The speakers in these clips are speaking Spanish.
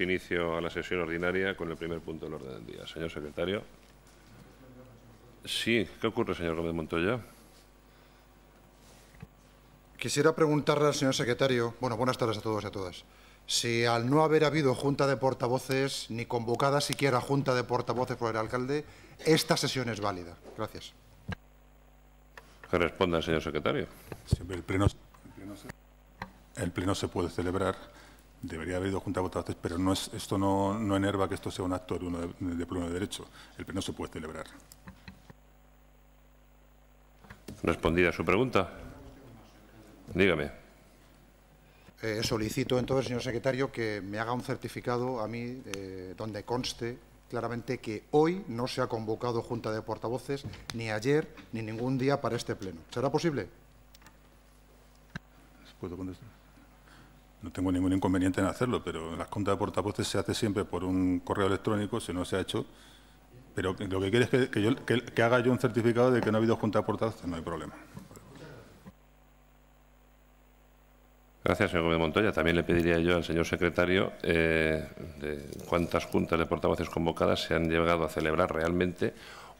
inicio a la sesión ordinaria con el primer punto del orden del día. Señor secretario. Sí, ¿qué ocurre, señor Gómez Montoya? Quisiera preguntarle al señor secretario, bueno, buenas tardes a todos y a todas, si al no haber habido junta de portavoces, ni convocada siquiera junta de portavoces por el alcalde, esta sesión es válida. Gracias. Que responda señor secretario. El pleno, el pleno se puede celebrar debería haber ido junta de portavoces, pero no es, esto no, enerva que esto sea un acto de, pleno de derecho. El pleno se puede celebrar. Respondida su pregunta. Dígame. Eh, solicito entonces, señor secretario, que me haga un certificado a mí eh, donde conste claramente que hoy no se ha convocado junta de portavoces, ni ayer, ni ningún día para este pleno. ¿Será posible? ¿Puedo contestar? no tengo ningún inconveniente en hacerlo, pero las juntas de portavoces se hace siempre por un correo electrónico, si no se ha hecho. Pero lo que quiere es que, haga yo un certificado de que no ha habido junta de portavoces. no hay problema. Gracias, señor Gómez Montoya. También le pediría yo al señor secretario eh, de cuántas juntas de portavoces convocadas se han llegado a celebrar realmente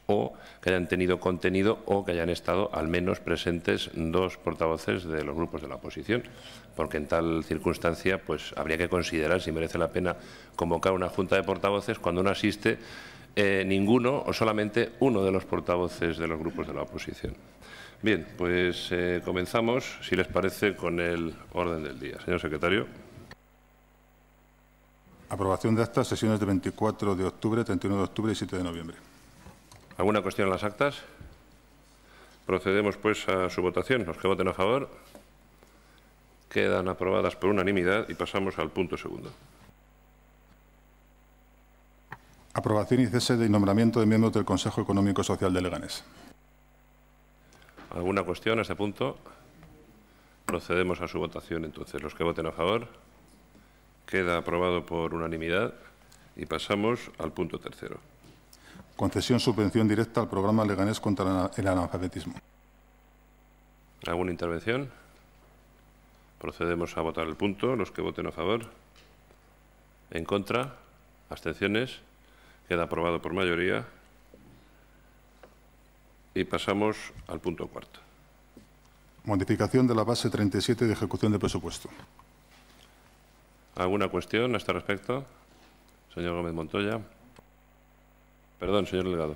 o que hayan tenido contenido o que hayan estado al menos presentes dos portavoces de los grupos de la oposición, porque en tal circunstancia pues habría que considerar si merece la pena convocar una junta de portavoces cuando no asiste eh, ninguno o solamente uno de los portavoces de los grupos de la oposición. Bien, pues eh, comenzamos, si les parece, con el orden del día. Señor secretario. Aprobación de actas, sesiones de 24 de octubre, 31 de octubre y 7 de noviembre. ¿Alguna cuestión en las actas? Procedemos, pues, a su votación. Los que voten a favor quedan aprobadas por unanimidad y pasamos al punto segundo. Aprobación y cese de nombramiento de miembros del Consejo Económico Social de Leganés. ¿Alguna cuestión a este punto? Procedemos a su votación entonces. Los que voten a favor queda aprobado por unanimidad y pasamos al punto tercero concesión subvención directa al programa Leganés contra el analfabetismo. ¿Alguna intervención? Procedemos a votar el punto. Los que voten a favor. En contra. Abstenciones. Queda aprobado por mayoría. Y pasamos al punto cuarto. Modificación de la base 37 de ejecución de presupuesto. ¿Alguna cuestión a este respecto? Señor Gómez Montoya. Perdón, señor Legado.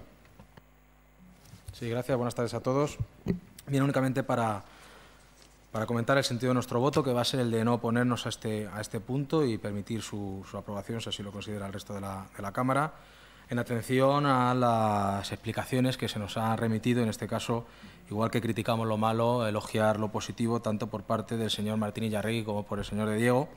Sí, gracias. Buenas tardes a todos. Viene únicamente para, para comentar el sentido de nuestro voto, que va a ser el de no oponernos a este, a este punto y permitir su, aprobación, si así lo considera el resto de la, Cámara, en atención a las explicaciones que se nos han remitido, en este caso, igual que criticamos lo malo, elogiar lo positivo, tanto por parte del señor Martín Illarregui como por el señor de Diego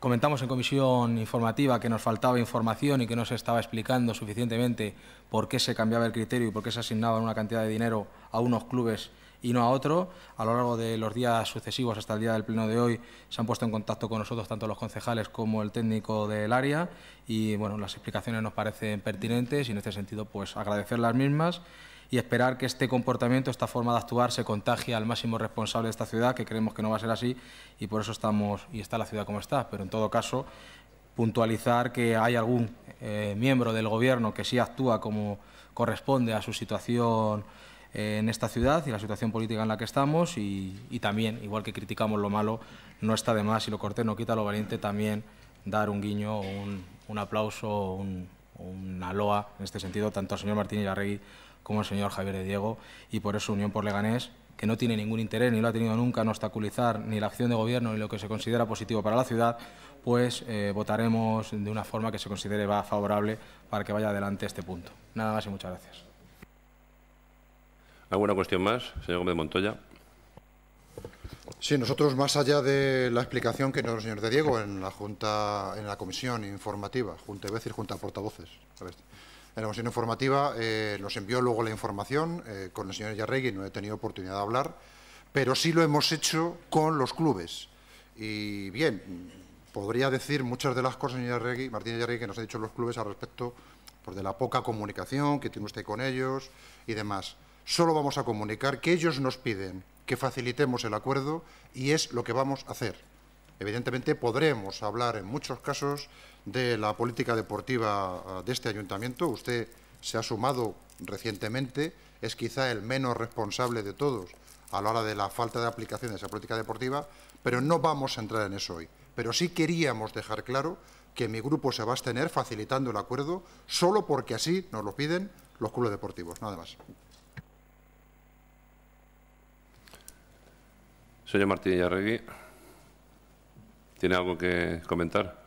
comentamos en comisión informativa que nos faltaba información y que no se estaba explicando suficientemente por qué se cambiaba el criterio y por qué se asignaba una cantidad de dinero a unos clubes y no a otro. A lo largo de los días sucesivos hasta el día del pleno de hoy se han puesto en contacto con nosotros tanto los concejales como el técnico del área y bueno, las explicaciones nos parecen pertinentes y en este sentido pues agradecer las mismas y esperar que este comportamiento, esta forma de actuar, se contagie al máximo responsable de esta ciudad, que creemos que no va a ser así y por eso estamos y está la ciudad como está. Pero en todo caso, puntualizar que hay algún eh, miembro del Gobierno que sí actúa como corresponde a su situación eh, en esta ciudad y la situación política en la que estamos y, también, igual que criticamos lo malo, no está de más, si lo corté no quita lo valiente, también dar un guiño, un, aplauso, un, una loa, en este sentido, tanto al señor Martín Yarregui como el señor Javier de Diego, y por eso Unión por Leganés, que no tiene ningún interés, ni lo ha tenido nunca, en obstaculizar ni la acción de gobierno ni lo que se considera positivo para la ciudad, pues eh, votaremos de una forma que se considere va favorable para que vaya adelante este punto. Nada más y muchas gracias. ¿Alguna cuestión más, señor Gómez Montoya? Sí, nosotros más allá de la explicación que nos dio el señor de Diego en la junta, en la comisión informativa, junta de vez y junta de portavoces, la Comisión informativa nos eh, envió luego la información, eh, con el señor Yarregui no he tenido oportunidad de hablar, pero sí lo hemos hecho con los clubes. Y bien, podría decir muchas de las cosas, señor Yarregui, Martín que nos han dicho los clubes al respecto por pues, de la poca comunicación que tiene usted con ellos y demás. Solo vamos a comunicar que ellos nos piden que facilitemos el acuerdo y es lo que vamos a hacer. Evidentemente podremos hablar en muchos casos de la política deportiva ah, de este ayuntamiento. Usted se ha sumado recientemente, es quizá el menos responsable de todos a la hora de la falta de aplicación de esa política deportiva, pero no vamos a entrar en eso hoy. Pero sí queríamos dejar claro que mi grupo se va a abstener facilitando el acuerdo solo porque así nos lo piden los clubes deportivos, nada más. Señor Martín Yarregui, ¿tiene algo que comentar?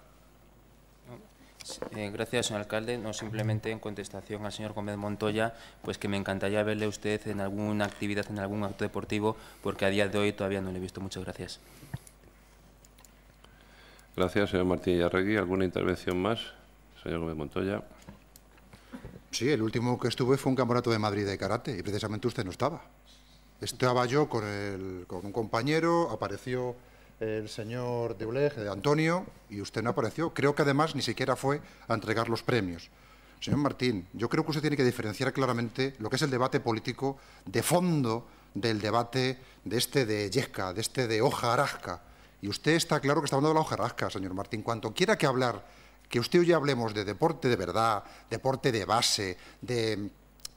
Eh, gracias, señor alcalde. No simplemente en contestación al señor Gómez Montoya, pues que me encantaría verle a usted en alguna actividad, en algún acto deportivo, porque a día de hoy todavía no le he visto. Muchas gracias. Gracias, señor Martín Yarregui. ¿Alguna intervención más? Señor Gómez Montoya. Sí, el último que estuve fue un campeonato de Madrid de karate y precisamente usted no estaba. Estaba yo con, con un compañero, apareció el señor de Antonio, y usted no apareció. Creo que además ni siquiera fue a entregar los premios. Señor Martín, yo creo que usted tiene que diferenciar claramente lo que es el debate político de fondo del debate de este de Yesca, de este de hojarasca. Y usted está claro que está hablando de la hojarasca, señor Martín. Cuanto quiera que hablar, que usted y yo hablemos de deporte de verdad, deporte de base, de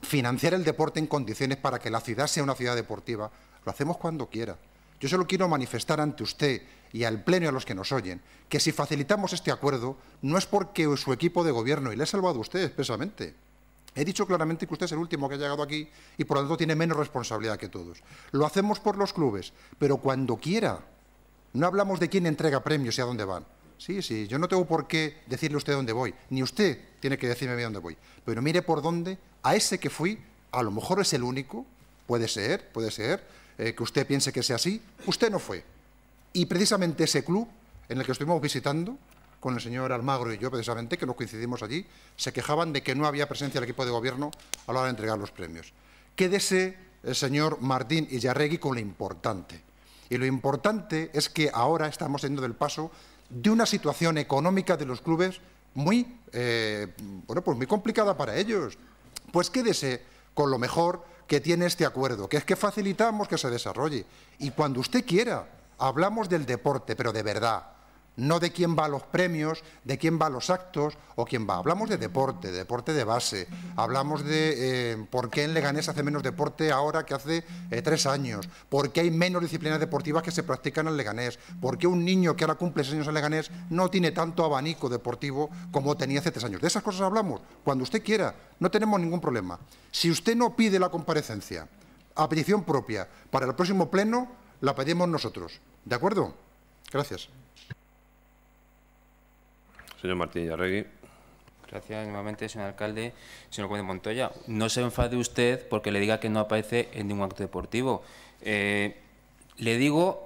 financiar el deporte en condiciones para que la ciudad sea una ciudad deportiva, lo hacemos cuando quiera. Yo solo quiero manifestar ante usted y al Pleno y a los que nos oyen que si facilitamos este acuerdo no es porque su equipo de gobierno, y le he salvado a usted expresamente, He dicho claramente que usted es el último que ha llegado aquí y por lo tanto tiene menos responsabilidad que todos. Lo hacemos por los clubes, pero cuando quiera. No hablamos de quién entrega premios y a dónde van. Sí, sí, yo no tengo por qué decirle a usted dónde voy, ni usted tiene que decirme a dónde voy. Pero mire por dónde, a ese que fui, a lo mejor es el único, puede ser, puede ser, eh, que usted piense que sea así, usted no fue. Y precisamente ese club en el que estuvimos visitando, con el señor Almagro y yo precisamente, que nos coincidimos allí, se quejaban de que no había presencia del equipo de gobierno a la hora de entregar los premios. Quédese el señor Martín Illarregui con lo importante. Y lo importante es que ahora estamos yendo del paso de una situación económica de los clubes muy, eh, bueno, pues muy complicada para ellos. Pues quédese con lo mejor que tiene este acuerdo, que es que facilitamos que se desarrolle. Y cuando usted quiera, hablamos del deporte, pero de verdad, no de quién va a los premios, de quién va a los actos o quién va. Hablamos de deporte, de deporte de base, hablamos de eh, por qué en Leganés hace menos deporte ahora que hace eh, tres años, por qué hay menos disciplinas deportivas que se practican en Leganés, por qué un niño que ahora cumple seis años en Leganés no tiene tanto abanico deportivo como tenía hace tres años. De esas cosas hablamos, cuando usted quiera, no tenemos ningún problema. Si usted no pide la comparecencia a petición propia para el próximo pleno, la pedimos nosotros. ¿De acuerdo? Gracias. Señor Martín Yarregui. Gracias nuevamente, señor alcalde. Señor Juan Montoya, no se enfade usted porque le diga que no aparece en ningún acto deportivo. Eh, le digo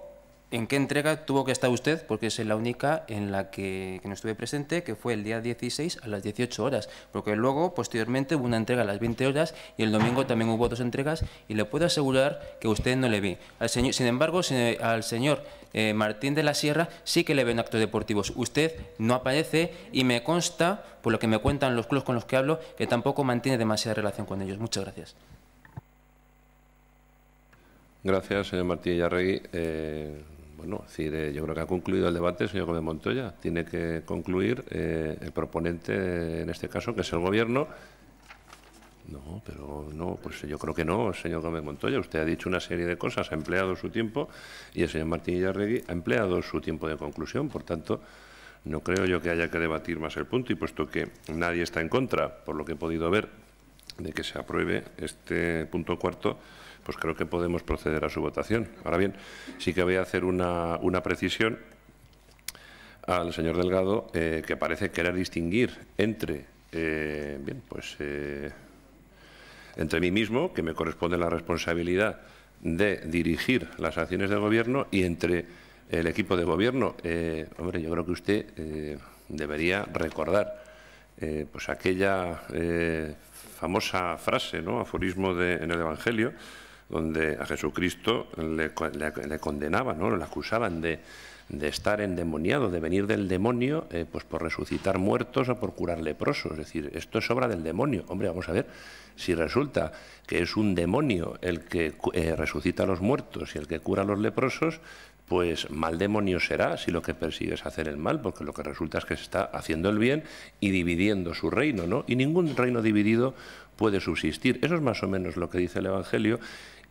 ¿En qué entrega tuvo que estar usted? Porque es la única en la que, no estuve presente, que fue el día 16 a las 18 horas. Porque luego, posteriormente, hubo una entrega a las 20 horas y el domingo también hubo dos entregas y le puedo asegurar que usted no le vi. sin embargo, al señor eh, Martín de la Sierra sí que le ven actos deportivos. Usted no aparece y me consta, por lo que me cuentan los clubes con los que hablo, que tampoco mantiene demasiada relación con ellos. Muchas gracias. Gracias, señor Martín Yarregui. Eh, bueno, eh, yo creo que ha concluido el debate señor Gómez Montoya. Tiene que concluir eh, el proponente, en este caso, que es el Gobierno. No, pero no, pues yo creo que no, señor Gómez Montoya. Usted ha dicho una serie de cosas, ha empleado su tiempo y el señor Martín Illarregui ha empleado su tiempo de conclusión. Por tanto, no creo yo que haya que debatir más el punto y puesto que nadie está en contra, por lo que he podido ver, de que se apruebe este punto cuarto pues creo que podemos proceder a su votación. Ahora bien, sí que voy a hacer una, precisión al señor Delgado, eh, que parece querer distinguir entre, eh, bien, pues, eh, entre mí mismo, que me corresponde la responsabilidad de dirigir las acciones del gobierno, y entre el equipo de gobierno. hombre, yo creo que usted debería recordar pues aquella famosa frase, ¿no? aforismo en el Evangelio, donde a Jesucristo le, le, condenaban, ¿no? le acusaban de, estar endemoniado, de venir del demonio, eh, pues por resucitar muertos o por curar leprosos. Es decir, esto es obra del demonio. Hombre, vamos a ver, si resulta que es un demonio el que eh, resucita a los muertos y el que cura a los leprosos, pues mal demonio será si lo que persigue es hacer el mal, porque lo que resulta es que se está haciendo el bien y dividiendo su reino, ¿no? Y ningún reino dividido puede subsistir. Eso es más o menos lo que dice el Evangelio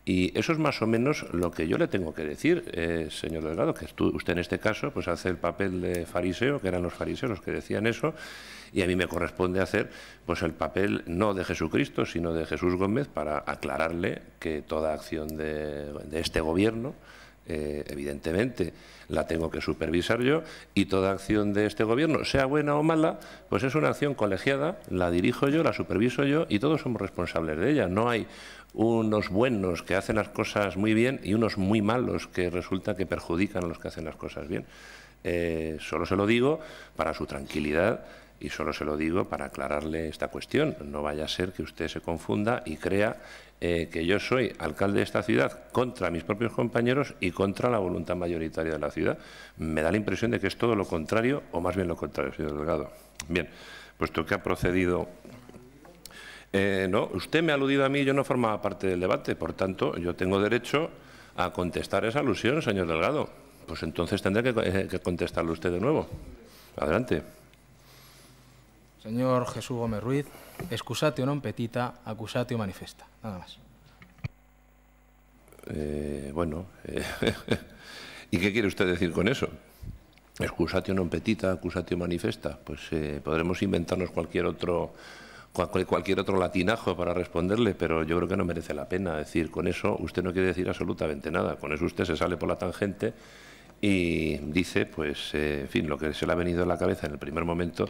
y eso es más o menos lo que yo le tengo que decir, eh, señor Delgado, que usted en este caso pues hace el papel de fariseo, que eran los fariseos los que decían eso, y a mí me corresponde hacer pues el papel no de Jesucristo, sino de Jesús Gómez para aclararle que toda acción de, este gobierno eh, evidentemente la tengo que supervisar yo y toda acción de este gobierno, sea buena o mala, pues es una acción colegiada, la dirijo yo, la superviso yo y todos somos responsables de ella. No hay unos buenos que hacen las cosas muy bien y unos muy malos que resulta que perjudican a los que hacen las cosas bien. Eh, solo se lo digo para su tranquilidad y solo se lo digo para aclararle esta cuestión. No vaya a ser que usted se confunda y crea eh, que yo soy alcalde de esta ciudad contra mis propios compañeros y contra la voluntad mayoritaria de la ciudad. Me da la impresión de que es todo lo contrario, o más bien lo contrario, señor Delgado. Bien, puesto que ha procedido eh, no, usted me ha aludido a mí, yo no formaba parte del debate, por tanto, yo tengo derecho a contestar esa alusión, señor Delgado. Pues entonces tendrá que, eh, contestarlo usted de nuevo. Adelante. Señor Jesús Gómez Ruiz, o non petita, acusatio manifesta. Nada más. Eh, bueno, ¿y qué quiere usted decir con eso? Excusatio non petita, acusatio manifesta. Pues podremos inventarnos cualquier otro cualquier otro latinajo para responderle, pero yo creo que no merece la pena. decir, con eso usted no quiere decir absolutamente nada. Con eso usted se sale por la tangente y dice, pues, eh, en fin, lo que se le ha venido a la cabeza en el primer momento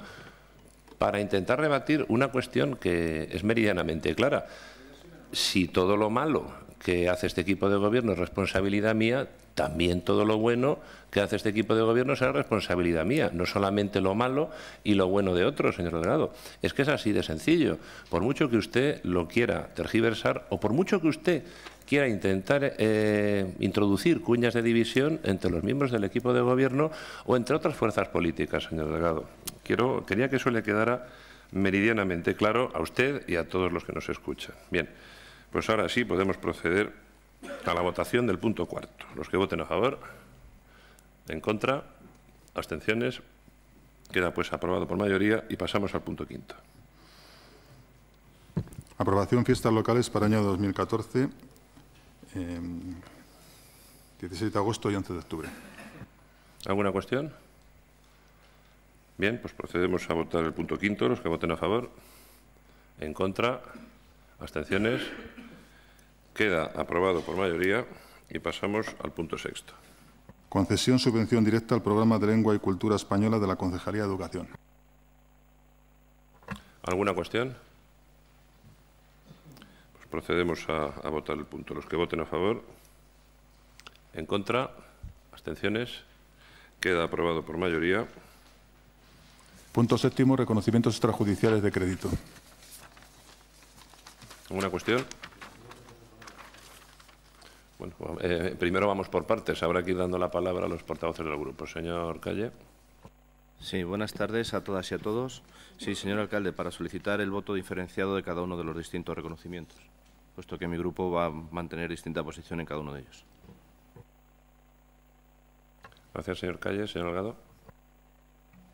para intentar rebatir una cuestión que es meridianamente clara. Si todo lo malo que hace este equipo de gobierno es responsabilidad mía, también todo lo bueno que hace este equipo de gobierno será responsabilidad mía, no solamente lo malo y lo bueno de otros, señor Delgado. Es que es así de sencillo. Por mucho que usted lo quiera tergiversar o por mucho que usted quiera intentar eh, introducir cuñas de división entre los miembros del equipo de gobierno o entre otras fuerzas políticas, señor Delgado. quería que eso le quedara meridianamente claro a usted y a todos los que nos escuchan. Bien, pues ahora sí podemos proceder a la votación del punto cuarto. Los que voten a favor, en contra, abstenciones, queda pues aprobado por mayoría y pasamos al punto quinto. Aprobación fiestas locales para año 2014, 17 16 de agosto y 11 de octubre. ¿Alguna cuestión? Bien, pues procedemos a votar el punto quinto. Los que voten a favor, en contra, abstenciones, Queda aprobado por mayoría y pasamos al punto sexto. Concesión subvención directa al programa de lengua y cultura española de la Concejalía de Educación. ¿Alguna cuestión? Pues procedemos a, a votar el punto. Los que voten a favor, en contra, abstenciones. Queda aprobado por mayoría. Punto séptimo, reconocimientos extrajudiciales de crédito. ¿Alguna cuestión? Bueno, eh, primero vamos por partes. Habrá que ir dando la palabra a los portavoces del grupo. Señor Calle. Sí, buenas tardes a todas y a todos. Sí, señor alcalde, para solicitar el voto diferenciado de cada uno de los distintos reconocimientos, puesto que mi grupo va a mantener distinta posición en cada uno de ellos. Gracias, señor Calle. Señor Algado.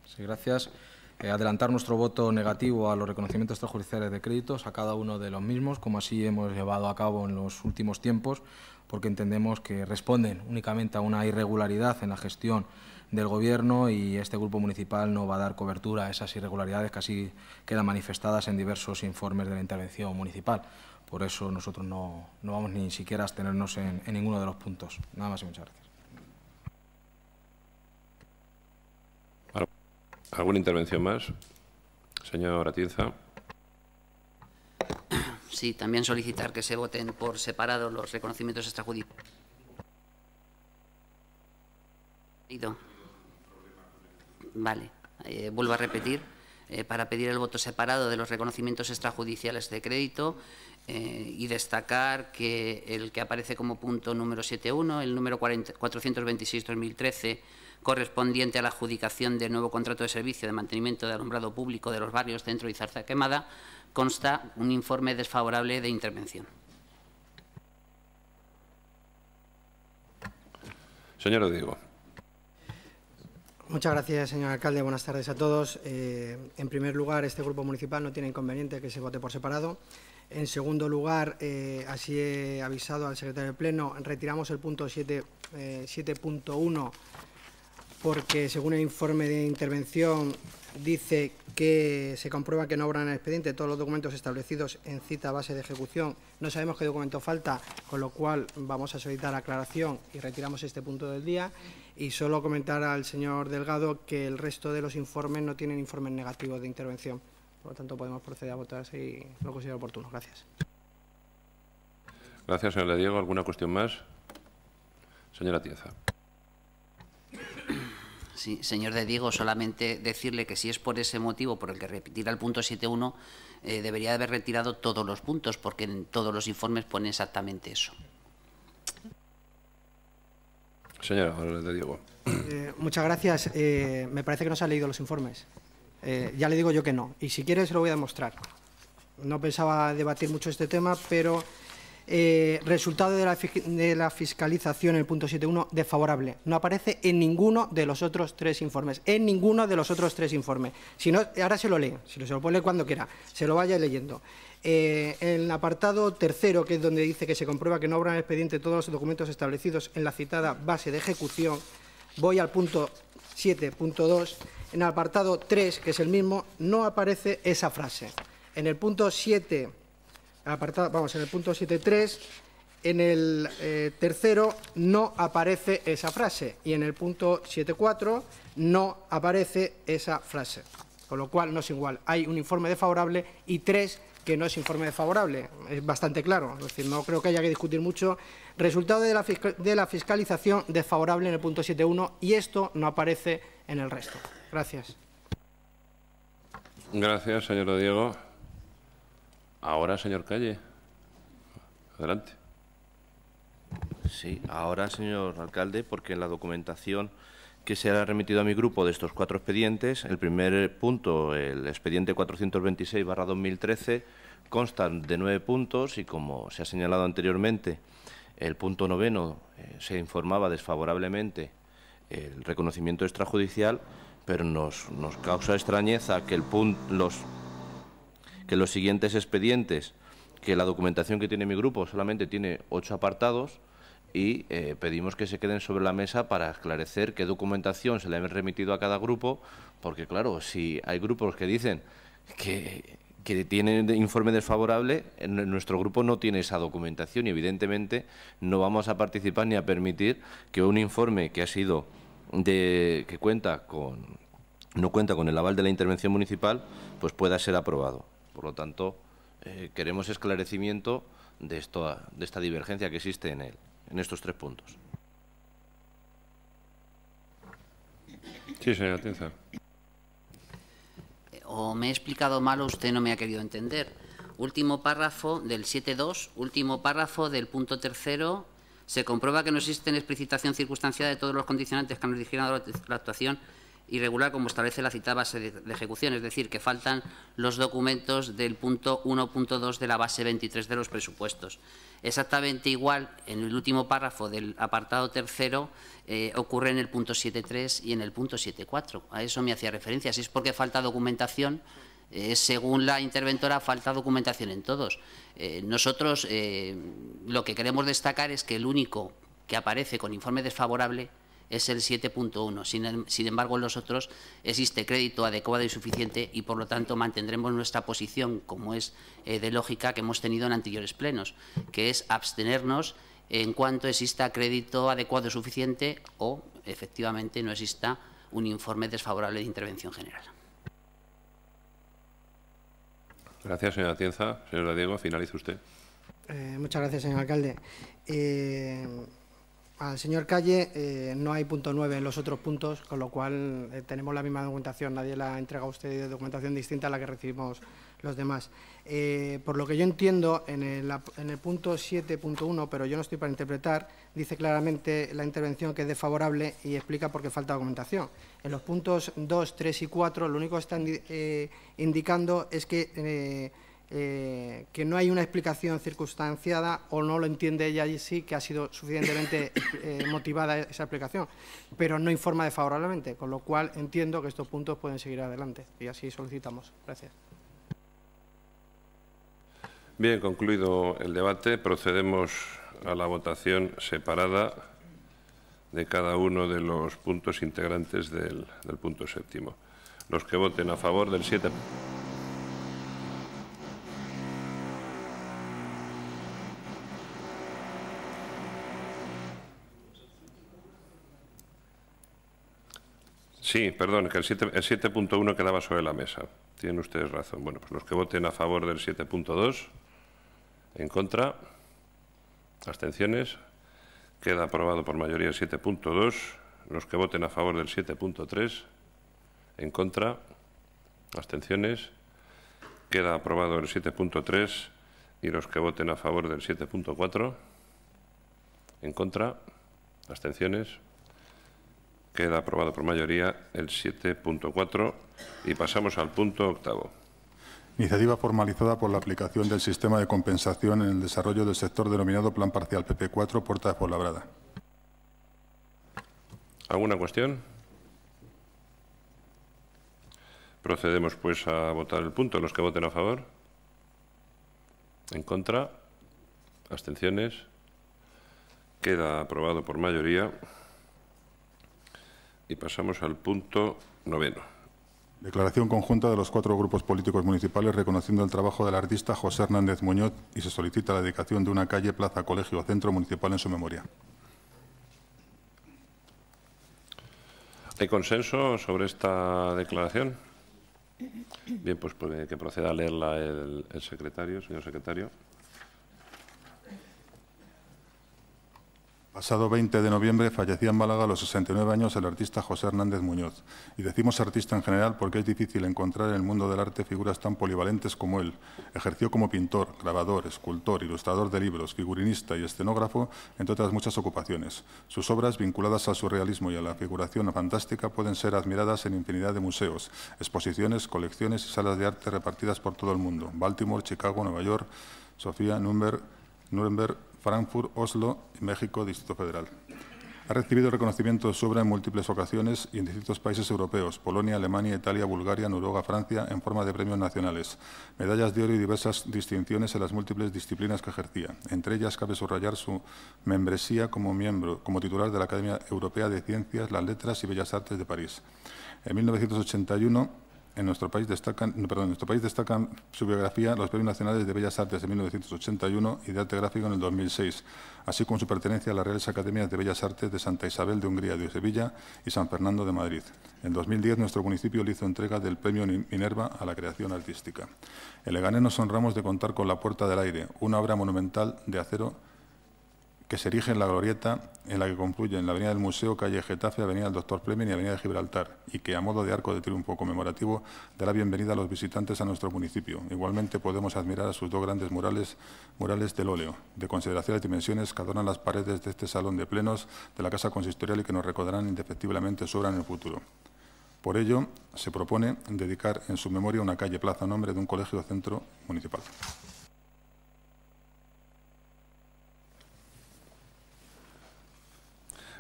Sí, gracias. Eh, adelantar nuestro voto negativo a los reconocimientos extrajudiciales de créditos, a cada uno de los mismos, como así hemos llevado a cabo en los últimos tiempos, porque entendemos que responden únicamente a una irregularidad en la gestión del Gobierno y este grupo municipal no va a dar cobertura a esas irregularidades que así quedan manifestadas en diversos informes de la intervención municipal. Por eso nosotros no, vamos ni siquiera a abstenernos en, ninguno de los puntos. Nada más y muchas gracias. ¿Alguna intervención más? Señor Atienza. Sí, también solicitar que se voten por separado los reconocimientos extrajudiciales. Vale, eh, vuelvo a repetir. Eh, para pedir el voto separado de los reconocimientos extrajudiciales de crédito eh, y destacar que el que aparece como punto número 7.1, el número 426-2013, correspondiente a la adjudicación del nuevo contrato de servicio de mantenimiento de alumbrado público de los barrios Centro y Zarza Quemada, consta un informe desfavorable de intervención. Señor Rodríguez. Muchas gracias, señor alcalde. Buenas tardes a todos. Eh, en primer lugar, este grupo municipal no tiene inconveniente que se vote por separado. En segundo lugar, eh, así he avisado al secretario de Pleno, retiramos el punto 7.1 eh, porque según el informe de intervención dice que se comprueba que no obran en el expediente todos los documentos establecidos en cita base de ejecución. No sabemos qué documento falta, con lo cual vamos a solicitar aclaración y retiramos este punto del día. Y solo comentar al señor Delgado que el resto de los informes no tienen informes negativos de intervención. Por lo tanto, podemos proceder a votar si lo considero oportuno. Gracias. Gracias, señor Diego. ¿Alguna cuestión más? Señora Tieza. Sí, señor de Diego, solamente decirle que si es por ese motivo por el que repetirá el punto 7.1, eh, debería haber retirado todos los puntos, porque en todos los informes pone exactamente eso. Señora, ahora de Diego. Eh, muchas gracias. Eh, me parece que no se han leído los informes. Eh, ya le digo yo que no. Y si quiere, se lo voy a demostrar. No pensaba debatir mucho este tema, pero eh, resultado de la, fiscalización en fiscalización, el punto 7.1, desfavorable. No aparece en ninguno de los otros tres informes. En ninguno de los otros tres informes. Si ahora se lo lee, se lo, se lo pone cuando quiera, se lo vaya leyendo. Eh, en el apartado tercero, que es donde dice que se comprueba que no obran expediente todos los documentos establecidos en la citada base de ejecución, voy al punto 7.2. En el apartado 3, que es el mismo, no aparece esa frase. En el punto 7 vamos, en el punto 7.3, en el eh, tercero no aparece esa frase y en el punto 7.4 no aparece esa frase. Con lo cual no es igual. Hay un informe desfavorable y tres que no es informe desfavorable. Es bastante claro. Es decir, no creo que haya que discutir mucho. Resultado de la, de la fiscalización desfavorable en el punto 7.1 y esto no aparece en el resto. Gracias. Gracias, señor Diego. Ahora, señor Calle. Adelante. Sí, ahora, señor alcalde, porque en la documentación que se ha remitido a mi grupo de estos cuatro expedientes, el primer punto, el expediente 426-2013, consta de nueve puntos y, como se ha señalado anteriormente, el punto noveno eh, se informaba desfavorablemente el reconocimiento extrajudicial, pero nos, nos causa extrañeza que el punto, los que los siguientes expedientes, que la documentación que tiene mi grupo solamente tiene ocho apartados y eh, pedimos que se queden sobre la mesa para esclarecer qué documentación se le ha remitido a cada grupo, porque claro, si hay grupos que dicen que, que tienen informe desfavorable, eh, nuestro grupo no tiene esa documentación y evidentemente no vamos a participar ni a permitir que un informe que ha sido de que cuenta con no cuenta con el aval de la intervención municipal, pues pueda ser aprobado. Por lo tanto, eh, queremos esclarecimiento de, esta divergencia que existe en, en estos tres puntos. Sí, señora eh, O me he explicado mal o usted no me ha querido entender. Último párrafo del 7.2, último párrafo del punto tercero. Se comprueba que no existe en explicitación circunstancial de todos los condicionantes que han originado la actuación irregular como establece la citada base de, ejecución, es decir, que faltan los documentos del punto 1.2 de la base 23 de los presupuestos. Exactamente igual, en el último párrafo del apartado tercero, eh, ocurre en el punto 7.3 y en el punto 7.4. A eso me hacía referencia. Si es porque falta documentación, eh, según la interventora, falta documentación en todos. Eh, nosotros lo que queremos destacar es que el único que aparece con informe desfavorable es el 7.1. Sin, embargo, en los otros existe crédito adecuado y suficiente y, por lo tanto, mantendremos nuestra posición, como es eh, de lógica, que hemos tenido en anteriores plenos, que es abstenernos en cuanto exista crédito adecuado y suficiente o, efectivamente, no exista un informe desfavorable de intervención general. Gracias, señora Tienza. Señora Diego, finaliza usted. Eh, muchas gracias, señor alcalde. Eh, al señor Calle eh, no hay punto 9 en los otros puntos, con lo cual eh, tenemos la misma documentación, nadie la entregado a usted de documentación distinta a la que recibimos los demás. Eh, por lo que yo entiendo, en el, en el punto 7.1, pero yo no estoy para interpretar, dice claramente la intervención que es desfavorable y explica por qué falta documentación. En los puntos 2, 3 y 4 lo único que están indicando es que eh, que no hay una explicación circunstanciada o no lo entiende ella y sí que ha sido suficientemente eh, motivada esa explicación, pero no informa desfavorablemente, con lo cual entiendo que estos puntos pueden seguir adelante y así solicitamos. Gracias. Bien, concluido el debate, procedemos a la votación separada de cada uno de los puntos integrantes del, del punto séptimo. Los que voten a favor del 7. Sí, perdón, que el 7.1 quedaba sobre la mesa. Tienen ustedes razón. Bueno, pues los que voten a favor del 7.2, en contra, abstenciones, queda aprobado por mayoría el 7.2. Los que voten a favor del 7.3, en contra, abstenciones, queda aprobado el 7.3. Y los que voten a favor del 7.4, en contra, abstenciones, Queda aprobado por mayoría el 7.4 y pasamos al punto octavo. Iniciativa formalizada por la aplicación del sistema de compensación en el desarrollo del sector denominado Plan Parcial PP4 Puerta de Polabrada. ¿Alguna cuestión? Procedemos pues a votar el punto. Los que voten a favor. En contra. Abstenciones. Queda aprobado por mayoría y pasamos al punto noveno. Declaración conjunta de los cuatro grupos políticos municipales reconociendo el trabajo del artista José Hernández Muñoz y se solicita la dedicación de una calle, plaza, colegio o centro municipal en su memoria. ¿Hay consenso sobre esta declaración? Bien, pues puede que proceda a leerla el, el secretario, señor secretario. pasado 20 de noviembre fallecía en Málaga a los 69 años el artista José Hernández Muñoz. Y decimos artista en general porque es difícil encontrar en el mundo del arte figuras tan polivalentes como él. Ejerció como pintor, grabador, escultor, ilustrador de libros, figurinista y escenógrafo, entre otras muchas ocupaciones. Sus obras, vinculadas al surrealismo y a la figuración fantástica, pueden ser admiradas en infinidad de museos, exposiciones, colecciones y salas de arte repartidas por todo el mundo. Baltimore, Chicago, Nueva York, Sofía, Nuremberg, Nuremberg Frankfurt, Oslo y México, Distrito Federal. Ha recibido reconocimiento de obra en múltiples ocasiones y en distintos países europeos, Polonia, Alemania, Italia, Bulgaria, Noruega, Francia, en forma de premios nacionales, medallas de oro y diversas distinciones en las múltiples disciplinas que ejercía. Entre ellas cabe subrayar su membresía como miembro, como titular de la Academia Europea de Ciencias, las Letras y Bellas Artes de París. En 1981 en nuestro país destacan, nuestro país destacan su biografía los premios nacionales de Bellas Artes de 1981 y de Arte Gráfico en el 2006, así como su pertenencia a las Reales Academias de Bellas Artes de Santa Isabel de Hungría de Sevilla y San Fernando de Madrid. En 2010 nuestro municipio le hizo entrega del premio Minerva a la creación artística. En Leganés nos honramos de contar con La Puerta del Aire, una obra monumental de acero que se erige en la glorieta en la que concluye la Avenida del Museo, calle Getafe, Avenida del Doctor Fleming y Avenida de Gibraltar, y que a modo de arco de triunfo conmemorativo dará bienvenida a los visitantes a nuestro municipio. Igualmente podemos admirar a sus dos grandes murales, murales del óleo, de considerables dimensiones que adornan las paredes de este salón de plenos de la Casa Consistorial y que nos recordarán indefectiblemente su obra en el futuro. Por ello, se propone dedicar en su memoria una calle, plaza, nombre de un colegio o centro municipal.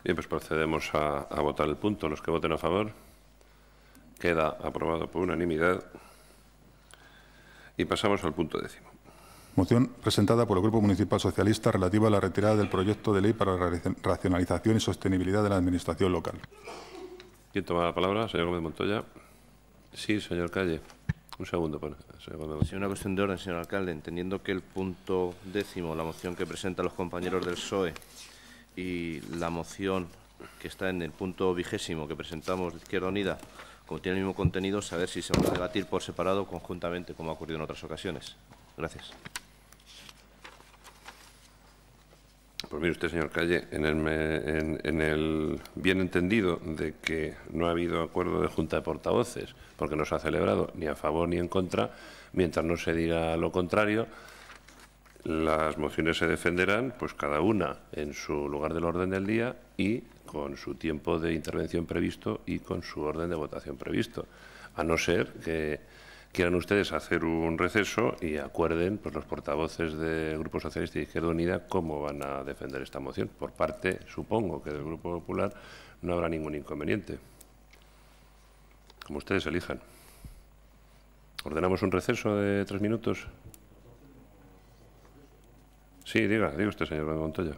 Bien, pues procedemos a, votar el punto. Los que voten a favor. Queda aprobado por unanimidad. Y pasamos al punto décimo. Moción presentada por el Grupo Municipal Socialista relativa a la retirada del proyecto de ley para la racionalización y sostenibilidad de la Administración local. ¿Quién toma la palabra? Señor Gómez Montoya. Sí, señor Calle. Un segundo, por favor. Sí, una cuestión de orden, señor alcalde. Entendiendo que el punto décimo, la moción que presentan los compañeros del PSOE, y la moción que está en el punto vigésimo que presentamos de Izquierda Unida, como tiene el mismo contenido, saber si se va a debatir por separado o conjuntamente, como ha ocurrido en otras ocasiones. Gracias. Pues mire usted, señor Calle, en el, en el, bien entendido de que no ha habido acuerdo de junta de portavoces, porque no se ha celebrado ni a favor ni en contra, mientras no se diga lo contrario, las mociones se defenderán, pues cada una en su lugar del orden del día y con su tiempo de intervención previsto y con su orden de votación previsto, a no ser que quieran ustedes hacer un receso y acuerden pues, los portavoces del Grupo Socialista y Izquierda Unida cómo van a defender esta moción. Por parte, supongo que del Grupo Popular no habrá ningún inconveniente. Como ustedes elijan. ¿Ordenamos un receso de tres minutos? Sí, diga, diga usted, señor Montoya.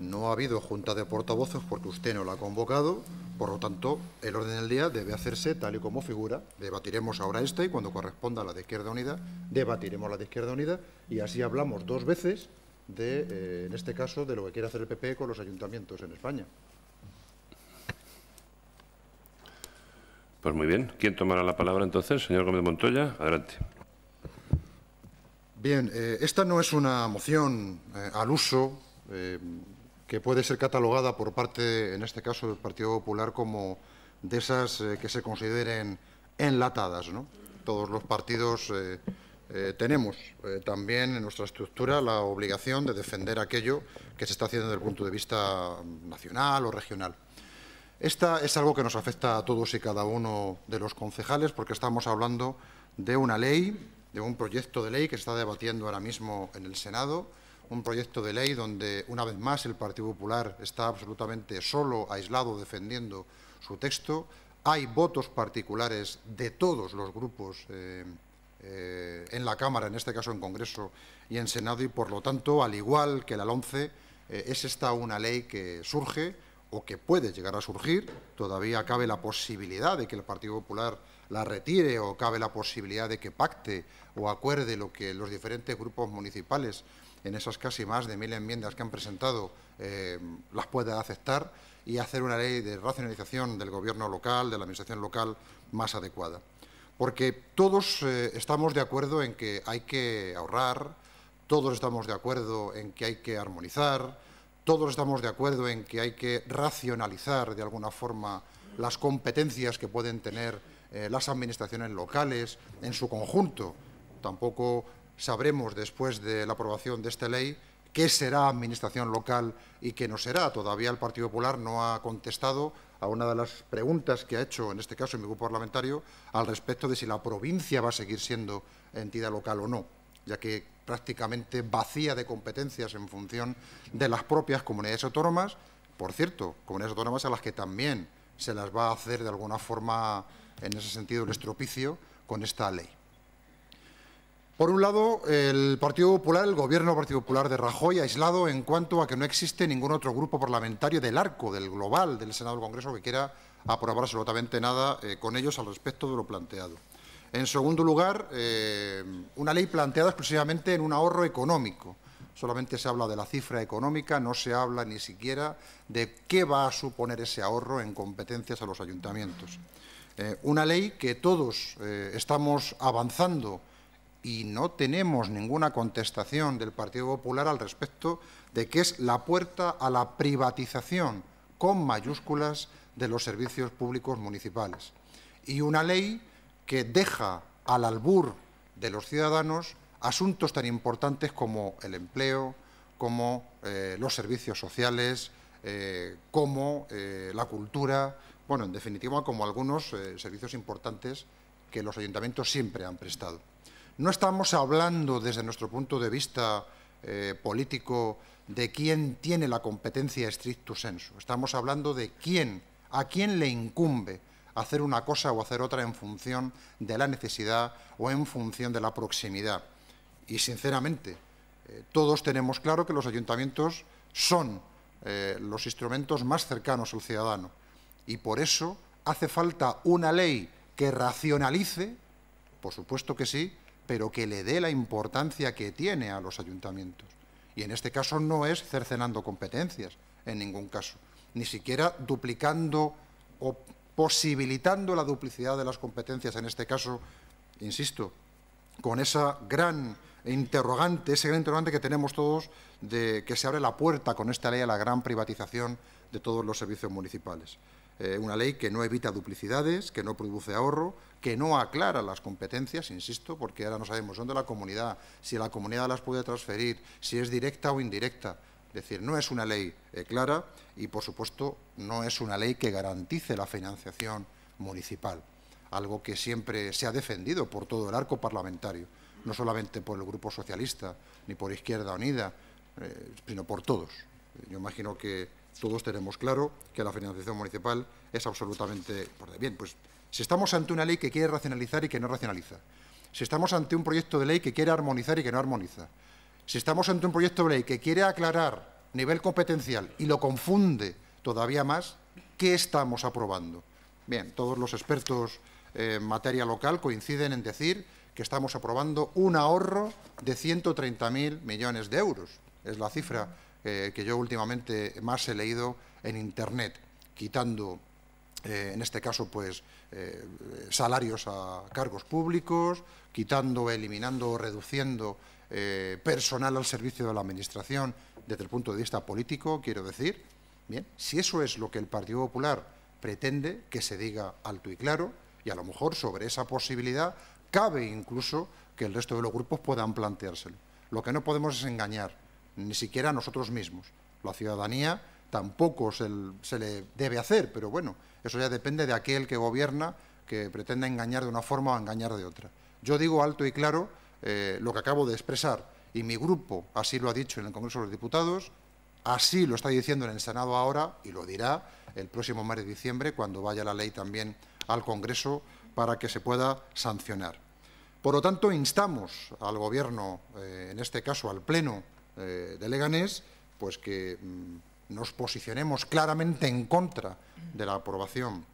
No ha habido junta de portavoces porque usted no la ha convocado, por lo tanto, el orden del día debe hacerse tal y como figura. Debatiremos ahora esta y cuando corresponda a la de Izquierda Unida, debatiremos la de Izquierda Unida y así hablamos dos veces de, eh, en este caso, de lo que quiere hacer el PP con los ayuntamientos en España. Pues muy bien. ¿Quién tomará la palabra entonces? Señor Gómez Montoya, adelante. Bien, eh, esta no es una moción eh, al uso eh, que puede ser catalogada por parte, en este caso, del Partido Popular como de esas que se consideren enlatadas. Todos los partidos tenemos también en nuestra estructura la obligación de defender aquello que se está haciendo desde el punto de vista nacional o regional. Esta es algo que nos afecta a todos y cada uno de los concejales porque estamos hablando de una ley de un proyecto de ley que se está debatiendo ahora mismo en el Senado, un proyecto de ley donde, una vez más, el Partido Popular está absolutamente solo, aislado, defendiendo su texto. Hay votos particulares de todos los grupos eh, eh, en la Cámara, en este caso en Congreso y en Senado, y por lo tanto, al igual que la LONCE, eh, es esta una ley que surge o que puede llegar a surgir. Todavía cabe la posibilidad de que el Partido Popular la retire o cabe la posibilidad de que pacte o acuerde lo que los diferentes grupos municipales en esas casi más de mil enmiendas que han presentado eh, las pueda aceptar y hacer una ley de racionalización del gobierno local, de la administración local más adecuada. Porque todos eh, estamos de acuerdo en que hay que ahorrar, todos estamos de acuerdo en que hay que armonizar, todos estamos de acuerdo en que hay que racionalizar de alguna forma las competencias que pueden tener eh, las administraciones locales en su conjunto. Tampoco sabremos después de la aprobación de esta ley qué será administración local y qué no será. Todavía el Partido Popular no ha contestado a una de las preguntas que ha hecho, en este caso, en mi grupo parlamentario, al respecto de si la provincia va a seguir siendo entidad local o no, ya que prácticamente vacía de competencias en función de las propias comunidades autónomas, por cierto, comunidades autónomas a las que también se las va a hacer de alguna forma en ese sentido, el estropicio con esta ley. Por un lado, el Partido Popular, el Gobierno Partido Popular de Rajoy, aislado en cuanto a que no existe ningún otro grupo parlamentario del arco, del global, del Senado del Congreso, que quiera aprobar absolutamente nada eh, con ellos al respecto de lo planteado. En segundo lugar, eh, una ley planteada exclusivamente en un ahorro económico. Solamente se habla de la cifra económica, no se habla ni siquiera de qué va a suponer ese ahorro en competencias a los ayuntamientos. Eh, una ley que todos eh, estamos avanzando y no tenemos ninguna contestación del Partido Popular al respecto de que es la puerta a la privatización con mayúsculas de los servicios públicos municipales. Y una ley que deja al albur de los ciudadanos asuntos tan importantes como el empleo, como eh, los servicios sociales, como la cultura, bueno, en definitiva, como algunos eh, servicios importantes que los ayuntamientos siempre han prestado. No estamos hablando desde nuestro punto de vista eh, político de quién tiene la competencia stricto sensu. Estamos hablando de quién, a quién le incumbe hacer una cosa o hacer otra en función de la necesidad o en función de la proximidad. Y sinceramente, eh, todos tenemos claro que los ayuntamientos son los instrumentos más cercanos al ciudadano. Y por eso hace falta una ley que racionalice, por supuesto que sí, pero que le dé la importancia que tiene a los ayuntamientos. Y en este caso no es cercenando competencias, en ningún caso, ni siquiera duplicando o posibilitando la duplicidad de las competencias, en este caso, insisto, con esa gran interrogante, ese gran interrogante que tenemos todos de que se abre la puerta con esta ley a la gran privatización de todos los servicios municipales. Eh, una ley que no evita duplicidades, que no produce ahorro, que no aclara las competencias, insisto, porque ahora no sabemos dónde la comunidad, si la comunidad las puede transferir, si es directa o indirecta. Es decir, no es una ley eh, clara y, por supuesto, no es una ley que garantice la financiación municipal, algo que siempre se ha defendido por todo el arco parlamentario, no solamente por el Grupo Socialista, ni por Izquierda Unida, eh, sino por todos. Yo imagino que todos tenemos claro que la financiación municipal es absolutamente... bien, pues si estamos ante una ley que quiere racionalizar y que no racionaliza, si estamos ante un proyecto de ley que quiere armonizar y que no armoniza, si estamos ante un proyecto de ley que quiere aclarar nivel competencial y lo confunde todavía más, ¿qué estamos aprobando? Bien, todos los expertos en materia local coinciden en decir que estamos aprobando un ahorro de 130.000 millones de euros. Es la cifra eh, que yo últimamente más he leído en Internet, quitando, eh, en este caso, pues eh, salarios a cargos públicos, quitando, eliminando o reduciendo personal al servicio de la Administración desde el punto de vista político, quiero decir. Bien, si eso es lo que el Partido Popular pretende, que se diga alto y claro, y a lo mejor sobre esa posibilidad cabe incluso que el resto de los grupos puedan planteárselo. Lo que no podemos es engañar ni siquiera a nosotros mismos. La ciudadanía tampoco se, le debe hacer, pero bueno, eso ya depende de aquel que gobierna, que pretenda engañar de una forma o engañar de otra. Yo digo alto y claro eh, lo que acabo de expresar, y mi grupo así lo ha dicho en el Congreso de los Diputados, así lo está diciendo en el Senado ahora, y lo dirá el próximo mes de diciembre, cuando vaya la ley también al Congreso, para que se pueda sancionar. Por lo tanto, instamos al Gobierno, eh, en este caso al Pleno eh, de Leganés, pues que mm, nos posicionemos claramente en contra de la aprobación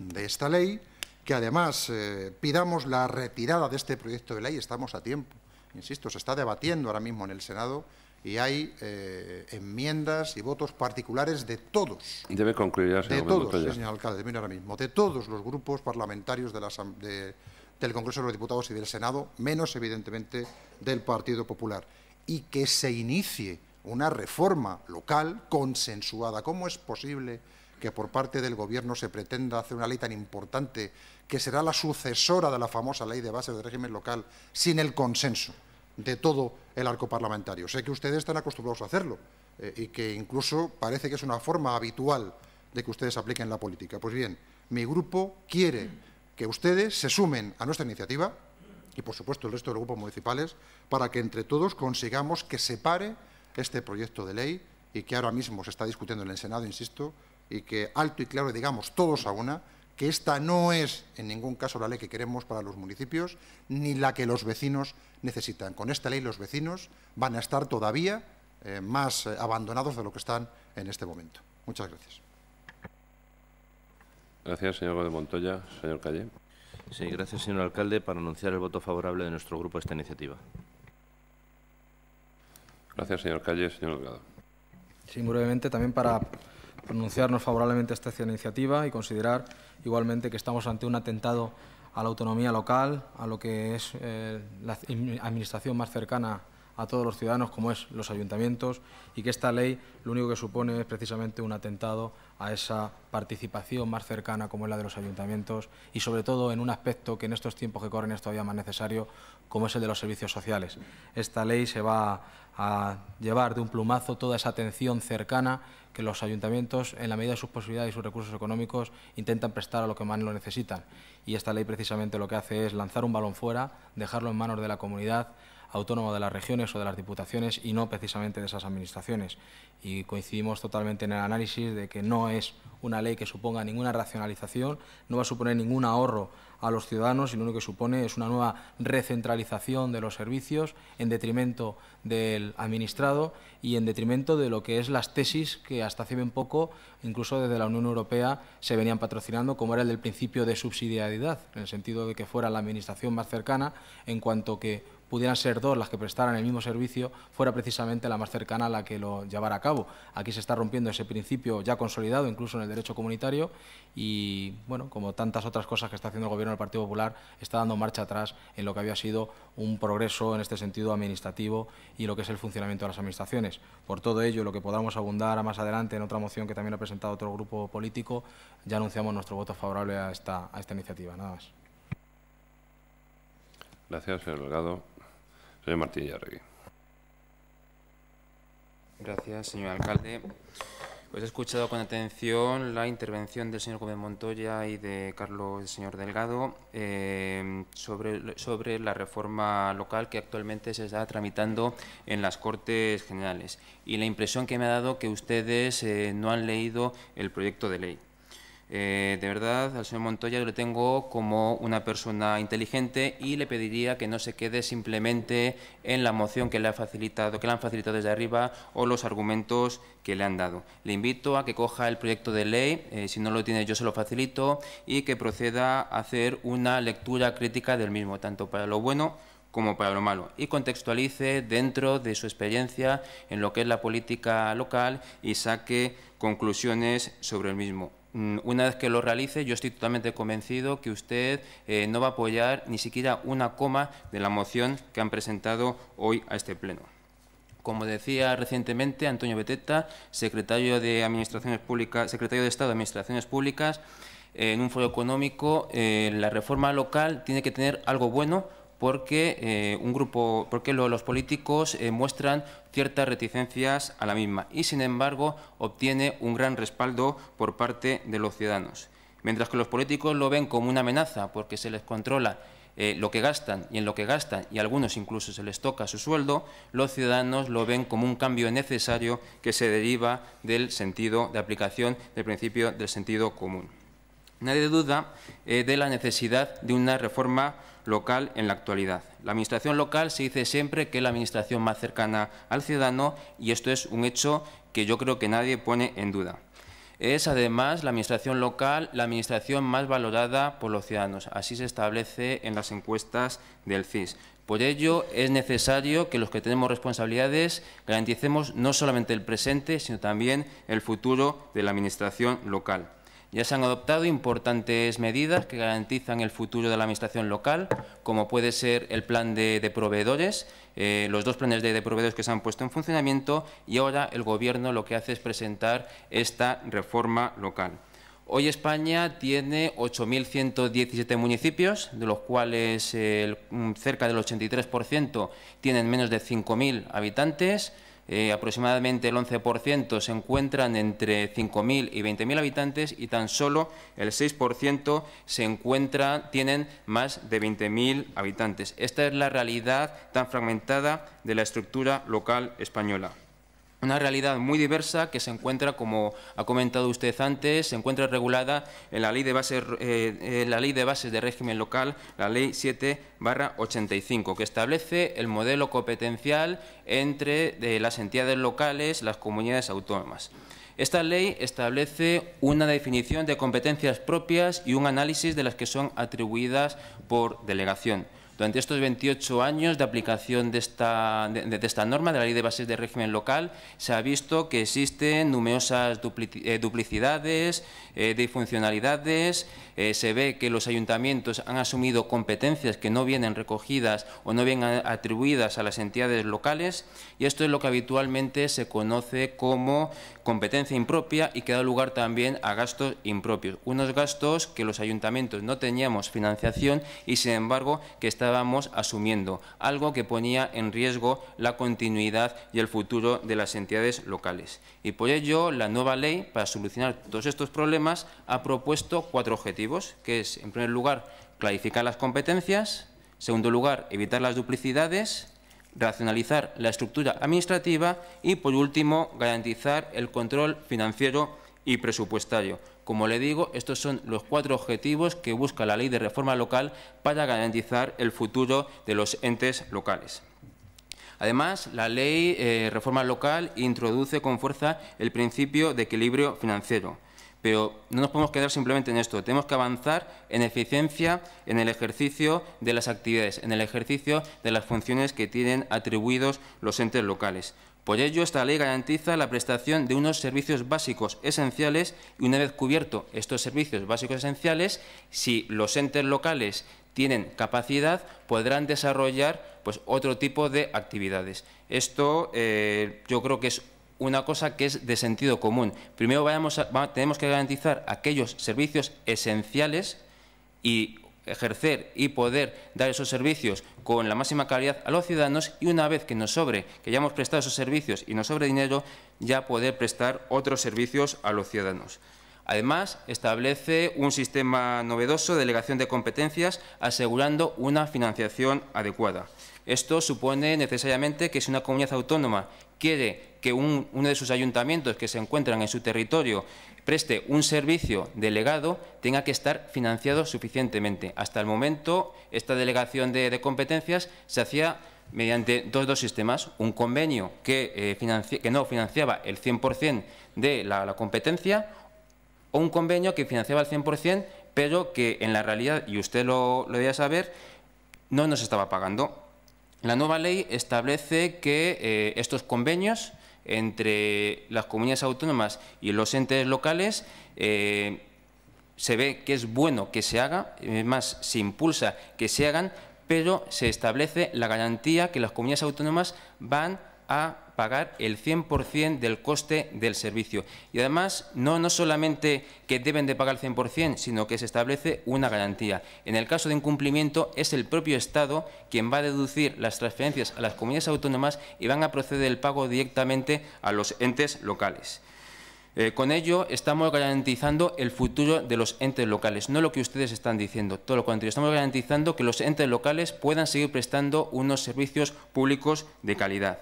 de esta ley, que además eh, pidamos la retirada de este proyecto de ley, estamos a tiempo. Insisto, se está debatiendo ahora mismo en el Senado y hay eh, enmiendas y votos particulares de todos. Debe concluir De todos, pues señor alcalde, ahora mismo, de todos los grupos parlamentarios de del Congreso de los Diputados y del Senado, menos evidentemente del Partido Popular y que se inicie una reforma local consensuada. ¿Cómo es posible que por parte del Gobierno se pretenda hacer una ley tan importante que será la sucesora de la famosa ley de base de régimen local sin el consenso de todo el arco parlamentario? Sé que ustedes están acostumbrados a hacerlo eh, y que incluso parece que es una forma habitual de que ustedes apliquen la política. Pues bien, mi grupo quiere que ustedes se sumen a nuestra iniciativa, y, por supuesto, el resto de los grupos municipales, para que entre todos consigamos que se pare este proyecto de ley y que ahora mismo se está discutiendo en el Senado, insisto, y que alto y claro digamos todos a una que esta no es en ningún caso la ley que queremos para los municipios ni la que los vecinos necesitan. Con esta ley los vecinos van a estar todavía eh, más eh, abandonados de lo que están en este momento. Muchas gracias. Gracias, señor de Montoya. Señor Calle. Sí, gracias, señor alcalde, para anunciar el voto favorable de nuestro grupo a esta iniciativa. Gracias, señor Calle. Señor Delgado. Sí, brevemente, también para pronunciarnos favorablemente a esta iniciativa y considerar igualmente que estamos ante un atentado a la autonomía local, a lo que es eh, la administración más cercana a todos los ciudadanos como es los ayuntamientos y que esta ley lo único que supone es precisamente un atentado a esa participación más cercana como es la de los ayuntamientos y sobre todo en un aspecto que en estos tiempos que corren es todavía más necesario como es el de los servicios sociales. Esta ley se va a llevar de un plumazo toda esa atención cercana que los ayuntamientos, en la medida de sus posibilidades y sus recursos económicos, intentan prestar a lo que más lo necesitan. Y esta ley precisamente lo que hace es lanzar un balón fuera, dejarlo en manos de la comunidad, autónomo de las regiones o de las diputaciones y no precisamente de esas administraciones. Y coincidimos totalmente en el análisis de que no es una ley que suponga ninguna racionalización, no va a suponer ningún ahorro a los ciudadanos y lo único que supone es una nueva recentralización de los servicios en detrimento del administrado y en detrimento de lo que es las tesis que hasta hace bien poco, incluso desde la Unión Europea, se venían patrocinando, como era el del principio de subsidiariedad, en el sentido de que fuera la administración más cercana en cuanto que pudieran ser dos las que prestaran el mismo servicio, fuera precisamente la más cercana a la que lo llevara a cabo. Aquí se está rompiendo ese principio ya consolidado, incluso en el derecho comunitario, y, bueno, como tantas otras cosas que está haciendo el Gobierno del Partido Popular, está dando marcha atrás en lo que había sido un progreso en este sentido administrativo y lo que es el funcionamiento de las administraciones. Por todo ello, lo que podamos abundar más adelante en otra moción que también ha presentado otro grupo político, ya anunciamos nuestro voto favorable a esta, a esta iniciativa. Nada más. Gracias, señor Delgado. Señor Martín Gracias, señor alcalde. Pues he escuchado con atención la intervención del señor Gómez Montoya y de Carlos, el señor Delgado, eh, sobre, sobre la reforma local que actualmente se está tramitando en las Cortes Generales. Y la impresión que me ha dado que ustedes eh, no han leído el proyecto de ley. Eh, de verdad, al señor Montoya lo le tengo como una persona inteligente y le pediría que no se quede simplemente en la moción que le, ha facilitado, que le han facilitado desde arriba o los argumentos que le han dado. Le invito a que coja el proyecto de ley, eh, si no lo tiene yo se lo facilito, y que proceda a hacer una lectura crítica del mismo, tanto para lo bueno como para lo malo, y contextualice dentro de su experiencia en lo que es la política local y saque conclusiones sobre el mismo. Mm, una vez que lo realice, yo estoy totalmente convencido que usted eh, no va a apoyar ni siquiera una coma de la moción que han presentado hoy a este Pleno. Como decía recientemente Antonio Beteta, secretario de, secretario de Estado de Administraciones Públicas, en un foro económico, eh, la reforma local tiene que tener algo bueno porque, eh, un grupo, porque los políticos eh, muestran ciertas reticencias a la misma y, sin embargo, obtiene un gran respaldo por parte de los ciudadanos. Mientras que los políticos lo ven como una amenaza porque se les controla eh, lo que gastan y en lo que gastan, y algunos incluso se les toca su sueldo, los ciudadanos lo ven como un cambio necesario que se deriva del sentido de aplicación del principio del sentido común. Nadie duda de la necesidad de una reforma local en la actualidad. La Administración local se dice siempre que es la Administración más cercana al ciudadano y esto es un hecho que yo creo que nadie pone en duda. Es además la Administración local la Administración más valorada por los ciudadanos, así se establece en las encuestas del CIS. Por ello, es necesario que los que tenemos responsabilidades garanticemos no solamente el presente, sino también el futuro de la Administración local. Ya se han adoptado importantes medidas que garantizan el futuro de la Administración local, como puede ser el plan de, proveedores, eh, los dos planes de, proveedores que se han puesto en funcionamiento y ahora el Gobierno lo que hace es presentar esta reforma local. Hoy España tiene 8.117 municipios, de los cuales eh, mm, cerca del 83% tienen menos de 5.000 habitantes eh, aproximadamente el 11% se encuentran entre 5.000 y 20.000 habitantes y tan solo el 6% se encuentra, tienen más de 20.000 habitantes. Esta es la realidad tan fragmentada de la estructura local española una realidad muy diversa que se encuentra, como ha comentado usted antes, se encuentra regulada en la Ley de Bases, eh, la ley de, bases de Régimen Local, la Ley 7 85, que establece el modelo competencial entre las entidades locales, las comunidades autónomas. Esta ley establece una definición de competencias propias y un análisis de las que son atribuidas por delegación. Durante estos 28 años de aplicación de esta, esta norma, de la Ley de Bases de Régimen Local, se ha visto que existen numerosas eh, duplicidades, eh, de funcionalidades, eh, se ve que los ayuntamientos han asumido competencias que no vienen recogidas o no vienen atribuidas a las entidades locales y esto es lo que habitualmente se conoce como competencia impropia y que da lugar también a gastos impropios, unos gastos que los ayuntamientos no teníamos financiación y sin embargo que estábamos asumiendo, algo que ponía en riesgo la continuidad y el futuro de las entidades locales. Y por ello la nueva ley para solucionar todos estos problemas ha propuesto cuatro objetivos, que es, en primer lugar, clarificar las competencias, en segundo lugar, evitar las duplicidades, racionalizar la estructura administrativa y, por último, garantizar el control financiero y presupuestario. Como le digo, estos son los cuatro objetivos que busca la Ley de Reforma Local para garantizar el futuro de los entes locales. Además, la Ley de eh, Reforma Local introduce con fuerza el principio de equilibrio financiero pero no nos podemos quedar simplemente en esto. Tenemos que avanzar en eficiencia en el ejercicio de las actividades, en el ejercicio de las funciones que tienen atribuidos los entes locales. Por ello, esta ley garantiza la prestación de unos servicios básicos esenciales y una vez cubiertos estos servicios básicos esenciales, si los entes locales tienen capacidad, podrán desarrollar pues, otro tipo de actividades. Esto eh, yo creo que es una cosa que es de sentido común. Primero tenemos que garantizar aquellos servicios esenciales y ejercer y poder dar esos servicios con la máxima calidad a los ciudadanos y una vez que nos sobre, que ya hemos prestado esos servicios y nos sobre dinero, ya poder prestar otros servicios a los ciudadanos. Además, establece un sistema novedoso de delegación de competencias asegurando una financiación adecuada. Esto supone necesariamente que si una comunidad autónoma quiere que uno de sus ayuntamientos que se encuentran en su territorio preste un servicio delegado, tenga que estar financiado suficientemente. Hasta el momento, esta delegación de, competencias se hacía mediante dos, sistemas, un convenio que, eh, no financiaba el 100% de la, competencia o un convenio que financiaba el 100%, pero que en la realidad, y usted lo, lo debía saber, no nos estaba pagando. La nueva ley establece que eh, estos convenios entre las comunidades autónomas y los entes locales eh, se ve que es bueno que se haga, más se impulsa que se hagan, pero se establece la garantía que las comunidades autónomas van a pagar el 100% del coste del servicio. Y además, no, no solamente que deben de pagar el 100%, sino que se establece una garantía. En el caso de incumplimiento, es el propio Estado quien va a deducir las transferencias a las comunidades autónomas y van a proceder el pago directamente a los entes locales. Eh, con ello estamos garantizando el futuro de los entes locales, no lo que ustedes están diciendo, todo lo contrario, estamos garantizando que los entes locales puedan seguir prestando unos servicios públicos de calidad.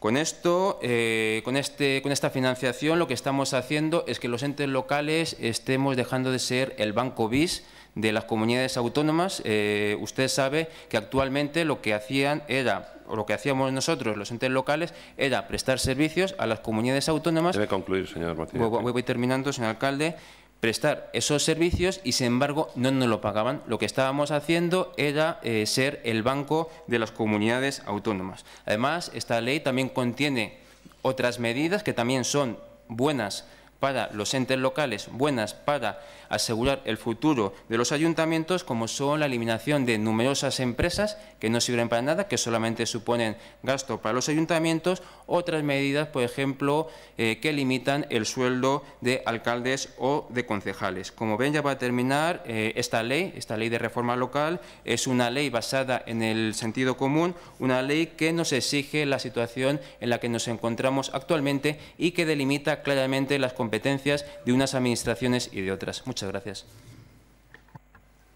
Con esto, eh, con, este, con esta financiación, lo que estamos haciendo es que los entes locales estemos dejando de ser el banco bis de las comunidades autónomas. Eh, usted sabe que actualmente lo que hacían era, o lo que hacíamos nosotros, los entes locales, era prestar servicios a las comunidades autónomas. Debe concluir, señor Martínez. voy terminando, señor alcalde prestar esos servicios y sin embargo no nos lo pagaban. Lo que estábamos haciendo era eh, ser el banco de las comunidades autónomas. Además, esta ley también contiene otras medidas que también son buenas para los entes locales, buenas para asegurar el futuro de los ayuntamientos, como son la eliminación de numerosas empresas que no sirven para nada, que solamente suponen gasto para los ayuntamientos, otras medidas, por ejemplo, eh, que limitan el sueldo de alcaldes o de concejales. Como ven, ya para terminar, eh, esta ley, esta ley de reforma local, es una ley basada en el sentido común, una ley que nos exige la situación en la que nos encontramos actualmente y que delimita claramente las competencias de unas administraciones y de otras. Muchas gracias.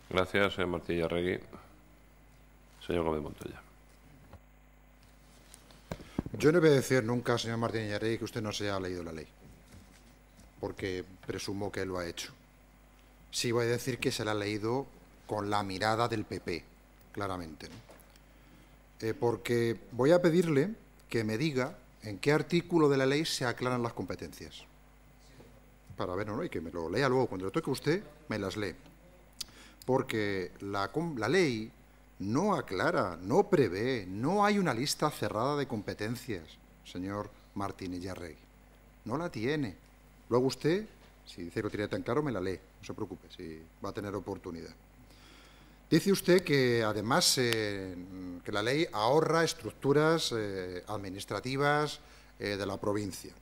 Gracias, señor eh, Martínez Señor Gómez Montoya. Yo no voy a decir nunca, señor Martínez Yarey, que usted no se ha leído la ley, porque presumo que lo ha hecho. Sí voy a decir que se la ha leído con la mirada del PP, claramente. Eh, porque voy a pedirle que me diga en qué artículo de la ley se aclaran las competencias para ver, ¿no? y que me lo lea luego cuando lo toque usted, me las lee. Porque la, ley no aclara, no prevé, no hay una lista cerrada de competencias, señor Martínez Yarrey. No la tiene. Luego usted, si dice que lo tiene tan claro, me la lee, no se preocupe, si va a tener oportunidad. Dice usted que además eh, que la ley ahorra estructuras eh, administrativas eh, de la provincia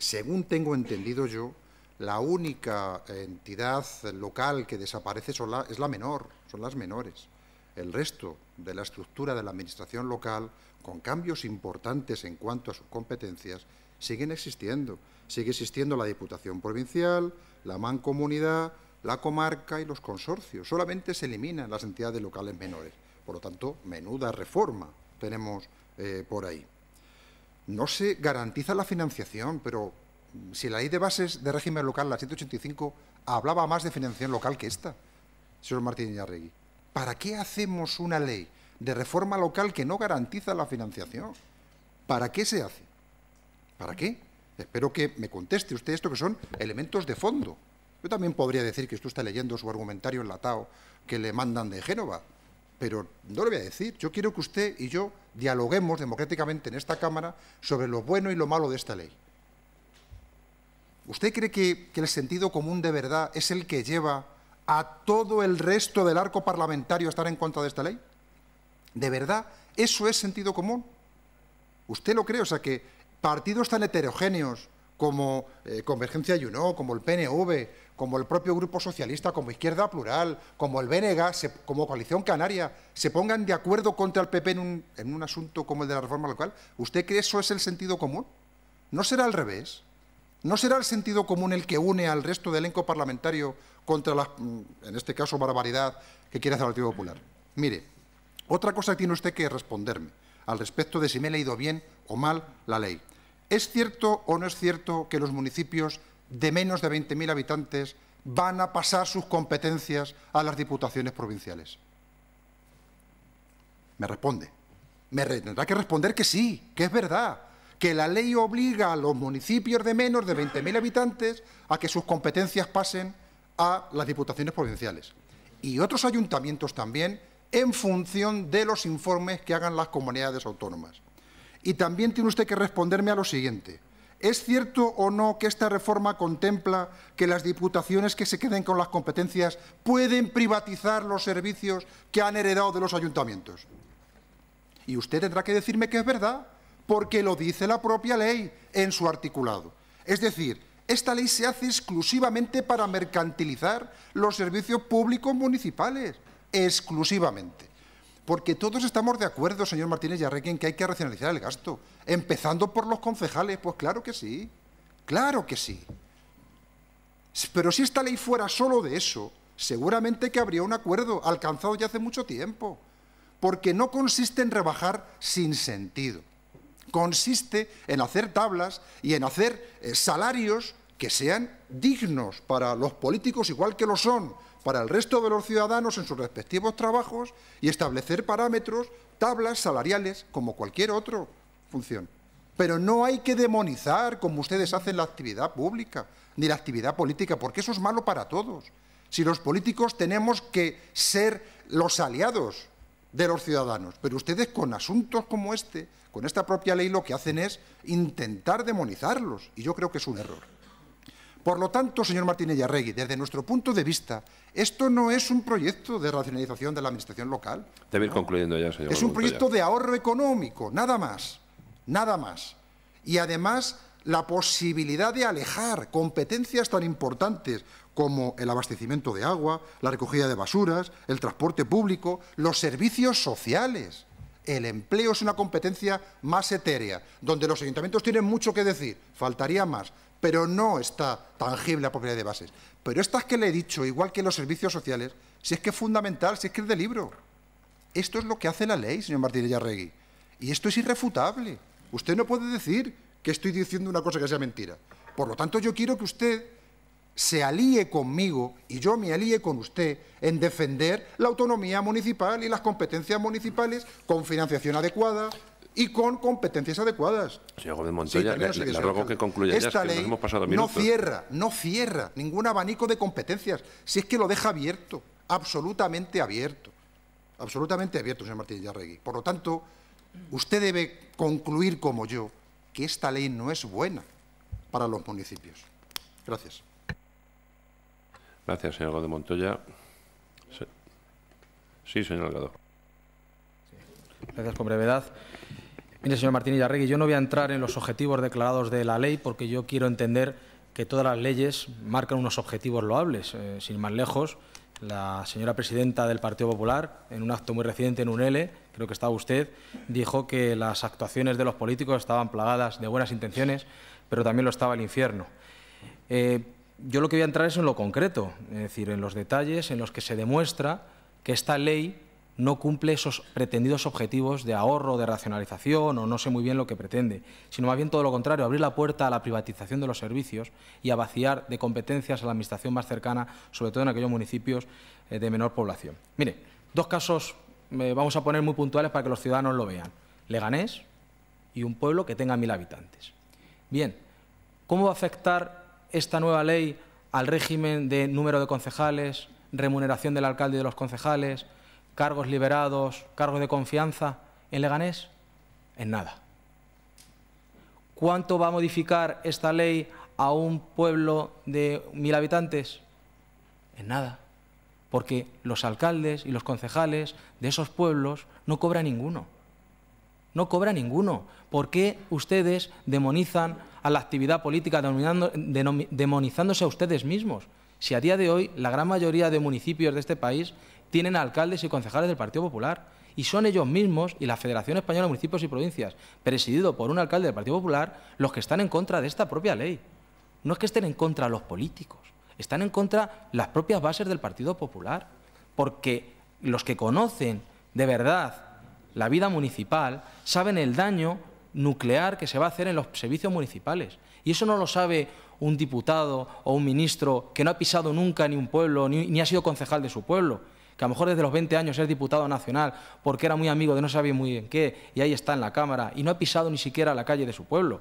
según tengo entendido yo, la única entidad local que desaparece es la menor, son las menores. El resto de la estructura de la Administración local, con cambios importantes en cuanto a sus competencias, siguen existiendo. Sigue existiendo la Diputación Provincial, la Mancomunidad, la Comarca y los consorcios. Solamente se eliminan las entidades locales menores. Por lo tanto, menuda reforma tenemos eh, por ahí no se garantiza la financiación, pero mm, si la ley de bases de régimen local, la 185, hablaba más de financiación local que esta, señor Martín Yarregui. ¿Para qué hacemos una ley de reforma local que no garantiza la financiación? ¿Para qué se hace? ¿Para qué? Espero que me conteste usted esto, que son elementos de fondo. Yo también podría decir que usted está leyendo su argumentario enlatado que le mandan de Génova, pero no lo voy a decir. Yo quiero que usted y yo dialoguemos democráticamente en esta Cámara sobre lo bueno y lo malo de esta ley. ¿Usted cree que, que el sentido común de verdad es el que lleva a todo el resto del arco parlamentario a estar en contra de esta ley? ¿De verdad eso es sentido común? ¿Usted lo cree? O sea, que partidos tan heterogéneos, como eh, Convergencia y como el PNV, como el propio Grupo Socialista, como Izquierda Plural, como el BNG, como Coalición Canaria, se pongan de acuerdo contra el PP en un, asunto como el de la reforma local, ¿usted cree eso es el sentido común? ¿No será al revés? ¿No será el sentido común el que une al resto del elenco parlamentario contra la, mm, en este caso, barbaridad que quiere hacer el Partido Popular? Mire, otra cosa tiene usted que responderme al respecto de si me he leído bien o mal la ley. ¿Es cierto o no es cierto que los municipios de menos de 20.000 habitantes van a pasar sus competencias a las diputaciones provinciales? Me responde. Me tendrá que responder que sí, que es verdad, que la ley obliga a los municipios de menos de 20.000 habitantes a que sus competencias pasen a las diputaciones provinciales y otros ayuntamientos también en función de los informes que hagan las comunidades autónomas. Y también tiene usted que responderme a lo siguiente. ¿Es cierto o no que esta reforma contempla que las diputaciones que se queden con las competencias pueden privatizar los servicios que han heredado de los ayuntamientos? Y usted tendrá que decirme que es verdad, porque lo dice la propia ley en su articulado. Es decir, esta ley se hace exclusivamente para mercantilizar los servicios públicos municipales, exclusivamente. Porque todos estamos de acuerdo, señor Martínez Yarrequín, que hay que racionalizar el gasto. Empezando por los concejales, pues claro que sí. Claro que sí. Pero si esta ley fuera solo de eso, seguramente que habría un acuerdo alcanzado ya hace mucho tiempo. Porque no consiste en rebajar sin sentido. Consiste en hacer tablas y en hacer eh, salarios que sean dignos para los políticos, igual que lo son para el resto de los ciudadanos en sus respectivos trabajos y establecer parámetros, tablas salariales, como cualquier otra función. Pero no hay que demonizar, como ustedes hacen, la actividad pública ni la actividad política, porque eso es malo para todos. Si los políticos tenemos que ser los aliados de los ciudadanos, pero ustedes con asuntos como este, con esta propia ley, lo que hacen es intentar demonizarlos, y yo creo que es un error. Por lo tanto, señor Martínez Yarregui, desde nuestro punto de vista, esto no es un proyecto de racionalización de la administración local. Debe ir concluyendo ya, señor. Es un proyecto de ahorro económico, nada más, nada más. Y además, la posibilidad de alejar competencias tan importantes como el abastecimiento de agua, la recogida de basuras, el transporte público, los servicios sociales. El empleo es una competencia más etérea, donde los ayuntamientos tienen mucho que decir, faltaría más, pero no está tangible la propiedad de bases. Pero estas que le he dicho, igual que los servicios sociales, si es que es fundamental, si es que es de libro. Esto es lo que hace la ley, señor Martínez Yarregui. Y esto es irrefutable. Usted no puede decir que estoy diciendo una cosa que sea mentira. Por lo tanto, yo quiero que usted se alíe conmigo y yo me alíe con usted en defender la autonomía municipal y las competencias municipales con financiación adecuada, y con competencias adecuadas. Señor Gómez Montoya, le, que concluya Esta ley no cierra, no cierra ningún abanico de competencias, si es que lo deja abierto, absolutamente abierto, absolutamente abierto, señor Martínez Yarregui. Por lo tanto, usted debe concluir como yo que esta ley no es buena para los municipios. Gracias. Gracias, señor Gómez Montoya. Sí, señor Algado. Gracias, con brevedad. Mire, señor Martínez Yarregui, yo no voy a entrar en los objetivos declarados de la ley porque yo quiero entender que todas las leyes marcan unos objetivos loables. Eh, sin más lejos, la señora presidenta del Partido Popular, en un acto muy reciente en UNELE, creo que estaba usted, dijo que las actuaciones de los políticos estaban plagadas de buenas intenciones, pero también lo estaba el infierno. Eh, yo lo que voy a entrar es en lo concreto, es decir, en los detalles en los que se demuestra que esta ley no cumple esos pretendidos objetivos de ahorro, de racionalización o no sé muy bien lo que pretende, sino más bien todo lo contrario, abrir la puerta a la privatización de los servicios y a vaciar de competencias a la administración más cercana, sobre todo en aquellos municipios eh, de menor población. Mire, dos casos vamos a poner muy puntuales para que los ciudadanos lo vean. Leganés y un pueblo que tenga mil habitantes. Bien, ¿cómo va a afectar esta nueva ley al régimen de número de concejales, remuneración del alcalde y de los concejales, cargos liberados, cargos de confianza en Leganés? En nada. ¿Cuánto va a modificar esta ley a un pueblo de mil habitantes? En nada. Porque los alcaldes y los concejales de esos pueblos no cobran ninguno. No cobra ninguno. ¿Por qué ustedes demonizan a la actividad política demonizándose a ustedes mismos? Si a día de hoy la gran mayoría de municipios de este país tienen alcaldes y concejales del Partido Popular y son ellos mismos y la Federación Española de Municipios y Provincias, presidido por un alcalde del Partido Popular, los que están en contra de esta propia ley. No es que estén en contra los políticos, están en contra las propias bases del Partido Popular, porque los que conocen de verdad la vida municipal saben el daño nuclear que se va a hacer en los servicios municipales. Y eso no lo sabe un diputado o un ministro que no ha pisado nunca ni un pueblo, ni, ha sido concejal de su pueblo, que a lo mejor desde los 20 años es diputado nacional porque era muy amigo de no sabía muy bien qué y ahí está en la Cámara y no ha pisado ni siquiera la calle de su pueblo.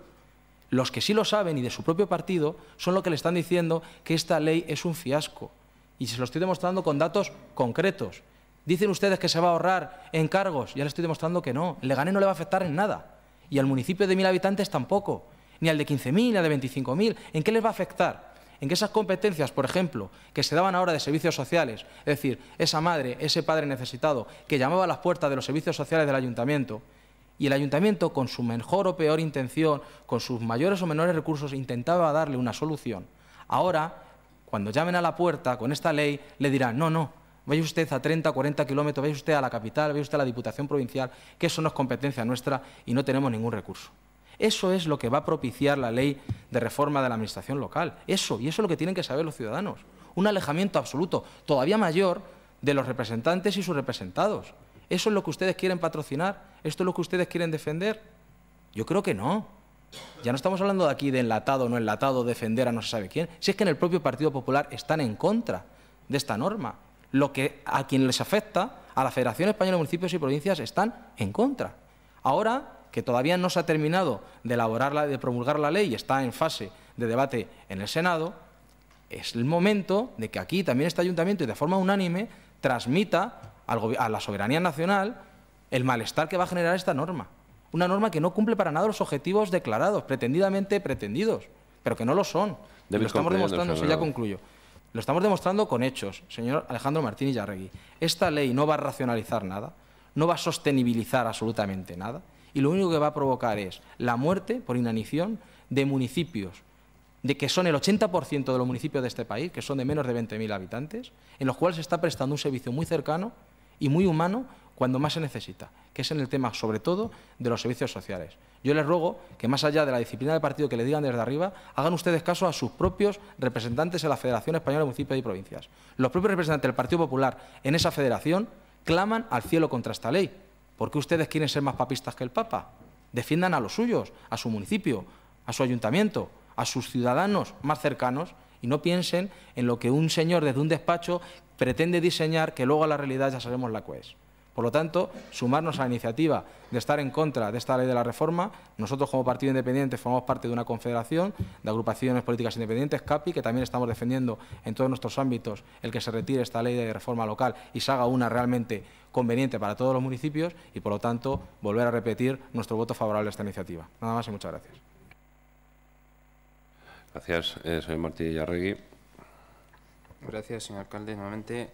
Los que sí lo saben y de su propio partido son los que le están diciendo que esta ley es un fiasco. Y se lo estoy demostrando con datos concretos. Dicen ustedes que se va a ahorrar en cargos. Ya les estoy demostrando que no. Le gané no le va a afectar en nada. Y al municipio de mil habitantes tampoco ni al de 15.000, ni al de 25.000. ¿En qué les va a afectar? En que esas competencias, por ejemplo, que se daban ahora de servicios sociales, es decir, esa madre, ese padre necesitado, que llamaba a las puertas de los servicios sociales del ayuntamiento, y el ayuntamiento, con su mejor o peor intención, con sus mayores o menores recursos, intentaba darle una solución. Ahora, cuando llamen a la puerta con esta ley, le dirán, no, no, vaya usted a 30, 40 kilómetros, vaya usted a la capital, vaya usted a la Diputación Provincial, que eso no es competencia nuestra y no tenemos ningún recurso. Eso es lo que va a propiciar la ley de reforma de la administración local. Eso, y eso es lo que tienen que saber los ciudadanos. Un alejamiento absoluto, todavía mayor, de los representantes y sus representados. ¿Eso es lo que ustedes quieren patrocinar? ¿Esto es lo que ustedes quieren defender? Yo creo que no. Ya no estamos hablando de aquí de enlatado, no enlatado, defender a no se sabe quién. Si es que en el propio Partido Popular están en contra de esta norma. Lo que a quien les afecta, a la Federación Española de Municipios y Provincias, están en contra. Ahora que todavía no se ha terminado de elaborarla, de promulgar la ley y está en fase de debate en el Senado, es el momento de que aquí también este ayuntamiento y de forma unánime transmita a la soberanía nacional el malestar que va a generar esta norma. Una norma que no cumple para nada los objetivos declarados, pretendidamente pretendidos, pero que no lo son. lo estamos demostrando, concluyo. Lo estamos demostrando con hechos, señor Alejandro Martínez Yarregui. Esta ley no va a racionalizar nada, no va a sostenibilizar absolutamente nada y lo único que va a provocar es la muerte por inanición de municipios de que son el 80% de los municipios de este país, que son de menos de 20.000 habitantes, en los cuales se está prestando un servicio muy cercano y muy humano cuando más se necesita, que es en el tema, sobre todo, de los servicios sociales. Yo les ruego que, más allá de la disciplina del partido que le digan desde arriba, hagan ustedes caso a sus propios representantes en la Federación Española de Municipios y Provincias. Los propios representantes del Partido Popular en esa federación claman al cielo contra esta ley. ¿Por qué ustedes quieren ser más papistas que el Papa? Defiendan a los suyos, a su municipio, a su ayuntamiento, a sus ciudadanos más cercanos y no piensen en lo que un señor desde un despacho pretende diseñar que luego a la realidad ya sabemos la que Por lo tanto, sumarnos a la iniciativa de estar en contra de esta ley de la reforma, nosotros como Partido Independiente formamos parte de una confederación de agrupaciones políticas independientes, CAPI, que también estamos defendiendo en todos nuestros ámbitos el que se retire esta ley de reforma local y se haga una realmente conveniente para todos los municipios y, por lo tanto, volver a repetir nuestro voto favorable a esta iniciativa. Nada más y muchas gracias. Gracias. Eh, soy Martí Gracias, señor alcalde. Nuevamente,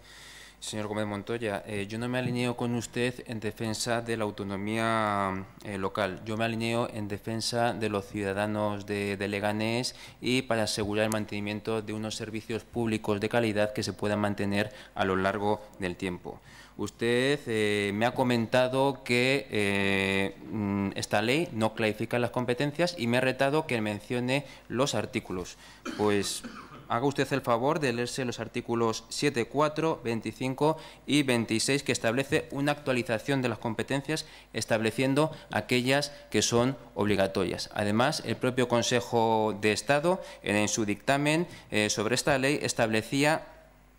señor Gómez Montoya, eh, yo no me alineo con usted en defensa de la autonomía eh, local. Yo me alineo en defensa de los ciudadanos de, de, Leganés y para asegurar el mantenimiento de unos servicios públicos de calidad que se puedan mantener a lo largo del tiempo. Usted eh, me ha comentado que eh, mm, esta ley no clarifica las competencias y me ha retado que mencione los artículos. Pues haga usted el favor de leerse los artículos 7, 4, 25 y 26 que establece una actualización de las competencias estableciendo aquellas que son obligatorias. Además, el propio Consejo de Estado en su dictamen eh, sobre esta ley establecía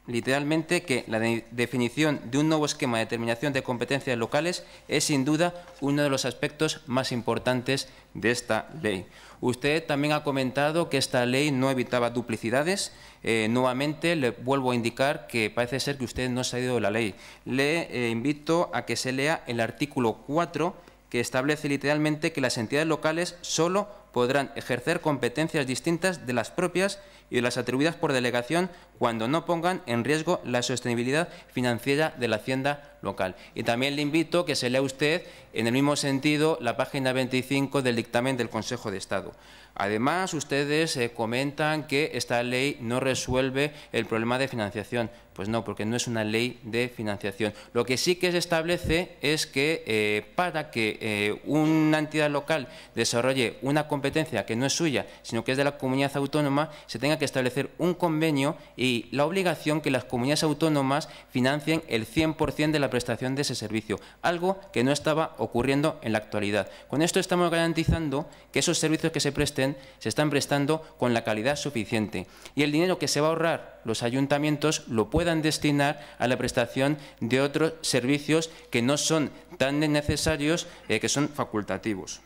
literalmente que la definición de un nuevo esquema de determinación de competencias locales es sin duda uno de los aspectos más importantes de esta ley. Usted también ha comentado que esta ley no evitaba duplicidades. Eh, nuevamente le vuelvo a indicar que parece ser que usted no se ha ido de la ley. Le eh, invito a que se lea el artículo 4 que establece literalmente que las entidades locales solo podrán ejercer competencias distintas de las propias y de las atribuidas por delegación cuando no pongan en riesgo la sostenibilidad financiera de la hacienda local. Y también le invito a que se lea usted, en el mismo sentido, la página 25 del dictamen del Consejo de Estado. Además, ustedes eh, comentan que esta ley no resuelve el problema de financiación. Pues no, porque no es una ley de financiación. Lo que sí que se establece es que eh, para que eh, una entidad local desarrolle una competencia que no es suya, sino que es de la comunidad autónoma, se tenga que establecer un convenio y la obligación que las comunidades autónomas financien el 100% de la prestación de ese servicio, algo que no estaba ocurriendo en la actualidad. Con esto estamos garantizando que esos servicios que se presten se están prestando con la calidad suficiente y el dinero que se va a ahorrar los ayuntamientos lo pueden puedan destinar a la prestación de otros servicios que no son tan necesarios, eh, que son facultativos.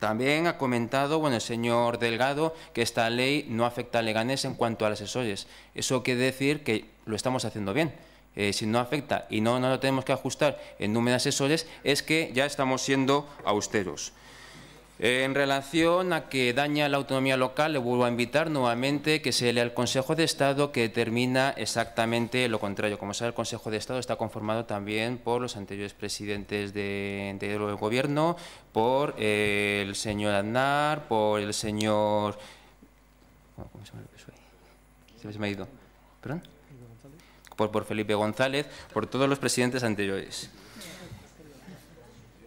También ha comentado bueno, el señor Delgado que esta ley no afecta a Leganés en cuanto a las asesores. Eso quiere decir que lo estamos haciendo bien. Eh, si no afecta y no, no lo tenemos que ajustar en número de asesores, es que ya estamos siendo austeros en relación a que daña la autonomía local, le vuelvo a invitar nuevamente que se lea el Consejo de Estado que determina exactamente lo contrario. Como sabe, el Consejo de Estado está conformado también por los anteriores presidentes del de, Gobierno, por eh, el señor Aznar, por el señor… ¿Cómo se me, se me ha ido. ¿Perdón? por Felipe González, por todos los presidentes anteriores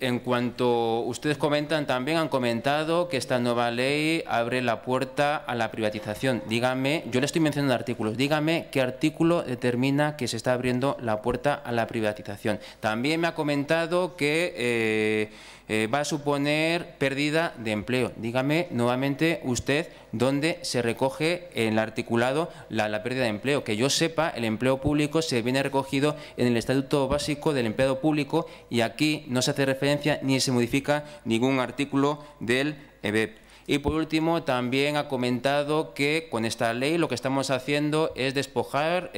en cuanto ustedes comentan, también han comentado que esta nueva ley abre la puerta a la privatización. Dígame, yo le estoy mencionando artículos, dígame qué artículo determina que se está abriendo la puerta a la privatización. También me ha comentado que... Eh, eh, va a suponer pérdida de empleo. Dígame nuevamente usted dónde se recoge en el articulado la, pérdida de empleo. Que yo sepa, el empleo público se viene recogido en el Estatuto Básico del Empleado Público y aquí no se hace referencia ni se modifica ningún artículo del EBEP. Y por último, también ha comentado que con esta ley lo que estamos haciendo es despojar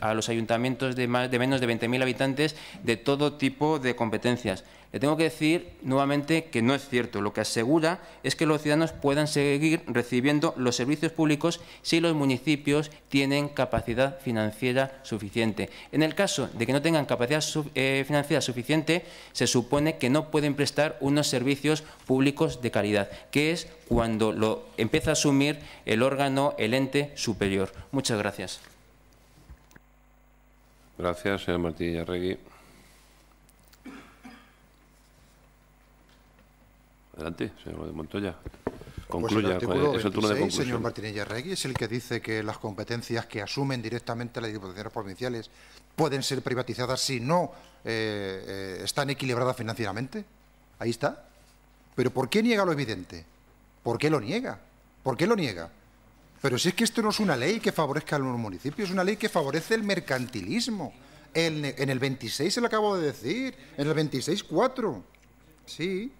a los ayuntamientos de, de menos de 20.000 habitantes de todo tipo de competencias. Le tengo que decir nuevamente que no es cierto. Lo que asegura es que los ciudadanos puedan seguir recibiendo los servicios públicos si los municipios tienen capacidad financiera suficiente. En el caso de que no tengan capacidad eh, financiera suficiente, se supone que no pueden prestar unos servicios públicos de calidad, que es cuando lo empieza a asumir el órgano, el ente superior. Muchas gracias. Gracias, señor Martínez Adelante, señor Montoya. Pues Concluya. el artículo turno de señor Martínez Yarregui, es el que dice que las competencias que asumen directamente las diputaciones provinciales pueden ser privatizadas si no eh, eh, están equilibradas financieramente. Ahí está. Pero ¿por qué niega lo evidente? ¿Por qué lo niega? ¿Por qué lo niega? Pero si es que esto no es una ley que favorezca a los municipios, es una ley que favorece el mercantilismo. En, el 26 se lo acabo de decir, en el 26.4. Sí.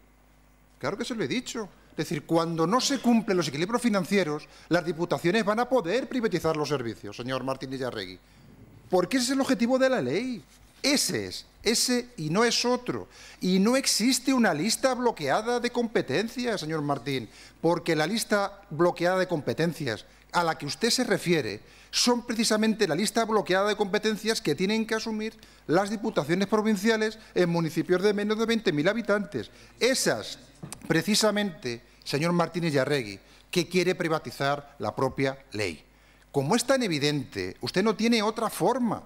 Claro que se lo he dicho. Es decir, cuando no se cumplen los equilibrios financieros, las diputaciones van a poder privatizar los servicios, señor Martín Villarregui. Porque ese es el objetivo de la ley. Ese es, ese y no es otro. Y no existe una lista bloqueada de competencias, señor Martín, porque la lista bloqueada de competencias a la que usted se refiere son precisamente la lista bloqueada de competencias que tienen que asumir las diputaciones provinciales en municipios de menos de 20.000 habitantes. Esas precisamente, señor Martínez Yarregui, que quiere privatizar la propia ley. Como es tan evidente, usted no tiene otra forma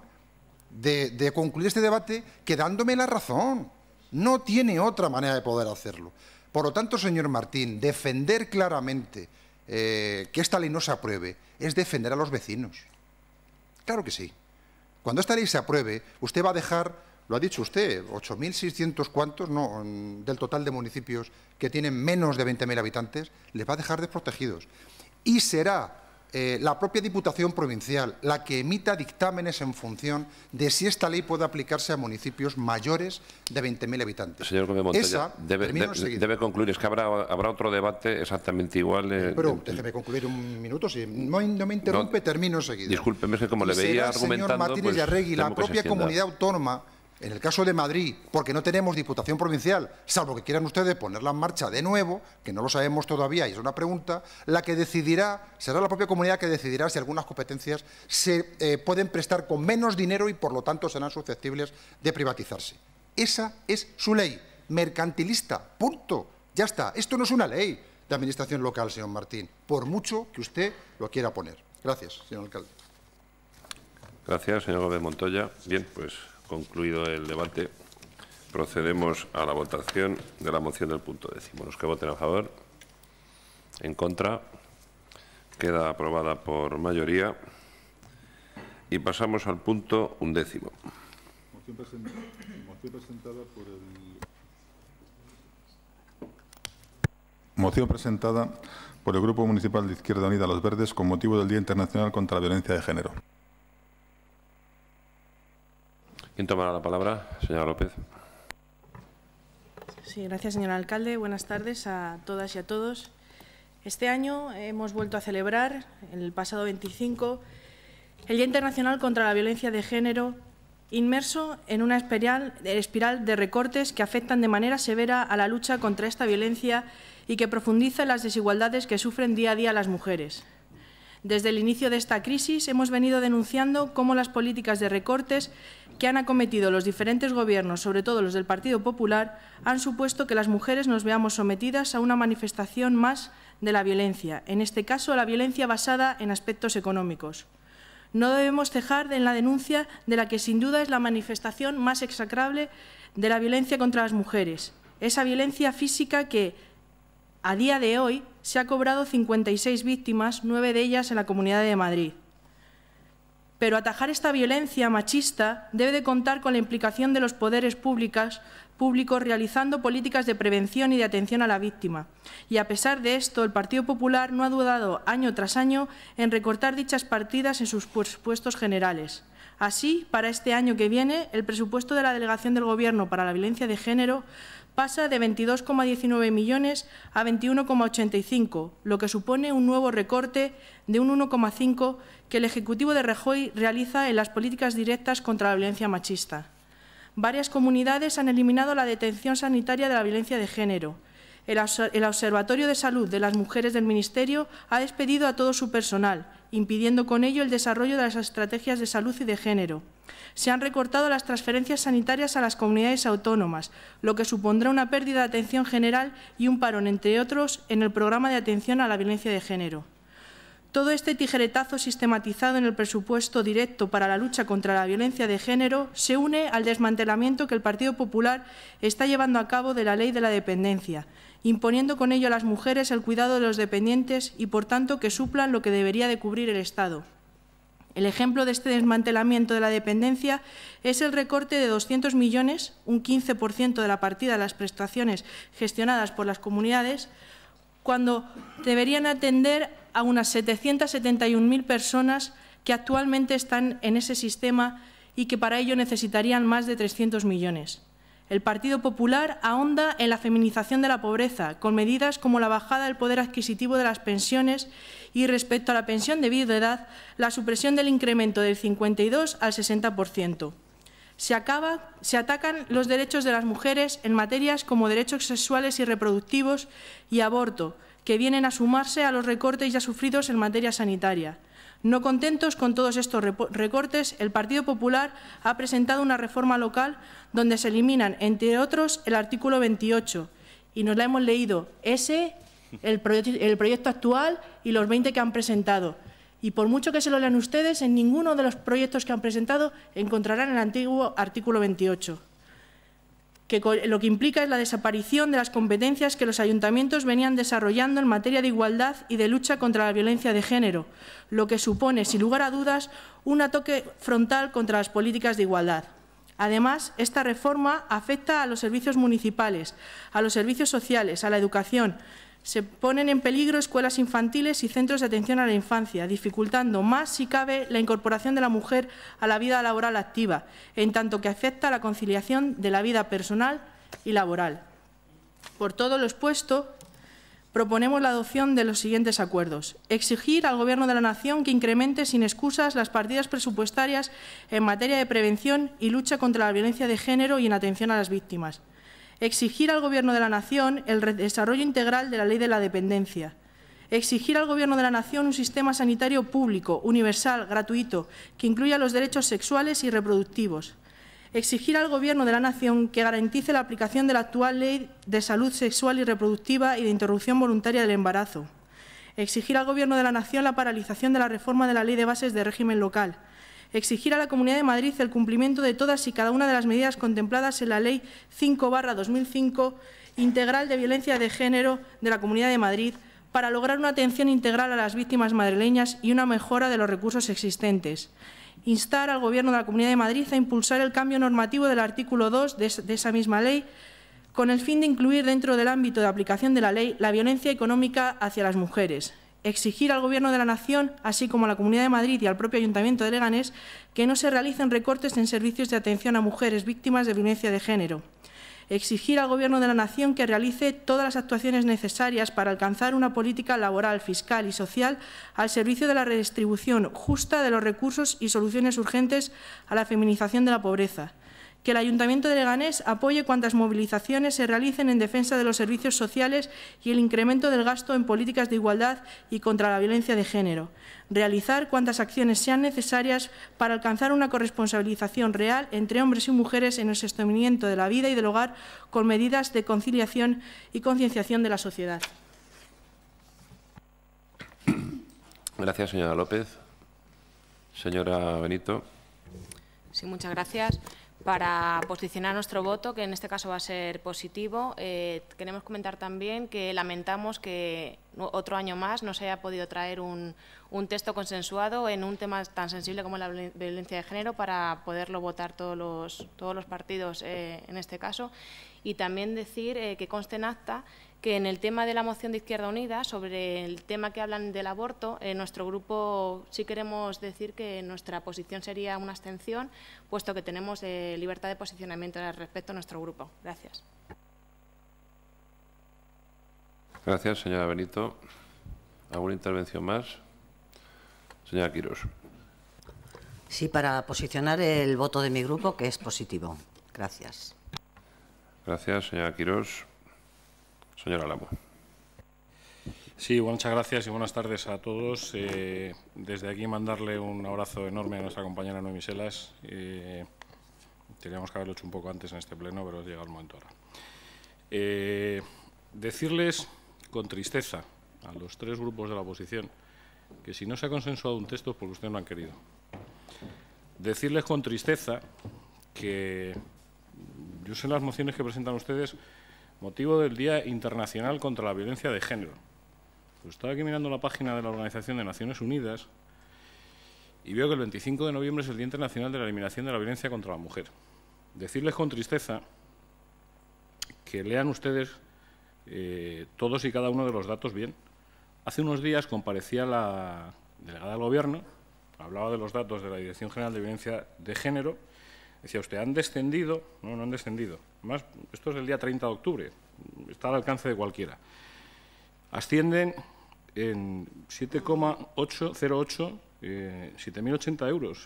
de, concluir este debate que dándome la razón. No tiene otra manera de poder hacerlo. Por lo tanto, señor Martín, defender claramente eh, que esta ley no se apruebe es defender a los vecinos. Claro que sí. Cuando esta ley se apruebe, usted va a dejar lo ha dicho usted, 8.600 cuantos no, del total de municipios que tienen menos de 20.000 habitantes, les va a dejar desprotegidos. Y será eh, la propia Diputación Provincial la que emita dictámenes en función de si esta ley puede aplicarse a municipios mayores de 20.000 habitantes. Señor Gómez Esa, debe, debe, concluir, es que habrá, habrá otro debate exactamente igual. Pero déjeme concluir un minuto, si no, me interrumpe, termino enseguida. Discúlpeme, es que como le veía argumentando... Martínez pues la propia comunidad autónoma en el caso de Madrid, porque no tenemos diputación provincial, salvo que quieran ustedes ponerla en marcha de nuevo, que no lo sabemos todavía y es una pregunta, la que decidirá, será la propia comunidad que decidirá si algunas competencias se eh, pueden prestar con menos dinero y por lo tanto serán susceptibles de privatizarse. Esa es su ley, mercantilista, punto. Ya está, esto no es una ley de administración local, señor Martín, por mucho que usted lo quiera poner. Gracias, señor alcalde. Gracias, señor Gómez Montoya. Bien, pues concluido el debate, procedemos a la votación de la moción del punto décimo. Los que voten a favor, en contra, queda aprobada por mayoría. Y pasamos al punto undécimo. Moción presentada, por el... Moción presentada por el Grupo Municipal de Izquierda Unida Los Verdes con motivo del Día Internacional contra la Violencia de Género. ¿Quién tomará la palabra? Señora López. Sí, gracias, señor alcalde. Buenas tardes a todas y a todos. Este año hemos vuelto a celebrar, el pasado 25, el Día Internacional contra la Violencia de Género, inmerso en una espiral de recortes que afectan de manera severa a la lucha contra esta violencia y que profundiza las desigualdades que sufren día a día las mujeres. Desde el inicio de esta crisis hemos venido denunciando cómo las políticas de recortes que han acometido los diferentes gobiernos, sobre todo los del Partido Popular, han supuesto que las mujeres nos veamos sometidas a una manifestación más de la violencia, en este caso la violencia basada en aspectos económicos. No debemos cejar en la denuncia de la que sin duda es la manifestación más exacrable de la violencia contra las mujeres, esa violencia física que, a día de hoy, se ha cobrado 56 víctimas, nueve de ellas en la Comunidad de Madrid pero atajar esta violencia machista debe de contar con la implicación de los poderes públicos, públicos realizando políticas de prevención y de atención a la víctima. Y a pesar de esto, el Partido Popular no ha dudado año tras año en recortar dichas partidas en sus presupuestos generales. Así, para este año que viene, el presupuesto de la Delegación del Gobierno para la Violencia de Género pasa de 22,19 millones a 21,85, lo que supone un nuevo recorte de un 1,5 que el Ejecutivo de Rejoy realiza en las políticas directas contra la violencia machista. Varias comunidades han eliminado la detención sanitaria de la violencia de género. el Observatorio de Salud de las Mujeres del Ministerio ha despedido a todo su personal, impidiendo con ello el desarrollo de las estrategias de salud y de género. Se han recortado las transferencias sanitarias a las comunidades autónomas, lo que supondrá una pérdida de atención general y un parón, entre otros, en el programa de atención a la violencia de género. Todo este tijeretazo sistematizado en el presupuesto directo para la lucha contra la violencia de género se une al desmantelamiento que el Partido Popular está llevando a cabo de la ley de la dependencia, imponiendo con ello a las mujeres el cuidado de los dependientes y, por tanto, que suplan lo que debería de cubrir el Estado. El ejemplo de este desmantelamiento de la dependencia es el recorte de 200 millones, un 15% de la partida de las prestaciones gestionadas por las comunidades, cuando deberían atender a unas 771.000 personas que actualmente están en ese sistema y que para ello necesitarían más de 300 millones. El Partido Popular ahonda en la feminización de la pobreza, con medidas como la bajada del poder adquisitivo de las pensiones y, respecto a la pensión de edad, la supresión del incremento del 52 al 60%. Se, atacan los derechos de las mujeres en materias como derechos sexuales y reproductivos y aborto, que vienen a sumarse a los recortes ya sufridos en materia sanitaria. No contentos con todos estos recortes, el Partido Popular ha presentado una reforma local donde se eliminan, entre otros, el artículo 28. Y nos la hemos leído ese, el, el proyecto actual y los 20 que han presentado y por mucho que se lo lean ustedes, en ninguno de los proyectos que han presentado encontrarán el antiguo artículo 28, que lo que implica es la desaparición de las competencias que los ayuntamientos venían desarrollando en materia de igualdad y de lucha contra la violencia de género, lo que supone, sin lugar a dudas, un ataque frontal contra las políticas de igualdad. Además, esta reforma afecta a los servicios municipales, a los servicios sociales, a la educación, se ponen en peligro escuelas infantiles y centros de atención a la infancia, dificultando más, si cabe, la incorporación de la mujer a la vida laboral activa, en tanto que afecta la conciliación de la vida personal y laboral. Por todo lo expuesto, proponemos la adopción de los siguientes acuerdos. Exigir al Gobierno de la Nación que incremente sin excusas las partidas presupuestarias en materia de prevención y lucha contra la violencia de género y en atención a las víctimas exigir al Gobierno de la Nación el desarrollo integral de la Ley de la Dependencia, exigir al Gobierno de la Nación un sistema sanitario público, universal, gratuito, que incluya los derechos sexuales y reproductivos, exigir al Gobierno de la Nación que garantice la aplicación de la actual Ley de Salud Sexual y Reproductiva y de Interrupción Voluntaria del Embarazo, exigir al Gobierno de la Nación la paralización de la reforma de la Ley de Bases de Régimen Local, exigir a la Comunidad de Madrid el cumplimiento de todas y cada una de las medidas contempladas en la Ley 5-2005 integral de violencia de género de la Comunidad de Madrid para lograr una atención integral a las víctimas madrileñas y una mejora de los recursos existentes. Instar al Gobierno de la Comunidad de Madrid a impulsar el cambio normativo del artículo 2 de esa misma ley con el fin de incluir dentro del ámbito de aplicación de la ley la violencia económica hacia las mujeres, exigir al Gobierno de la Nación, así como a la Comunidad de Madrid y al propio Ayuntamiento de Leganés, que no se realicen recortes en servicios de atención a mujeres víctimas de violencia de género. Exigir al Gobierno de la Nación que realice todas las actuaciones necesarias para alcanzar una política laboral, fiscal y social al servicio de la redistribución justa de los recursos y soluciones urgentes a la feminización de la pobreza que el Ayuntamiento de Leganés apoye cuantas movilizaciones se realicen en defensa de los servicios sociales y el incremento del gasto en políticas de igualdad y contra la violencia de género, realizar cuantas acciones sean necesarias para alcanzar una corresponsabilización real entre hombres y mujeres en el sostenimiento de la vida y del hogar con medidas de conciliación y concienciación de la sociedad. Gracias, señora López. Señora Benito. Sí, muchas gracias para posicionar nuestro voto, que en este caso va a ser positivo. Eh, queremos comentar también que lamentamos que otro año más no se haya podido traer un, texto consensuado en un tema tan sensible como la violencia de género para poderlo votar todos los, todos los partidos eh, en este caso. Y también decir eh, que conste en acta que en el tema de la moción de Izquierda Unida, sobre el tema que hablan del aborto, en eh, nuestro grupo sí queremos decir que nuestra posición sería una abstención, puesto que tenemos libertad de posicionamiento al respecto a nuestro grupo. Gracias. Gracias, señora Benito. ¿Alguna intervención más? Señora Quirós. Sí, para posicionar el voto de mi grupo, que es positivo. Gracias. Gracias, señora Quirós. Señora Lamo. Sí, muchas gracias y buenas tardes a todos. Eh, desde aquí mandarle un abrazo enorme a nuestra compañera Noemi Selas. Eh, teníamos que haberlo hecho un poco antes en este pleno, pero llega el momento ahora. Eh, decirles con tristeza a los tres grupos de la oposición que si no se ha consensuado un texto es pues porque ustedes no han querido. Decirles con tristeza que yo sé las mociones que presentan ustedes motivo del Día Internacional contra la Violencia de Género. Pues estaba aquí mirando la página de la Organización de Naciones Unidas y veo que el 25 de noviembre es el Día Internacional de la Eliminación de la Violencia contra la Mujer. Decirles con tristeza que lean ustedes eh, todos y cada uno de los datos bien. Hace unos días comparecía la delegada del Gobierno, hablaba de los datos de la Dirección General de Violencia de Género, decía usted, ¿han descendido? No, no han descendido. además, esto es el día 30 de octubre, está al alcance de cualquiera. Ascienden en 7,808, 7.080 eh, euros.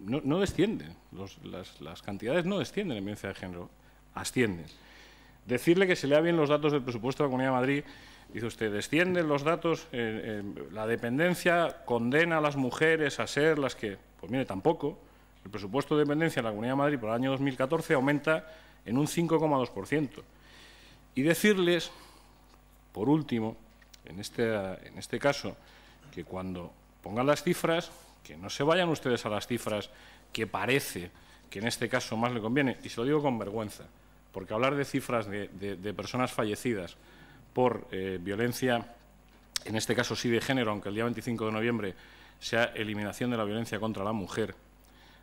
no, no, descienden, las, cantidades no descienden en violencia de género, ascienden. Decirle que se lea bien los datos del presupuesto de la Comunidad de Madrid, dice usted, descienden los datos, eh, eh, la dependencia condena a las mujeres a ser las que... Pues mire, tampoco. El presupuesto de dependencia de la Comunidad de Madrid por el año 2014 aumenta en un 5,2%. Y decirles, por último, en este, en este caso, que cuando pongan las cifras, que no se vayan ustedes a las cifras que parece que en este caso más le conviene, y se lo digo con vergüenza porque hablar de cifras de, personas fallecidas por eh, violencia, en este caso sí de género, aunque el día 25 de noviembre sea eliminación de la violencia contra la mujer,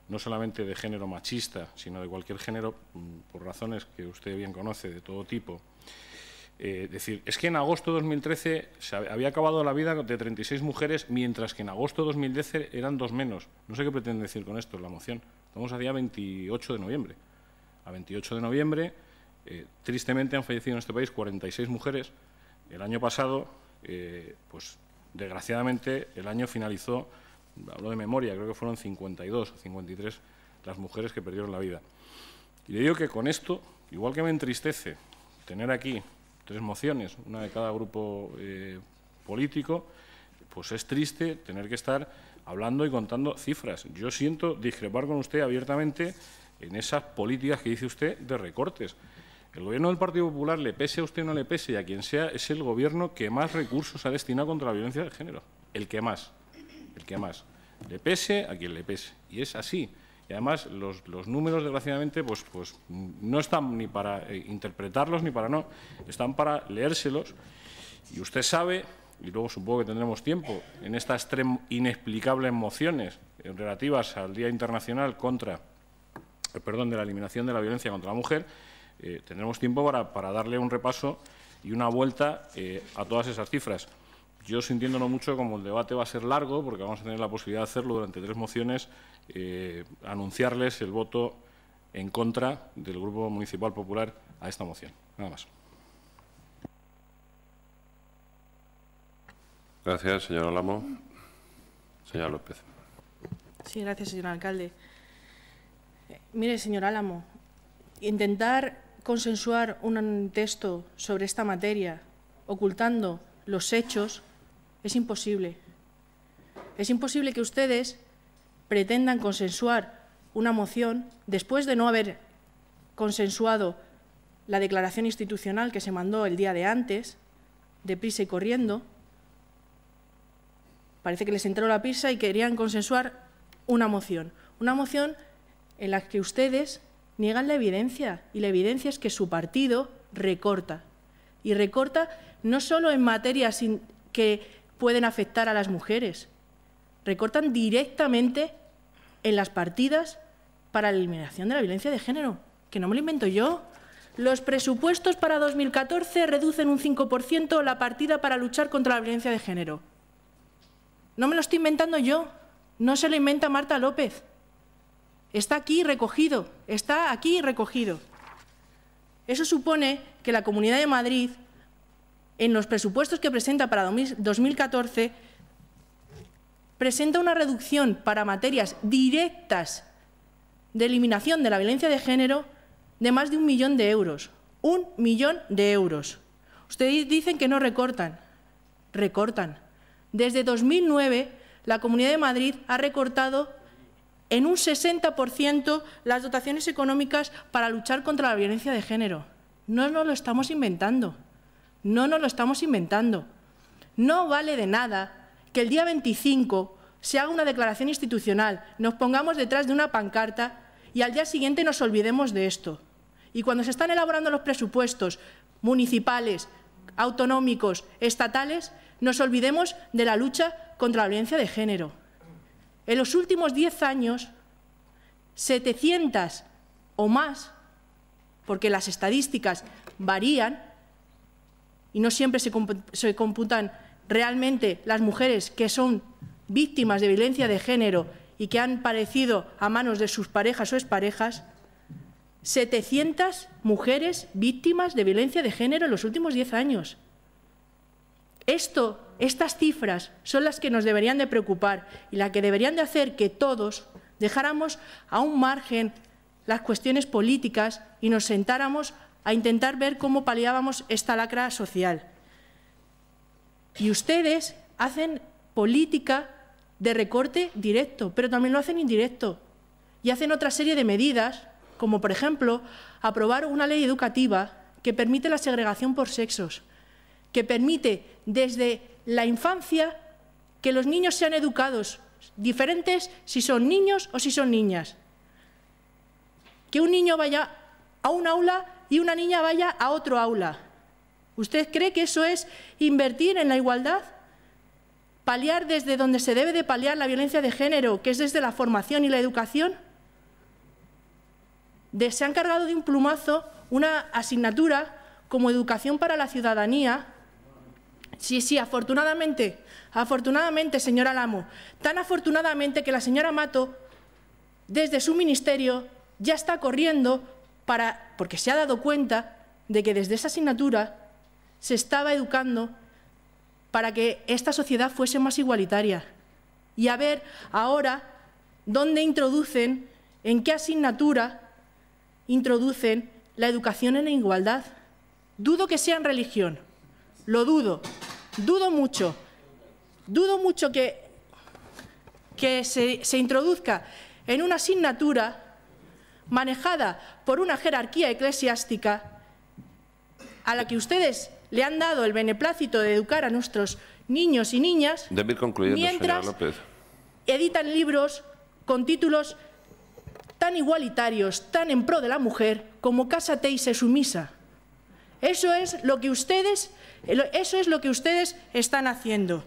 no solamente de género machista, sino de cualquier género, mm, por razones que usted bien conoce, de todo tipo. Eh, es decir, es que en agosto de 2013 se había acabado la vida de 36 mujeres, mientras que en agosto de 2013 eran dos menos. No sé qué pretende decir con esto la moción. Estamos a día 28 de noviembre a 28 de noviembre, eh, tristemente han fallecido en este país 46 mujeres. El año pasado, eh, pues desgraciadamente, el año finalizó, hablo de memoria, creo que fueron 52 o 53 las mujeres que perdieron la vida. Y le digo que con esto, igual que me entristece tener aquí tres mociones, una de cada grupo eh, político, pues es triste tener que estar hablando y contando cifras. Yo siento discrepar con usted abiertamente en esas políticas que dice usted de recortes. El gobierno del Partido Popular, le pese a usted o no le pese, y a quien sea, es el gobierno que más recursos ha destinado contra la violencia de género. El que más. El que más. Le pese a quien le pese. Y es así. Y además los, números, desgraciadamente, pues, pues, no están ni para eh, interpretarlos ni para no. Están para leérselos. Y usted sabe, y luego supongo que tendremos tiempo, en estas tres inexplicables mociones relativas al Día Internacional contra eh, perdón, de la eliminación de la violencia contra la mujer, eh, tendremos tiempo para, darle un repaso y una vuelta eh, a todas esas cifras. Yo sintiéndolo mucho como el debate va a ser largo, porque vamos a tener la posibilidad de hacerlo durante tres mociones, anunciarles el voto en contra del Grupo Municipal Popular a esta moción. Nada más. Gracias, señor Alamo. Señora López. Sí, gracias, señor alcalde. Mire, señor Álamo, intentar consensuar un texto sobre esta materia ocultando los hechos es imposible. Es imposible que ustedes pretendan consensuar una moción después de no haber consensuado la declaración institucional que se mandó el día de antes, de prisa y corriendo. Parece que les entró la pisa y querían consensuar una moción. Una moción en las que ustedes niegan la evidencia, y la evidencia es que su partido recorta, y recorta no solo en materias que pueden afectar a las mujeres, recortan directamente en las partidas para la eliminación de la violencia de género, que no me lo invento yo. Los presupuestos para 2014 reducen un 5% la partida para luchar contra la violencia de género. No me lo estoy inventando yo, no se lo inventa Marta López. Está aquí recogido, está aquí recogido. Eso supone que la Comunidad de Madrid, en los presupuestos que presenta para 2014, presenta una reducción para materias directas de eliminación de la violencia de género de más de un millón de euros. Un millón de euros. Ustedes dicen que no recortan. Recortan. Desde 2009, la Comunidad de Madrid ha recortado en un 60% las dotaciones económicas para luchar contra la violencia de género. No nos lo estamos inventando. No nos lo estamos inventando. No vale de nada que el día 25 se haga una declaración institucional, nos pongamos detrás de una pancarta y al día siguiente nos olvidemos de esto. Y cuando se están elaborando los presupuestos municipales, autonómicos, estatales, nos olvidemos de la lucha contra la violencia de género. En los últimos diez años, 700 o más, porque las estadísticas varían y no siempre se, computan realmente las mujeres que son víctimas de violencia de género y que han parecido a manos de sus parejas o exparejas, 700 mujeres víctimas de violencia de género en los últimos diez años. Esto estas cifras son las que nos deberían de preocupar y las que deberían de hacer que todos dejáramos a un margen las cuestiones políticas y nos sentáramos a intentar ver cómo paliábamos esta lacra social. Y ustedes hacen política de recorte directo, pero también lo hacen indirecto. Y hacen otra serie de medidas, como por ejemplo aprobar una ley educativa que permite la segregación por sexos que permite desde la infancia que los niños sean educados, diferentes si son niños o si son niñas. Que un niño vaya a un aula y una niña vaya a otro aula. ¿Usted cree que eso es invertir en la igualdad? ¿Paliar desde donde se debe de paliar la violencia de género, que es desde la formación y la educación? se han cargado de un plumazo una asignatura como educación para la ciudadanía, Sí, sí, afortunadamente, afortunadamente, señora Lamo, tan afortunadamente que la señora Mato, desde su ministerio, ya está corriendo para, porque se ha dado cuenta de que desde esa asignatura se estaba educando para que esta sociedad fuese más igualitaria. Y a ver ahora dónde introducen, en qué asignatura introducen la educación en la igualdad. Dudo que sea en religión, lo dudo, Dudo mucho, dudo mucho que, que se, introduzca en una asignatura manejada por una jerarquía eclesiástica a la que ustedes le han dado el beneplácito de educar a nuestros niños y niñas mientras editan libros con títulos tan igualitarios, tan en pro de la mujer, como Cásate y se sumisa. Eso es lo que ustedes eso es lo que ustedes están haciendo.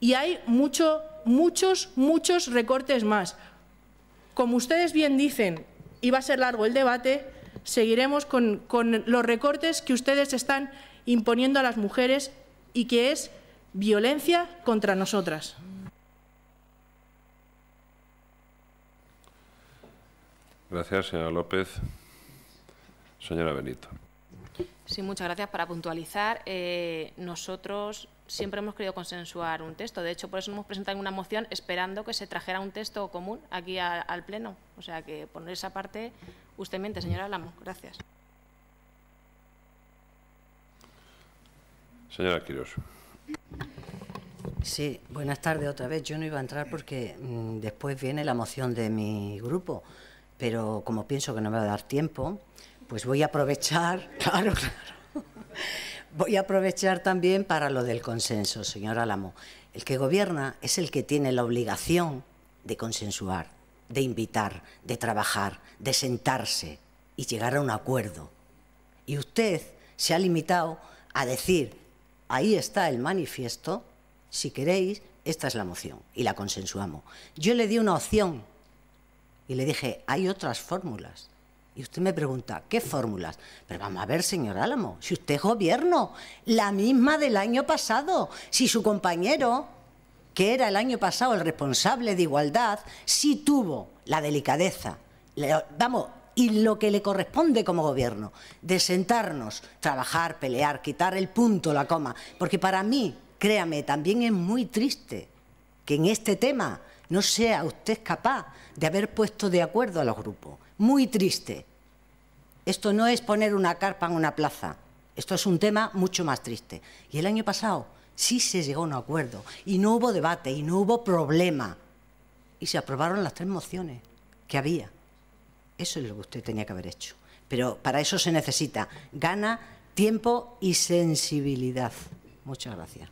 Y hay muchos, muchos, muchos recortes más. Como ustedes bien dicen, y va a ser largo el debate, seguiremos con los recortes que ustedes están imponiendo a las mujeres y que es violencia contra nosotras. Gracias, señora López. Señora Benito. Sí, muchas gracias. Para puntualizar, eh, nosotros siempre hemos querido consensuar un texto. De hecho, por eso hemos presentado una moción esperando que se trajera un texto común aquí al Pleno. O sea, que poner esa parte, usted señora Alamo. Gracias. Señora Quirós. Sí, buenas tardes otra vez. Yo no iba a entrar porque mm, después viene la moción de mi grupo, pero como pienso que no me va a dar tiempo, pues voy a aprovechar, claro, claro. Voy a aprovechar también para lo del consenso, señor Álamo. El que gobierna es el que tiene la obligación de consensuar, de invitar, de trabajar, de sentarse y llegar a un acuerdo. Y usted se ha limitado a decir, ahí está el manifiesto, si queréis, esta es la moción y la consensuamos. Yo le di una opción y le dije, hay otras fórmulas. Y usted me pregunta, ¿qué fórmulas? Pero vamos a ver, señor Álamo, si usted es gobierno, la misma del año pasado, si su compañero, que era el año pasado el responsable de igualdad, sí tuvo la delicadeza, vamos, y lo que le corresponde como gobierno, de sentarnos, trabajar, pelear, quitar el punto, la coma, porque para mí, créame, también es muy triste que en este tema no sea usted capaz de haber puesto de acuerdo a los grupos muy triste. Esto no es poner una carpa en una plaza, esto es un tema mucho más triste. Y el año pasado sí se llegó a un acuerdo y no hubo debate y no hubo problema. Y se aprobaron las tres mociones que había. Eso es lo que usted tenía que haber hecho. Pero para eso se necesita gana, tiempo y sensibilidad. Muchas gracias.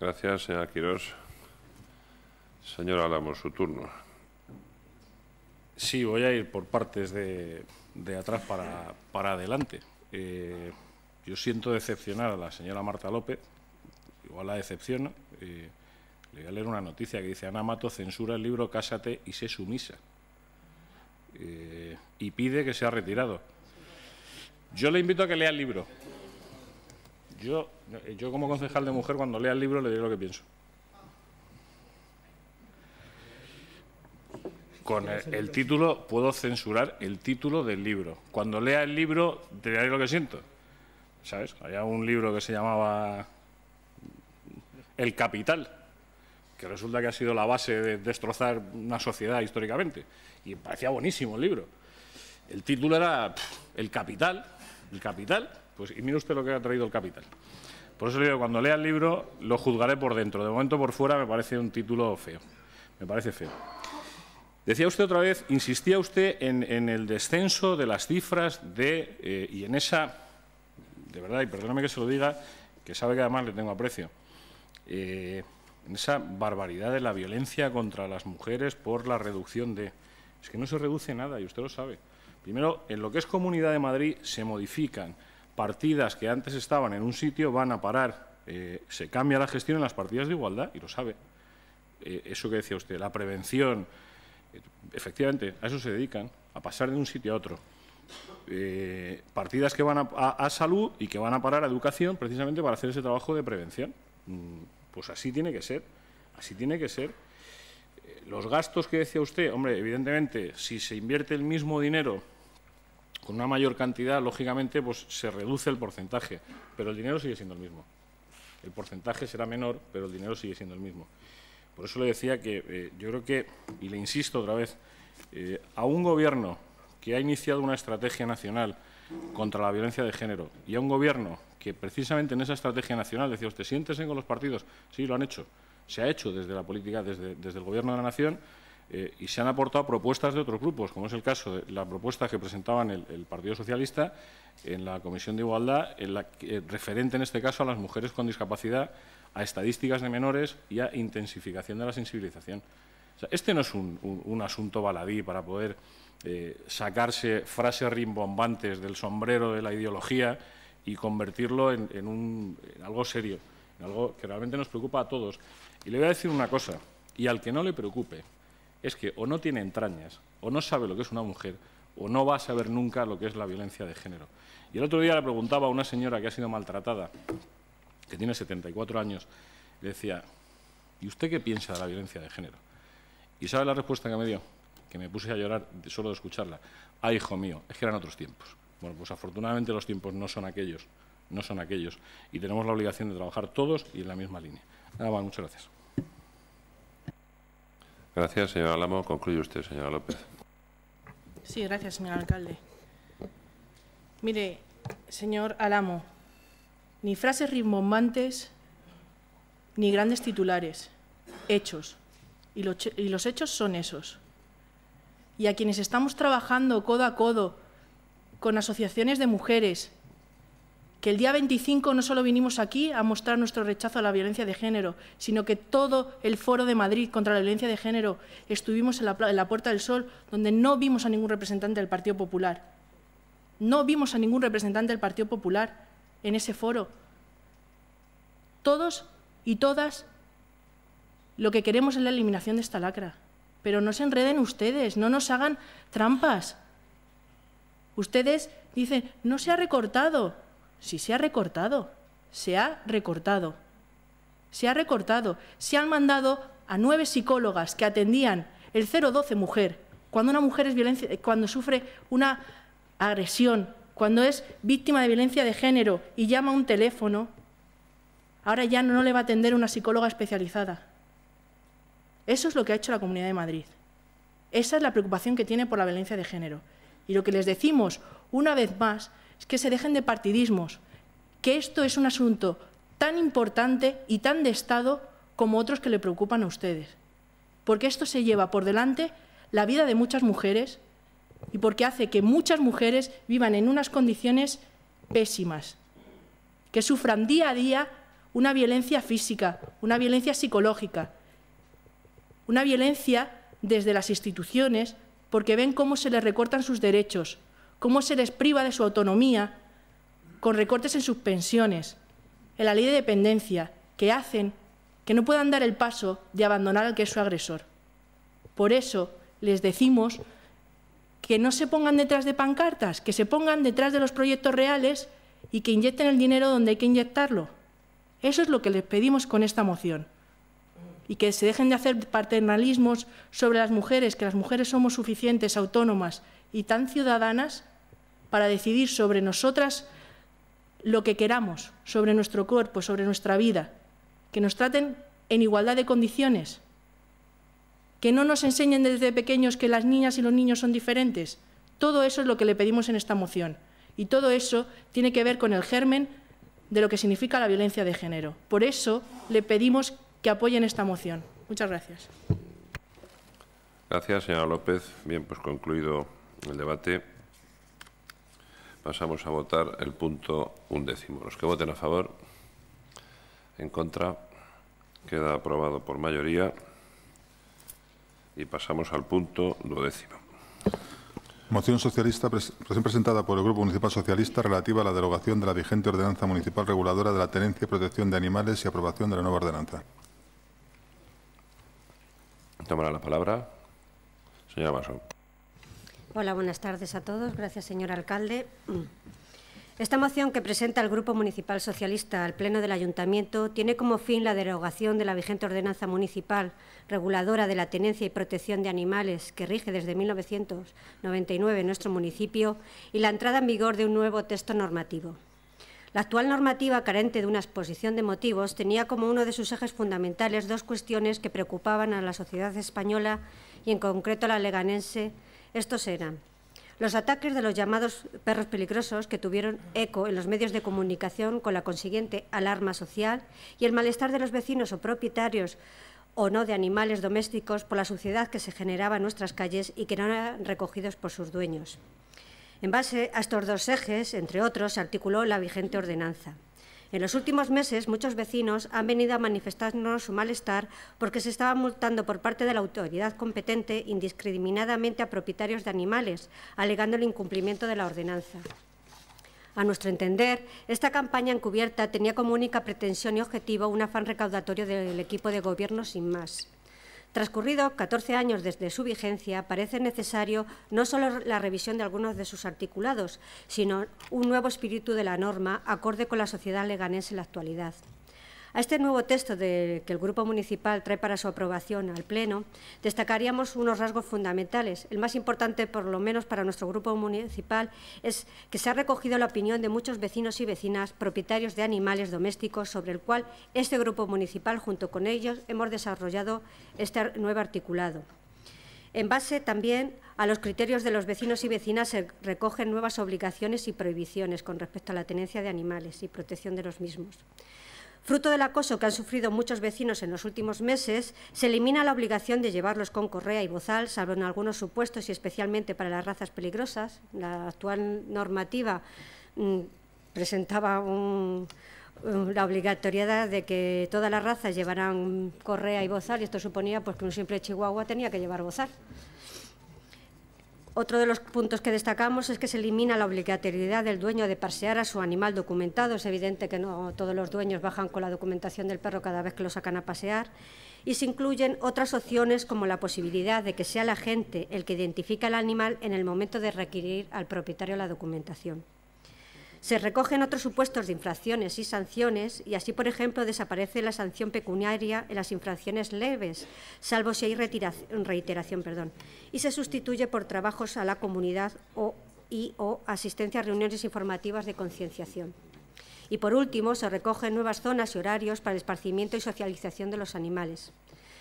Gracias, señor Quirós. Señor Alamos, su turno. Sí, voy a ir por partes de, atrás para, adelante. Eh, yo siento decepcionar a la señora Marta López, igual la decepciono. le voy a leer una noticia que dice, Ana Mato censura el libro Cásate y sé sumisa. Eh, y pide que sea retirado. Yo le invito a que lea el libro. Yo, yo como concejal de mujer, cuando lea el libro, le diré lo que pienso. con el, título, puedo censurar el título del libro. Cuando lea el libro, te diré lo que siento. ¿Sabes? Había un libro que se llamaba El Capital, que resulta que ha sido la base de destrozar una sociedad históricamente. Y parecía buenísimo el libro. El título era El Capital. El Capital. Pues y mire usted lo que ha traído el Capital. Por eso le digo, cuando lea el libro, lo juzgaré por dentro. De momento, por fuera, me parece un título feo. Me parece feo. Decía usted otra vez, insistía usted en, el descenso de las cifras de, eh, y en esa, de verdad, y perdóname que se lo diga, que sabe que además le tengo aprecio, eh, en esa barbaridad de la violencia contra las mujeres por la reducción de... Es que no se reduce nada, y usted lo sabe. Primero, en lo que es Comunidad de Madrid se modifican partidas que antes estaban en un sitio, van a parar, eh, se cambia la gestión en las partidas de igualdad, y lo sabe. eso que decía usted, la prevención, efectivamente, a eso se dedican, a pasar de un sitio a otro. Eh, partidas que van a, salud y que van a parar a educación precisamente para hacer ese trabajo de prevención. Mm, pues así tiene que ser, así tiene que ser. Eh, los gastos que decía usted, hombre, evidentemente, si se invierte el mismo dinero con una mayor cantidad, lógicamente, pues se reduce el porcentaje, pero el dinero sigue siendo el mismo. El porcentaje será menor, pero el dinero sigue siendo el mismo. Por eso le decía que eh, yo creo que, y le insisto otra vez, eh, a un gobierno que ha iniciado una estrategia nacional contra la violencia de género y a un gobierno que precisamente en esa estrategia nacional decía usted, siéntese con los partidos, sí, lo han hecho, se ha hecho desde la política, desde, el gobierno de la nación, eh, y se han aportado propuestas de otros grupos, como es el caso de la propuesta que presentaban el, Partido Socialista en la Comisión de Igualdad, en la, referente en este caso a las mujeres con discapacidad a estadísticas de menores y a intensificación de la sensibilización. este no es un, asunto baladí para poder eh, sacarse frases rimbombantes del sombrero de la ideología y convertirlo en, algo serio, en algo que realmente nos preocupa a todos. Y le voy a decir una cosa, y al que no le preocupe, es que o no tiene entrañas, o no sabe lo que es una mujer, o no va a saber nunca lo que es la violencia de género. Y el otro día le preguntaba a una señora que ha sido maltratada que tiene 74 años, le decía, ¿y usted qué piensa de la violencia de género? ¿Y sabe la respuesta que me dio? Que me puse a llorar solo de escucharla. Ah, hijo mío, es que eran otros tiempos. Bueno, pues afortunadamente los tiempos no son aquellos, no son aquellos, y tenemos la obligación de trabajar todos y en la misma línea. Nada más, muchas gracias. Gracias, señor Alamo. Concluye usted, señora López. Sí, gracias, señor alcalde. Mire, señor Alamo ni frases rimbombantes, ni grandes titulares, hechos. Y los, hechos son esos. Y a quienes estamos trabajando codo a codo con asociaciones de mujeres, que el día 25 no solo vinimos aquí a mostrar nuestro rechazo a la violencia de género, sino que todo el foro de Madrid contra la violencia de género estuvimos en la, Puerta del Sol, donde no vimos a ningún representante del Partido Popular. No vimos a ningún representante del Partido Popular en ese foro. Todos y todas lo que queremos es la eliminación de esta lacra. Pero no se enreden ustedes, no nos hagan trampas. Ustedes dicen, no se ha recortado. Sí, se ha recortado, se ha recortado, se ha recortado. Se han mandado a nueve psicólogas que atendían el 012 mujer. Cuando una mujer es violencia, eh, cuando sufre una agresión cuando es víctima de violencia de género y llama a un teléfono, ahora ya no le va a atender una psicóloga especializada. Eso es lo que ha hecho la Comunidad de Madrid. Esa es la preocupación que tiene por la violencia de género. Y lo que les decimos una vez más es que se dejen de partidismos, que esto es un asunto tan importante y tan de Estado como otros que le preocupan a ustedes. Porque esto se lleva por delante la vida de muchas mujeres y porque hace que muchas mujeres vivan en unas condiciones pésimas, que sufran día a día una violencia física, una violencia psicológica, una violencia desde las instituciones, porque ven cómo se les recortan sus derechos, cómo se les priva de su autonomía, con recortes en sus pensiones, en la ley de dependencia, que hacen que no puedan dar el paso de abandonar al que es su agresor. Por eso les decimos que no se pongan detrás de pancartas, que se pongan detrás de los proyectos reales y que inyecten el dinero donde hay que inyectarlo. Eso es lo que les pedimos con esta moción. Y que se dejen de hacer paternalismos sobre las mujeres, que las mujeres somos suficientes, autónomas y tan ciudadanas para decidir sobre nosotras lo que queramos, sobre nuestro cuerpo, sobre nuestra vida. Que nos traten en igualdad de condiciones que no nos enseñen desde pequeños que las niñas y los niños son diferentes. Todo eso es lo que le pedimos en esta moción. Y todo eso tiene que ver con el germen de lo que significa la violencia de género. Por eso le pedimos que apoyen esta moción. Muchas gracias. Gracias, señora López. Bien, pues concluido el debate, pasamos a votar el punto undécimo. Los que voten a favor, en contra, queda aprobado por mayoría. Y pasamos al punto duodécimo. Moción socialista recién presentada por el Grupo Municipal Socialista relativa a la derogación de la vigente ordenanza municipal reguladora de la tenencia y protección de animales y aprobación de la nueva ordenanza. Tomará la palabra. Señora Basón. Hola, buenas tardes a todos. Gracias, señor alcalde. Esta moción que presenta el Grupo Municipal Socialista al Pleno del Ayuntamiento tiene como fin la derogación de la vigente ordenanza municipal reguladora de la tenencia y protección de animales que rige desde 1999 en nuestro municipio y la entrada en vigor de un nuevo texto normativo. La actual normativa, carente de una exposición de motivos, tenía como uno de sus ejes fundamentales dos cuestiones que preocupaban a la sociedad española y en concreto a la leganense. Estos eran, los ataques de los llamados perros peligrosos que tuvieron eco en los medios de comunicación con la consiguiente alarma social y el malestar de los vecinos o propietarios o no de animales domésticos por la suciedad que se generaba en nuestras calles y que no eran recogidos por sus dueños. En base a estos dos ejes, entre otros, se articuló la vigente ordenanza. En los últimos meses, muchos vecinos han venido a manifestarnos su malestar porque se estaba multando por parte de la autoridad competente indiscriminadamente a propietarios de animales, alegando el incumplimiento de la ordenanza. A nuestro entender, esta campaña encubierta tenía como única pretensión y objetivo un afán recaudatorio del equipo de gobierno sin más. Transcurridos 14 años desde su vigencia, parece necesario no solo la revisión de algunos de sus articulados, sino un nuevo espíritu de la norma acorde con la sociedad leganés en la actualidad. A este nuevo texto que el Grupo Municipal trae para su aprobación al Pleno, destacaríamos unos rasgos fundamentales. El más importante, por lo menos para nuestro Grupo Municipal, es que se ha recogido la opinión de muchos vecinos y vecinas propietarios de animales domésticos, sobre el cual este Grupo Municipal, junto con ellos, hemos desarrollado este nuevo articulado. En base también a los criterios de los vecinos y vecinas se recogen nuevas obligaciones y prohibiciones con respecto a la tenencia de animales y protección de los mismos. Fruto del acoso que han sufrido muchos vecinos en los últimos meses, se elimina la obligación de llevarlos con correa y bozal, salvo en algunos supuestos y especialmente para las razas peligrosas. La actual normativa mm, presentaba la obligatoriedad de que todas las razas llevaran correa y bozal y esto suponía pues, que un simple chihuahua tenía que llevar bozal. Otro de los puntos que destacamos es que se elimina la obligatoriedad del dueño de pasear a su animal documentado. Es evidente que no todos los dueños bajan con la documentación del perro cada vez que lo sacan a pasear. Y se incluyen otras opciones como la posibilidad de que sea la gente el que identifica al animal en el momento de requerir al propietario la documentación. Se recogen otros supuestos de infracciones y sanciones y así, por ejemplo, desaparece la sanción pecuniaria en las infracciones leves, salvo si hay reiteración, perdón, y se sustituye por trabajos a la comunidad o, y o asistencia a reuniones informativas de concienciación. Y, por último, se recogen nuevas zonas y horarios para el esparcimiento y socialización de los animales.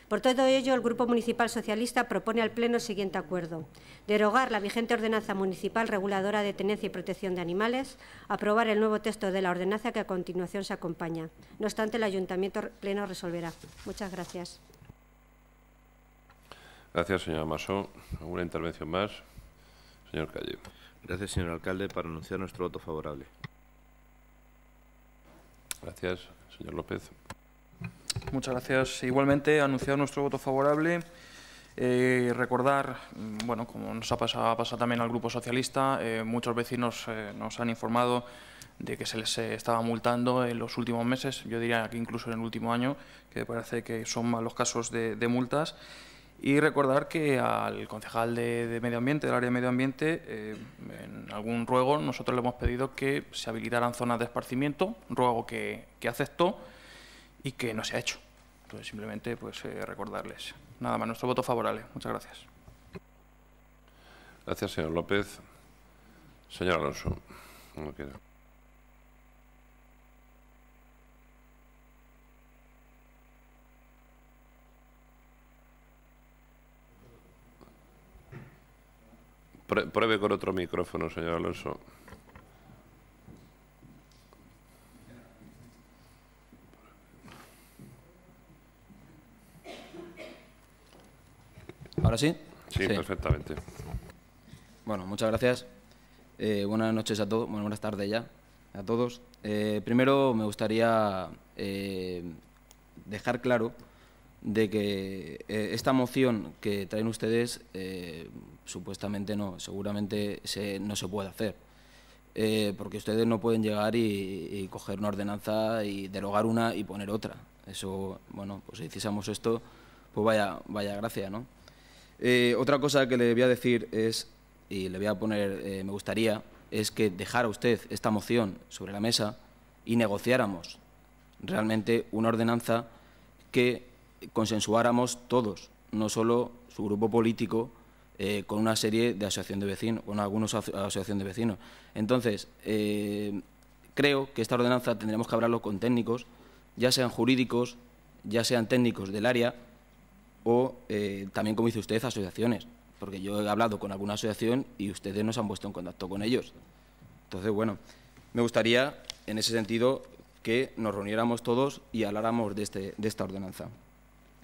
Por todo ello, el Grupo Municipal Socialista propone al Pleno el siguiente acuerdo. Derogar la vigente ordenanza municipal reguladora de tenencia y protección de animales, aprobar el nuevo texto de la ordenanza que a continuación se acompaña. No obstante, el Ayuntamiento Pleno resolverá. Muchas gracias. Gracias, señora Masó. ¿Alguna intervención más? Señor Calle. Gracias, señor alcalde, para anunciar nuestro voto favorable. Gracias, señor López. Muchas gracias. Igualmente, anunciar nuestro voto favorable. Eh, recordar, mm, bueno, como nos ha pasado, también al Grupo Socialista, eh, muchos vecinos eh, nos han informado de que se les estaba multando en los últimos meses, yo diría que incluso en el último año, que parece que son malos los casos de, multas. Y recordar que al concejal de, Medio Ambiente, del área de Medio Ambiente, en algún ruego nosotros le hemos pedido que se habilitaran zonas de esparcimiento, ruego que, que aceptó y que no se ha hecho. Entonces, simplemente pues, eh, recordarles. Nada más, nuestro voto favorable. Muchas gracias. Gracias, señor López. Señor Alonso, Pruebe con otro micrófono, señor Alonso. ¿Ahora sí? Sí, perfectamente. Bueno, muchas gracias. Eh, buenas noches a todos, bueno, buenas tardes ya a todos. Eh, primero me gustaría eh, dejar claro de que esta moción que traen ustedes supuestamente no, seguramente se, no se puede hacer. porque ustedes no pueden llegar y, coger una ordenanza y derogar una y poner otra. Eso, bueno, pues si hiciésemos esto, pues vaya, vaya gracia, ¿no? Eh, otra cosa que le voy a decir es, y le voy a poner, eh, me gustaría, es que dejara usted esta moción sobre la mesa y negociáramos realmente una ordenanza que consensuáramos todos, no solo su grupo político, eh, con una serie de asociación de vecinos, con algunos asociación de vecinos. Entonces, creo que esta ordenanza tendremos que hablarlo con técnicos, ya sean jurídicos, ya sean técnicos del área, o eh, también, como dice usted, asociaciones, porque yo he hablado con alguna asociación y ustedes nos han puesto en contacto con ellos. Entonces, bueno, me gustaría, en ese sentido, que nos reuniéramos todos y habláramos de, este, de esta ordenanza.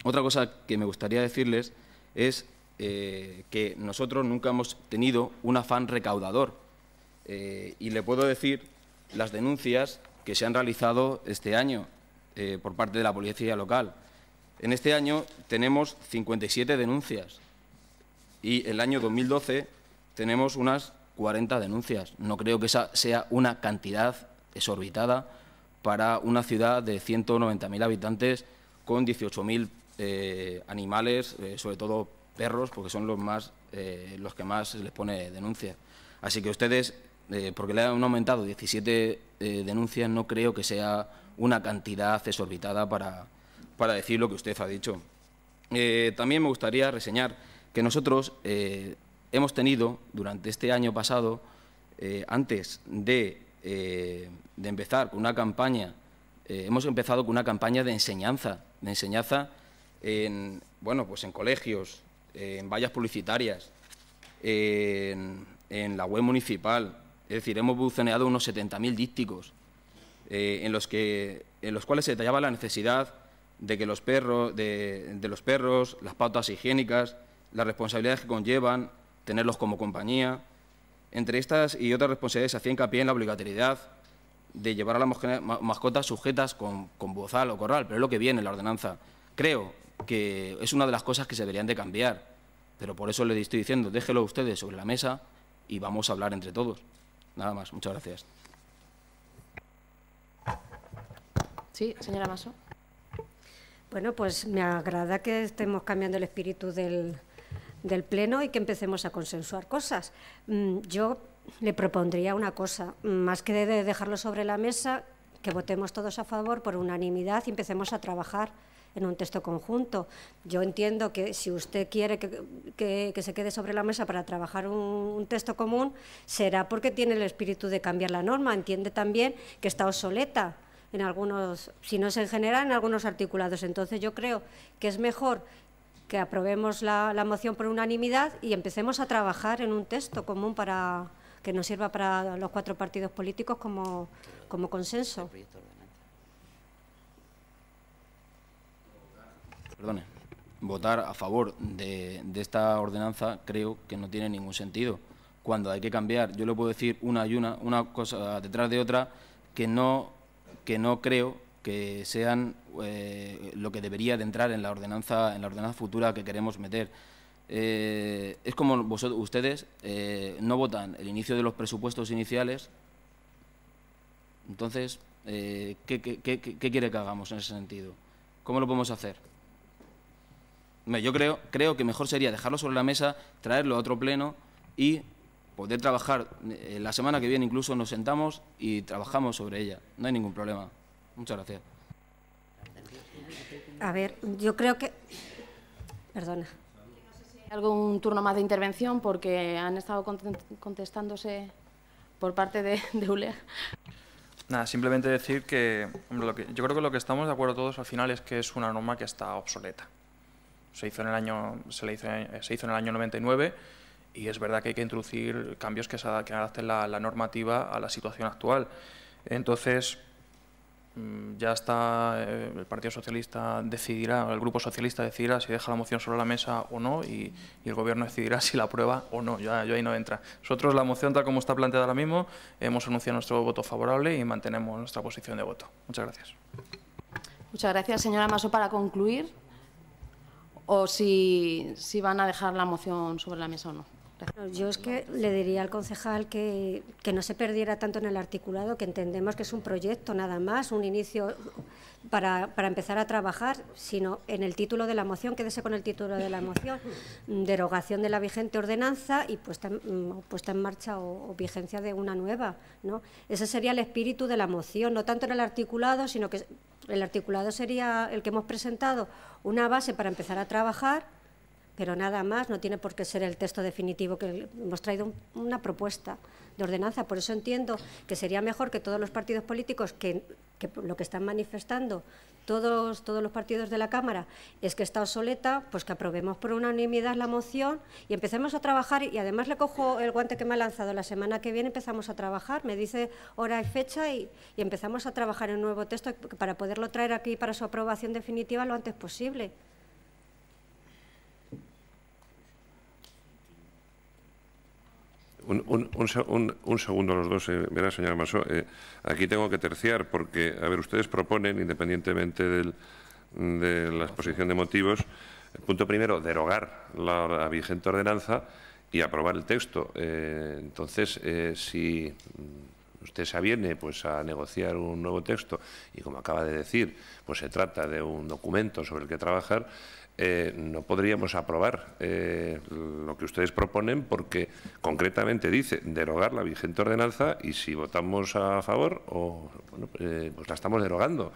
Otra cosa que me gustaría decirles es eh, que nosotros nunca hemos tenido un afán recaudador. Eh, y le puedo decir las denuncias que se han realizado este año por parte de la policía local. En este año tenemos 57 denuncias y el año 2012 tenemos unas 40 denuncias. No creo que esa sea una cantidad exorbitada para una ciudad de 190.000 habitantes con 18.000 eh, animales, eh, sobre todo perros, porque son los, más, eh, los que más les pone denuncia. Así que ustedes, porque le han aumentado 17 denuncias, no creo que sea una cantidad exorbitada para, para decir lo que usted ha dicho. Eh, también me gustaría reseñar que nosotros eh, hemos tenido durante este año pasado, eh, antes de, de, empezar con una campaña, hemos empezado con una campaña de enseñanza, de enseñanza en, bueno, pues en colegios, en vallas publicitarias, en, la web municipal. Es decir, hemos buceneado unos 70.000 dípticos en, los que, en los cuales se detallaba la necesidad de que los perros, de, los perros, las pautas higiénicas, las responsabilidades que conllevan, tenerlos como compañía. Entre estas y otras responsabilidades se hacía hincapié en la obligatoriedad de llevar a las mascotas sujetas con, con bozal o corral, pero es lo que viene en la ordenanza. Creo que es una de las cosas que se deberían de cambiar, pero por eso le estoy diciendo, déjelo ustedes sobre la mesa y vamos a hablar entre todos. Nada más, muchas gracias. Sí, señora bueno, pues me agrada que estemos cambiando el espíritu del, Pleno y que empecemos a consensuar cosas. Mm, yo le propondría una cosa, mm, más que dejarlo sobre la mesa, que votemos todos a favor por unanimidad y empecemos a trabajar en un texto conjunto. Yo entiendo que si usted quiere que, se quede sobre la mesa para trabajar un, un, texto común, será porque tiene el espíritu de cambiar la norma, entiende también que está obsoleta en algunos, si no es en general en algunos articulados. Entonces yo creo que es mejor que aprobemos la, moción por unanimidad y empecemos a trabajar en un texto común para que nos sirva para los cuatro partidos políticos como, como consenso. Perdone. Votar a favor de, de esta ordenanza creo que no tiene ningún sentido cuando hay que cambiar, yo le puedo decir una y una, una cosa detrás de otra, que no que no creo que sean eh, lo que debería de entrar en la ordenanza, en la ordenanza futura que queremos meter. Eh, es como ustedes eh, no votan el inicio de los presupuestos iniciales, entonces, ¿qué, quiere que hagamos en ese sentido? ¿Cómo lo podemos hacer? Yo creo, creo que mejor sería dejarlo sobre la mesa, traerlo a otro pleno y poder trabajar. Eh, la semana que viene incluso nos sentamos y trabajamos sobre ella. No hay ningún problema. Muchas gracias. A ver, yo creo que... Perdona. Algún turno más de intervención porque han estado contestándose por parte de, de Nada, simplemente decir que, hombre, yo creo que lo que estamos de acuerdo todos al final es que es una norma que está obsoleta. Se hizo en el año, se, le se hizo en el año 99 y es verdad que hay que introducir cambios que, se, adapten la, normativa a la situación actual. Entonces, mm, ya está, eh, el Partido Socialista decidirá, el Grupo Socialista decidirá si deja la moción sobre la mesa o no y, el Gobierno decidirá si la aprueba o no, yo, ahí no entra. Nosotros la moción tal como está planteada ahora mismo, hemos anunciado nuestro voto favorable y mantenemos nuestra posición de voto. Muchas gracias. Muchas gracias, señora Maso. Para concluir, o si van a dejar la moción sobre la mesa o no. Yo es que le diría al concejal que, no se perdiera tanto en el articulado, que entendemos que es un proyecto nada más, un inicio para, para empezar a trabajar, sino en el título de la moción, quédese con el título de la moción, mm, derogación de la vigente ordenanza y puesta, mm, puesta en marcha o, o, vigencia de una nueva. ¿no? Ese sería el espíritu de la moción, no tanto en el articulado, sino que el articulado sería el que hemos presentado, una base para empezar a trabajar pero nada más, no tiene por qué ser el texto definitivo que hemos traído una propuesta de ordenanza. Por eso entiendo que sería mejor que todos los partidos políticos que, lo que están manifestando todos, todos los partidos de la Cámara es que está obsoleta, pues que aprobemos por unanimidad la moción y empecemos a trabajar. Y además le cojo el guante que me ha lanzado la semana que viene, empezamos a trabajar. Me dice hora y fecha y, empezamos a trabajar un nuevo texto para poderlo traer aquí para su aprobación definitiva lo antes posible. Un, un, un, segundo los dos, eh, señora Masó. Eh, aquí tengo que terciar porque, a ver, ustedes proponen, independientemente de la exposición de motivos, el punto primero, derogar la, vigente ordenanza y aprobar el texto. Eh, entonces, si usted se aviene pues, a negociar un nuevo texto y, como acaba de decir, pues se trata de un documento sobre el que trabajar, eh, no podríamos aprobar eh, lo que ustedes proponen porque concretamente dice derogar la vigente ordenanza y si votamos a favor o eh, pues la estamos derogando.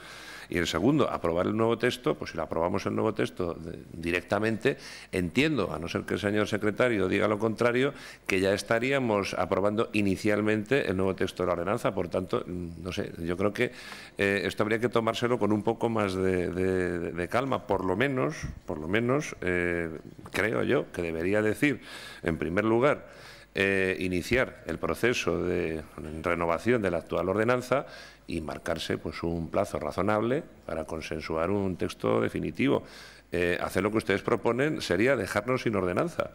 Y el segundo, aprobar el nuevo texto, pues si lo aprobamos el nuevo texto directamente, entiendo, a no ser que el señor secretario diga lo contrario, que ya estaríamos aprobando inicialmente el nuevo texto de la ordenanza. Por tanto, no sé, yo creo que esto habría que tomárselo con un poco más de, calma, por lo menos, por lo menos, eh, creo yo que debería decir, en primer lugar, eh, iniciar el proceso de renovación de la actual ordenanza y marcarse pues, un plazo razonable para consensuar un texto definitivo. Eh, hacer lo que ustedes proponen sería dejarnos sin ordenanza,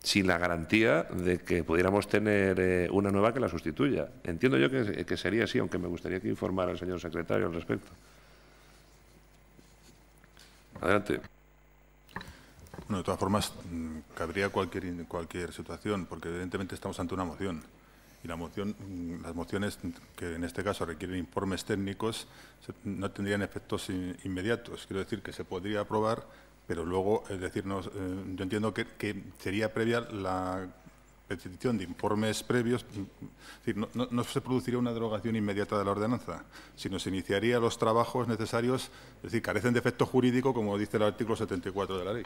sin la garantía de que pudiéramos tener una nueva que la sustituya. Entiendo yo que, que sería así, aunque me gustaría que informara el señor secretario al respecto. Adelante. Bueno, de todas formas, mm, cabría cualquier, cualquier situación, porque evidentemente estamos ante una moción. Y la moción, mm, las mociones que en este caso requieren informes técnicos no tendrían efectos inmediatos. Quiero decir que se podría aprobar, pero luego, es decir, eh, yo entiendo que, que sería previa la de informes previos, decir, no, se produciría una derogación inmediata de la ordenanza, sino se iniciarían los trabajos necesarios, es decir, carecen de efecto jurídico, como dice el artículo 74 de la ley.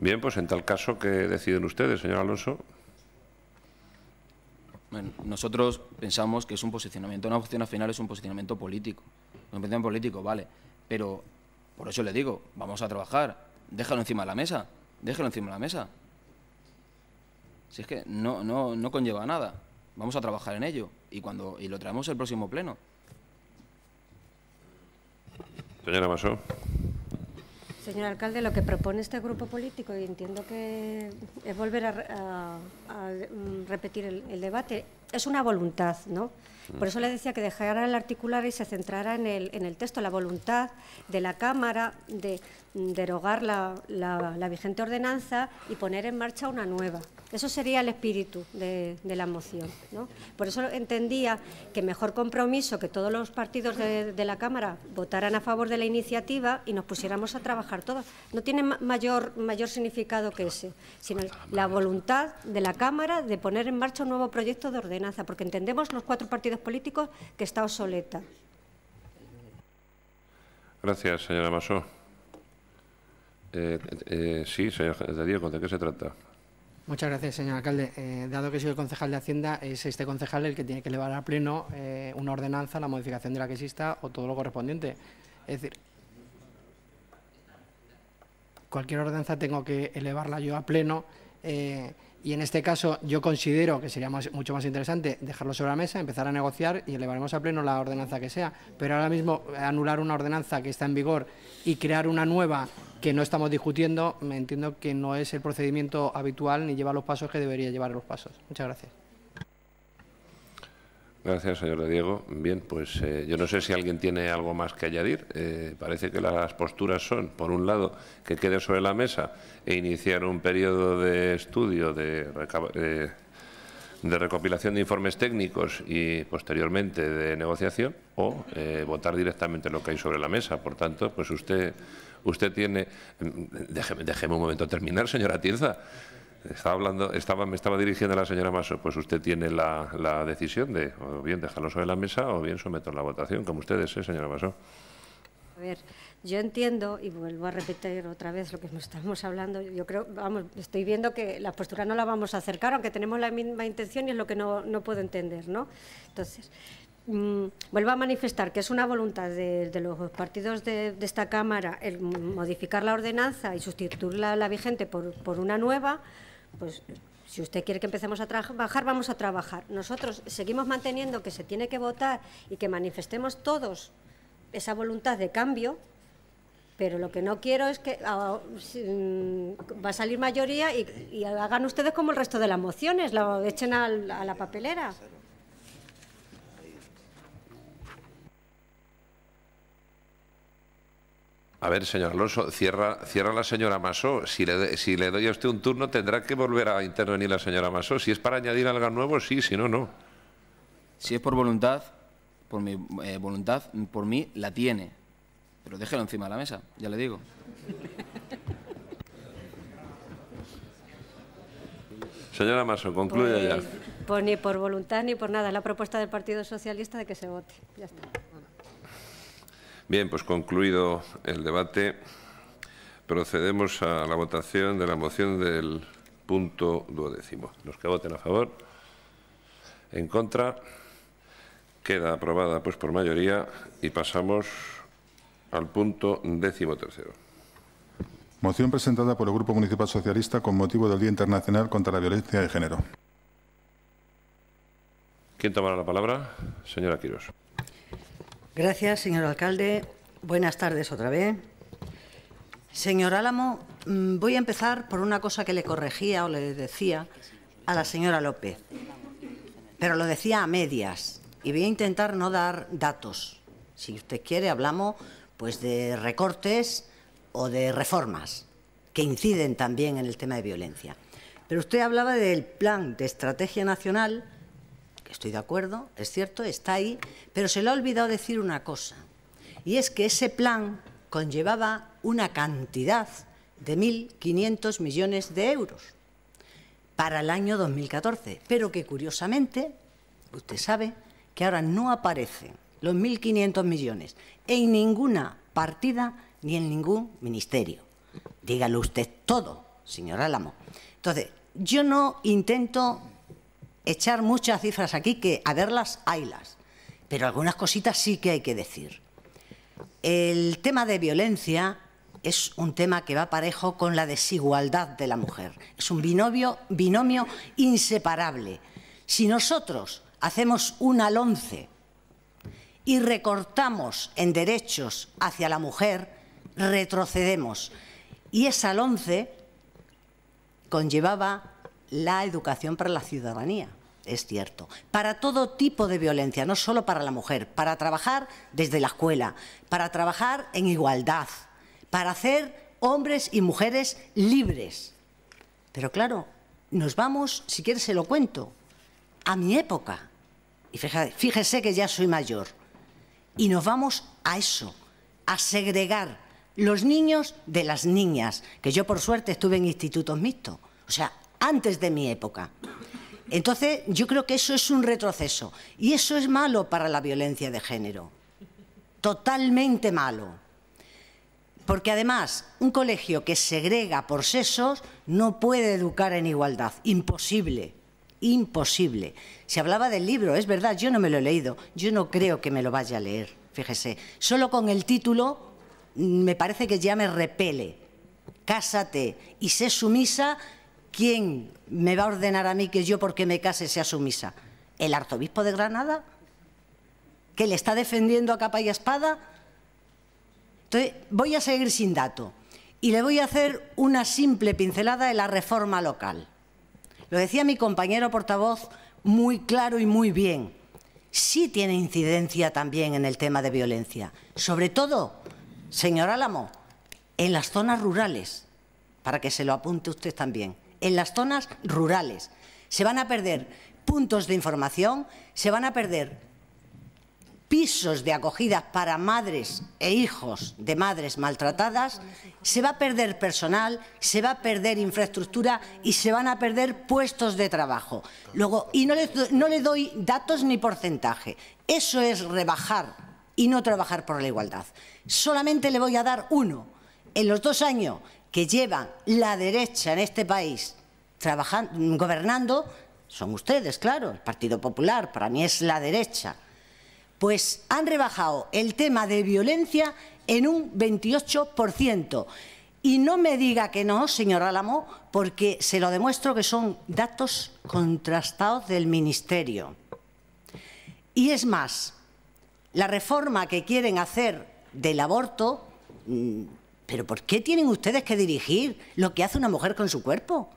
Bien, pues en tal caso, ¿qué deciden ustedes, señor Alonso? Bueno, nosotros pensamos que es un posicionamiento, una opción al final es un posicionamiento político. Un posicionamiento político, vale, pero por eso le digo, vamos a trabajar, déjalo encima de la mesa, déjalo encima de la mesa. Si es que no, no, no conlleva nada, vamos a trabajar en ello y, cuando, y lo traemos el próximo pleno. Señora Masó. Señor alcalde, lo que propone este grupo político, y entiendo que es volver a, repetir el, el, debate, es una voluntad, ¿no? Mm. Por eso le decía que dejara el articular y se centrara en el, en el texto, la voluntad de la Cámara de mm, derogar la, la, la vigente ordenanza y poner en marcha una nueva. Eso sería el espíritu de, la moción. Por eso entendía que mejor compromiso que todos los partidos de, la Cámara votaran a favor de la iniciativa y nos pusiéramos a trabajar todos. No tiene mayor, significado que ese, sino la voluntad de la Cámara de poner en marcha un nuevo proyecto de ordenanza, porque entendemos los cuatro partidos políticos que está obsoleta. Gracias, señora Masó. Eh, eh, sí, señor de Diego, ¿de qué se trata? Muchas gracias, señor alcalde. Eh, dado que soy el concejal de Hacienda, es este concejal el que tiene que elevar a pleno eh, una ordenanza, la modificación de la que exista o todo lo correspondiente. Es decir, cualquier ordenanza tengo que elevarla yo a pleno. Eh, y en este caso yo considero que sería mucho más interesante dejarlo sobre la mesa, empezar a negociar y elevaremos a pleno la ordenanza que sea. Pero ahora mismo eh, anular una ordenanza que está en vigor y crear una nueva que no estamos discutiendo, me entiendo que no es el procedimiento habitual ni lleva los pasos que debería llevar los pasos. Muchas gracias. Gracias, señor Diego. Bien, pues eh, yo no sé si alguien tiene algo más que añadir. Eh, parece que las posturas son, por un lado, que quede sobre la mesa e iniciar un periodo de estudio, de, eh, de recopilación de informes técnicos y, posteriormente, de negociación, o votar directamente lo que hay sobre la mesa. Por tanto, pues usted, usted tiene… Mm, déjeme, un momento terminar, señora Tienza estaba hablando, estaba, me estaba dirigiendo a la señora Maso, pues usted tiene la, decisión de o bien dejarlo sobre la mesa o bien someter la votación, como ustedes, señora Maso? A ver, yo entiendo, y vuelvo a repetir otra vez lo que estamos hablando, yo creo, vamos, estoy viendo que la postura no la vamos a acercar, aunque tenemos la misma intención y es lo que no, puedo entender, ¿no? Entonces, mm, vuelvo a manifestar que es una voluntad de, los partidos de, esta Cámara el modificar la ordenanza y sustituirla la vigente por, por una nueva, pues si usted quiere que empecemos a trabajar, vamos a trabajar. Nosotros seguimos manteniendo que se tiene que votar y que manifestemos todos esa voluntad de cambio, pero lo que no quiero es que ah, mm, va a salir mayoría y, hagan ustedes como el resto de las mociones, la echen a la papelera. A ver, señor Alonso, cierra, cierra la señora Masó. Si le, doy a usted un turno, tendrá que volver a intervenir la señora Masó. Si es para añadir algo nuevo, sí, si no, no. Si es por voluntad, por mi eh, voluntad, por mí la tiene. Pero déjelo encima de la mesa, ya le digo. Señora Maso, concluya ya. Pues, pues ni por voluntad ni por nada. La propuesta del Partido Socialista de que se vote. Ya está. Bien, pues concluido el debate, procedemos a la votación de la moción del punto duodécimo. Los que voten a favor, en contra, queda aprobada pues por mayoría y pasamos al punto décimo tercero. Moción presentada por el Grupo Municipal Socialista con motivo del Día Internacional contra la Violencia de Género. ¿Quién tomará la palabra? Señora Quirós. Gracias, señor alcalde. Buenas tardes otra vez. Señor Álamo, mm, voy a empezar por una cosa que le corregía o le decía a la señora López, pero lo decía a medias y voy a intentar no dar datos. Si usted quiere, hablamos pues de recortes o de reformas que inciden también en el tema de violencia. Pero usted hablaba del plan de estrategia nacional estoy de acuerdo, es cierto, está ahí, pero se le ha olvidado decir una cosa, y es que ese plan conllevaba una cantidad de 1.500 millones de euros para el año 2014, pero que curiosamente, usted sabe, que ahora no aparecen los 1.500 millones en ninguna partida ni en ningún ministerio. Dígalo usted todo, señor Álamo. Entonces, yo no intento echar muchas cifras aquí que a verlas, haylas, pero algunas cositas sí que hay que decir. El tema de violencia es un tema que va parejo con la desigualdad de la mujer. Es un binomio, inseparable. Si nosotros hacemos un alonce y recortamos en derechos hacia la mujer, retrocedemos. Y ese alonce conllevaba la educación para la ciudadanía. Es cierto, para todo tipo de violencia, no solo para la mujer, para trabajar desde la escuela, para trabajar en igualdad, para hacer hombres y mujeres libres. Pero claro, nos vamos, si quieres se lo cuento, a mi época. Y fíjese que ya soy mayor. Y nos vamos a eso, a segregar los niños de las niñas, que yo por suerte estuve en institutos mixtos. O sea, antes de mi época. Entonces, yo creo que eso es un retroceso y eso es malo para la violencia de género. Totalmente malo. Porque además, un colegio que segrega por sesos no puede educar en igualdad. Imposible. Imposible. Se hablaba del libro, es verdad, yo no me lo he leído. Yo no creo que me lo vaya a leer, fíjese. Solo con el título mm, me parece que ya me repele. Cásate y sé sumisa ¿quién me va a ordenar a mí que yo porque me case sea sumisa? ¿El arzobispo de Granada? ¿Que le está defendiendo a capa y espada? Entonces, voy a seguir sin dato y le voy a hacer una simple pincelada de la reforma local. Lo decía mi compañero portavoz muy claro y muy bien. Sí tiene incidencia también en el tema de violencia, sobre todo, señor Álamo, en las zonas rurales, para que se lo apunte usted también en las zonas rurales. Se van a perder puntos de información, se van a perder pisos de acogida para madres e hijos de madres maltratadas, se va a perder personal, se va a perder infraestructura y se van a perder puestos de trabajo. Luego, y no le, no le doy datos ni porcentaje. Eso es rebajar y no trabajar por la igualdad. Solamente le voy a dar uno. En los dos años que llevan la derecha en este país trabajando, gobernando son ustedes, claro, el Partido Popular, para mí es la derecha. Pues han rebajado el tema de violencia en un 28%. Y no me diga que no, señor Álamo, porque se lo demuestro que son datos contrastados del Ministerio. Y es más, la reforma que quieren hacer del aborto, mm, ¿Pero por qué tienen ustedes que dirigir lo que hace una mujer con su cuerpo?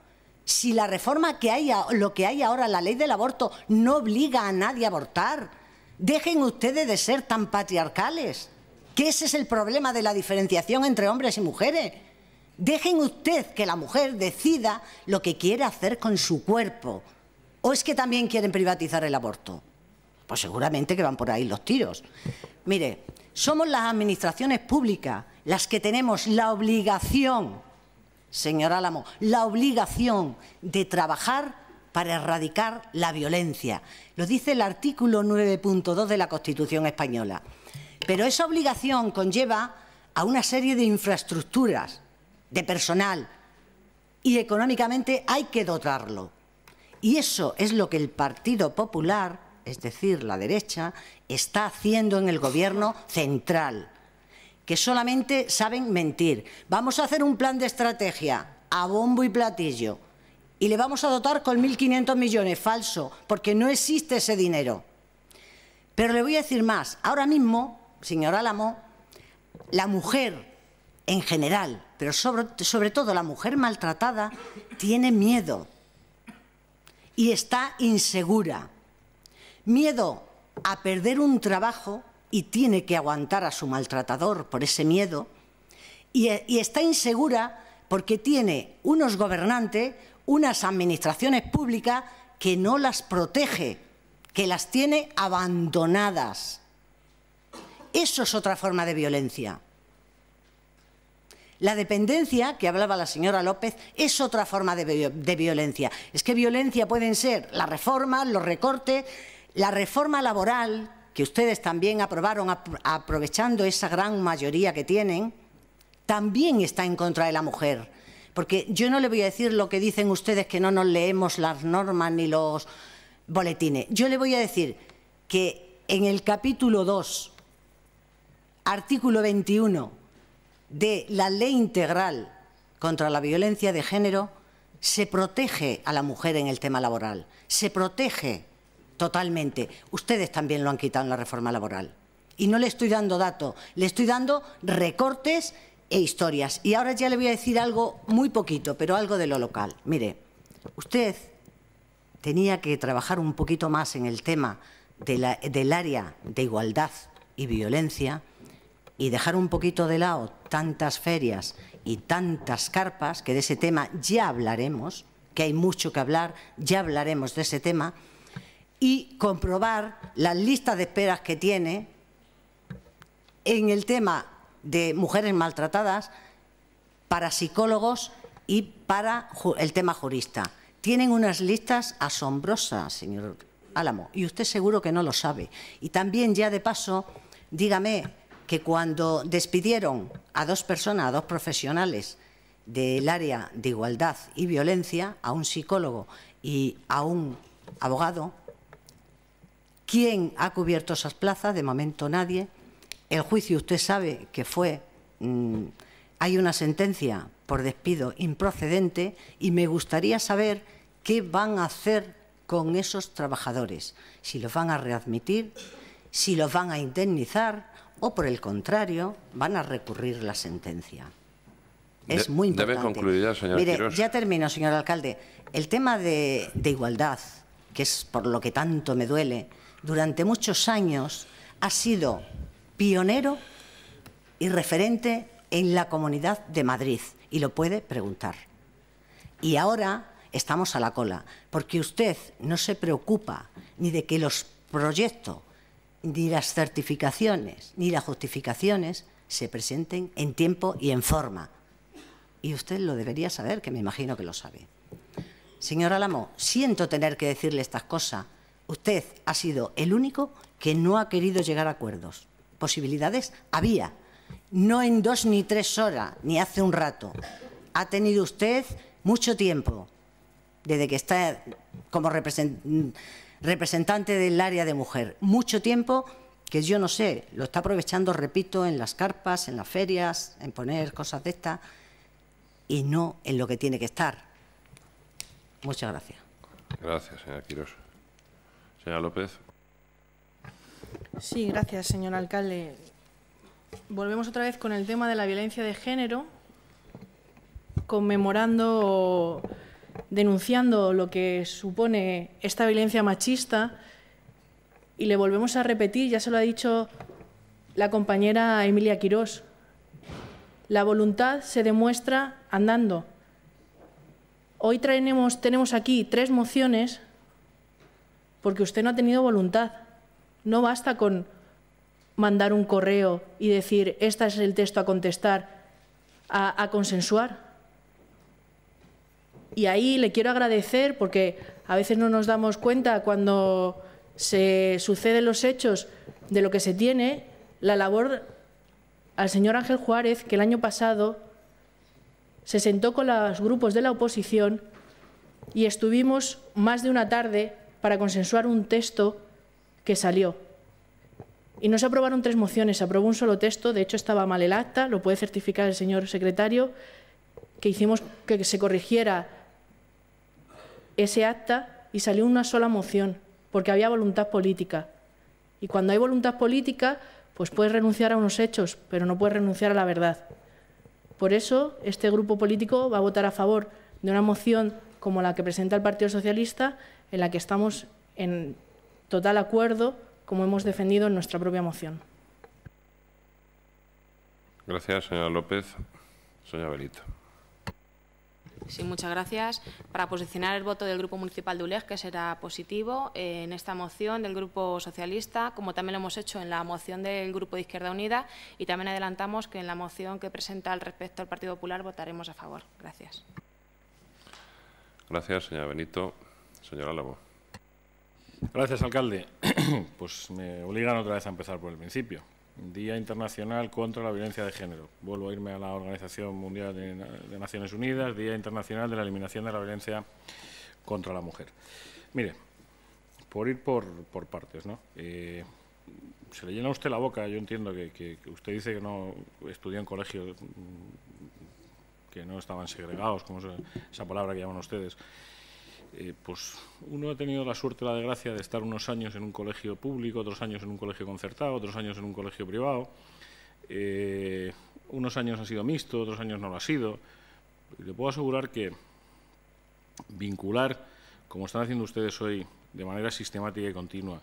Si la reforma que hay, lo que hay ahora, la ley del aborto, no obliga a nadie a abortar, dejen ustedes de ser tan patriarcales. Que ese es el problema de la diferenciación entre hombres y mujeres. Dejen usted que la mujer decida lo que quiere hacer con su cuerpo. ¿O es que también quieren privatizar el aborto? Pues seguramente que van por ahí los tiros. Mire, somos las administraciones públicas las que tenemos la obligación, señor Álamo, la obligación de trabajar para erradicar la violencia. Lo dice el artículo 9.2 de la Constitución española. Pero esa obligación conlleva a una serie de infraestructuras, de personal, y económicamente hay que dotarlo. Y eso es lo que el Partido Popular, es decir, la derecha, está haciendo en el Gobierno central que solamente saben mentir. Vamos a hacer un plan de estrategia a bombo y platillo y le vamos a dotar con 1.500 millones, falso, porque no existe ese dinero. Pero le voy a decir más, ahora mismo, señor Álamo, la mujer en general, pero sobre, sobre todo la mujer maltratada, tiene miedo y está insegura. Miedo a perder un trabajo y tiene que aguantar a su maltratador por ese miedo, eh, y, está insegura porque tiene unos gobernantes, unas administraciones públicas que no las protege, que las tiene abandonadas. Eso es otra forma de violencia. La dependencia, que hablaba la señora López, es otra forma de, de, violencia. Es que violencia pueden ser la reforma, los recortes, la reforma laboral, que ustedes también aprobaron aprovechando esa gran mayoría que tienen, también está en contra de la mujer. Porque yo no le voy a decir lo que dicen ustedes que no nos leemos las normas ni los boletines. Yo le voy a decir que en el capítulo 2, artículo 21 de la Ley Integral contra la Violencia de Género, se protege a la mujer en el tema laboral, se protege totalmente. Ustedes también lo han quitado en la reforma laboral. Y no le estoy dando dato, le estoy dando recortes e historias. Y ahora ya le voy a decir algo muy poquito, pero algo de lo local. Mire, usted tenía que trabajar un poquito más en el tema del área de igualdad y violencia y dejar un poquito de lado tantas ferias y tantas carpas, que de ese tema ya hablaremos, que hay mucho que hablar, ya hablaremos de ese tema, y comprobar las listas de esperas que tiene en el tema de mujeres maltratadas para psicólogos y para el tema jurista. Tienen unas listas asombrosas, señor Álamo, y usted seguro que no lo sabe. Y también ya de paso, dígame que cuando despidieron a dos personas, a dos profesionales del área de igualdad y violencia, a un psicólogo y a un abogado, ¿Quién ha cubierto esas plazas? De momento nadie. El juicio, usted sabe que fue... Mm, hay una sentencia por despido improcedente y me gustaría saber qué van a hacer con esos trabajadores. Si los van a readmitir, si los van a indemnizar o, por el contrario, van a recurrir la sentencia. Es muy importante. Debe concluir ya, señor Mire, ya termino, señor alcalde. El tema de igualdad, que es por lo que tanto me duele, durante muchos años ha sido pionero y referente en la Comunidad de Madrid y lo puede preguntar. Y ahora estamos a la cola, porque usted no se preocupa ni de que los proyectos, ni las certificaciones, ni las justificaciones se presenten en tiempo y en forma. Y usted lo debería saber, que me imagino que lo sabe. Señor Alamo, siento tener que decirle estas cosas, Usted ha sido el único que no ha querido llegar a acuerdos. Posibilidades había, no en dos ni tres horas, ni hace un rato. Ha tenido usted mucho tiempo, desde que está como representante del área de mujer, mucho tiempo que yo no sé, lo está aprovechando, repito, en las carpas, en las ferias, en poner cosas de estas, y no en lo que tiene que estar. Muchas gracias. Gracias, señora Quiroso. López. Sí, gracias, señor alcalde. Volvemos otra vez con el tema de la violencia de género, conmemorando denunciando lo que supone esta violencia machista y le volvemos a repetir, ya se lo ha dicho la compañera Emilia Quirós, la voluntad se demuestra andando. Hoy traenemos, tenemos aquí tres mociones porque usted no ha tenido voluntad. No basta con mandar un correo y decir, este es el texto a contestar, a, a consensuar. Y ahí le quiero agradecer, porque a veces no nos damos cuenta cuando se suceden los hechos de lo que se tiene, la labor al señor Ángel Juárez, que el año pasado se sentó con los grupos de la oposición y estuvimos más de una tarde para consensuar un texto que salió. Y no se aprobaron tres mociones, se aprobó un solo texto, de hecho estaba mal el acta, lo puede certificar el señor secretario, que hicimos que se corrigiera ese acta y salió una sola moción, porque había voluntad política. Y cuando hay voluntad política, pues puedes renunciar a unos hechos, pero no puedes renunciar a la verdad. Por eso, este grupo político va a votar a favor de una moción como la que presenta el Partido Socialista en la que estamos en total acuerdo, como hemos defendido en nuestra propia moción. Gracias, señora López. Señora Belito. Sí, muchas gracias. Para posicionar el voto del Grupo Municipal de ULEG, que será positivo eh, en esta moción del Grupo Socialista, como también lo hemos hecho en la moción del Grupo de Izquierda Unida, y también adelantamos que en la moción que presenta al respecto al Partido Popular votaremos a favor. Gracias. Gracias, señora Benito señor Gracias, alcalde. Pues me obligan otra vez a empezar por el principio. Día Internacional contra la Violencia de Género. Vuelvo a irme a la Organización Mundial de, Naciones Unidas, Día Internacional de la Eliminación de la Violencia contra la Mujer. Mire, por ir por, partes, ¿no? Eh, se le llena a usted la boca, yo entiendo que, usted dice que no estudió en colegios mm, que no estaban segregados, como esa palabra que llaman ustedes. Eh, pues uno ha tenido la suerte la desgracia de estar unos años en un colegio público, otros años en un colegio concertado, otros años en un colegio privado. Eh, unos años ha sido mixto, otros años no lo ha sido. Le puedo asegurar que vincular, como están haciendo ustedes hoy, de manera sistemática y continua,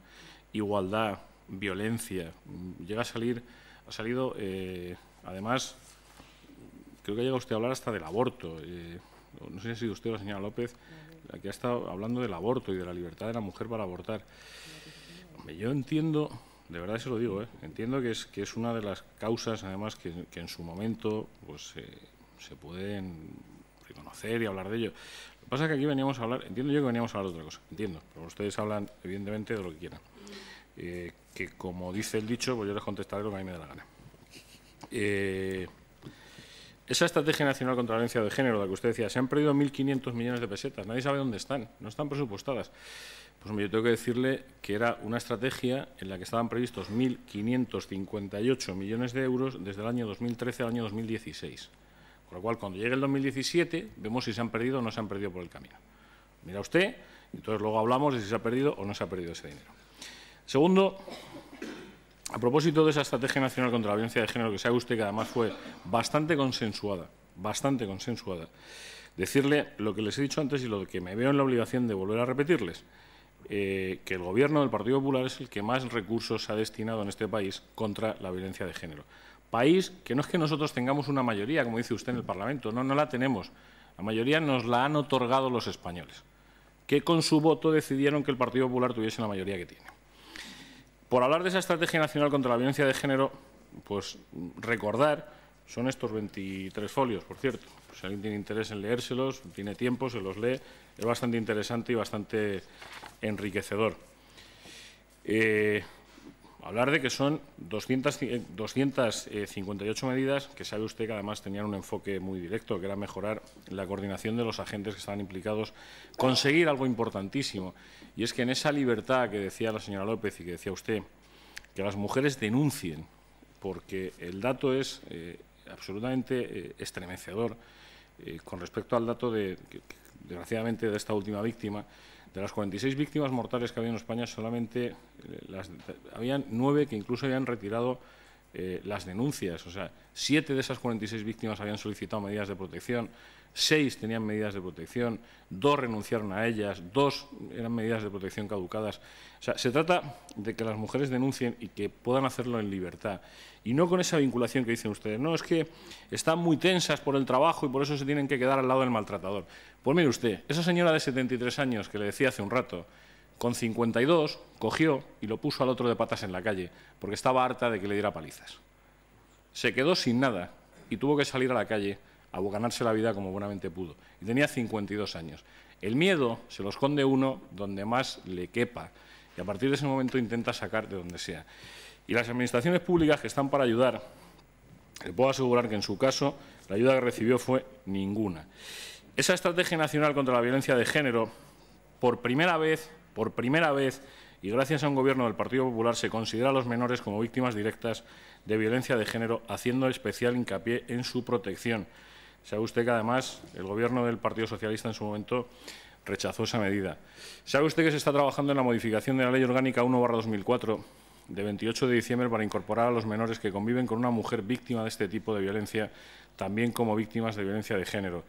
igualdad, violencia, mm, llega a salir, ha salido, eh, además, creo que llega usted a hablar hasta del aborto no sé si ha sido usted la señora López, la que ha estado hablando del aborto y de la libertad de la mujer para abortar. yo entiendo, de verdad se lo digo, ¿eh? entiendo que es, que es una de las causas, además, que, en su momento pues, se pueden reconocer y hablar de ello. Lo que pasa es que aquí veníamos a hablar, entiendo yo que veníamos a hablar de otra cosa, entiendo, pero ustedes hablan, evidentemente, de lo que quieran. Eh, que como dice el dicho, pues yo les contestaré lo que a mí me dé la gana. Eh, esa estrategia nacional contra la violencia de género, la que usted decía, se han perdido 1.500 millones de pesetas, nadie sabe dónde están, no están presupuestadas. Pues yo tengo que decirle que era una estrategia en la que estaban previstos 1.558 millones de euros desde el año 2013 al año 2016. Con lo cual, cuando llegue el 2017, vemos si se han perdido o no se han perdido por el camino. Mira usted, entonces luego hablamos de si se ha perdido o no se ha perdido ese dinero. Segundo, a propósito de esa Estrategia Nacional contra la Violencia de Género, que sabe usted que además fue bastante consensuada, bastante consensuada, decirle lo que les he dicho antes y lo que me veo en la obligación de volver a repetirles, eh, que el Gobierno del Partido Popular es el que más recursos ha destinado en este país contra la violencia de género. País que no es que nosotros tengamos una mayoría, como dice usted en el Parlamento, no, no la tenemos. La mayoría nos la han otorgado los españoles, que con su voto decidieron que el Partido Popular tuviese la mayoría que tiene. Por hablar de esa estrategia nacional contra la violencia de género, pues recordar, son estos 23 folios, por cierto. Si alguien tiene interés en leérselos, tiene tiempo, se los lee, es bastante interesante y bastante enriquecedor. Eh, Hablar de que son 258 eh, medidas, que sabe usted que además tenían un enfoque muy directo, que era mejorar la coordinación de los agentes que estaban implicados, conseguir algo importantísimo, y es que en esa libertad que decía la señora López y que decía usted, que las mujeres denuncien, porque el dato es eh, absolutamente eh, estremecedor con respecto al dato de, desgraciadamente, de esta última víctima, de las 46 víctimas mortales que había en España, solamente había eh, habían nueve que incluso habían retirado eh, las denuncias. O sea, siete de esas 46 víctimas habían solicitado medidas de protección, seis tenían medidas de protección, dos renunciaron a ellas, dos eran medidas de protección caducadas se trata de que las mujeres denuncien y que puedan hacerlo en libertad. Y no con esa vinculación que dicen ustedes. No, es que están muy tensas por el trabajo y por eso se tienen que quedar al lado del maltratador. Pues mire usted, esa señora de 73 años que le decía hace un rato, con 52 cogió y lo puso al otro de patas en la calle, porque estaba harta de que le diera palizas. Se quedó sin nada y tuvo que salir a la calle a ganarse la vida como buenamente pudo. Y tenía 52 años. El miedo se lo esconde uno donde más le quepa y a partir de ese momento intenta sacar de donde sea. Y las administraciones públicas que están para ayudar, le puedo asegurar que en su caso la ayuda que recibió fue ninguna. Esa estrategia nacional contra la violencia de género, por primera vez, por primera vez, y gracias a un gobierno del Partido Popular se considera a los menores como víctimas directas de violencia de género, haciendo especial hincapié en su protección. Sabe usted que, además, el Gobierno del Partido Socialista en su momento rechazó esa medida. Sabe usted que se está trabajando en la modificación de la Ley Orgánica 1-2004 de 28 de diciembre para incorporar a los menores que conviven con una mujer víctima de este tipo de violencia, también como víctimas de violencia de género,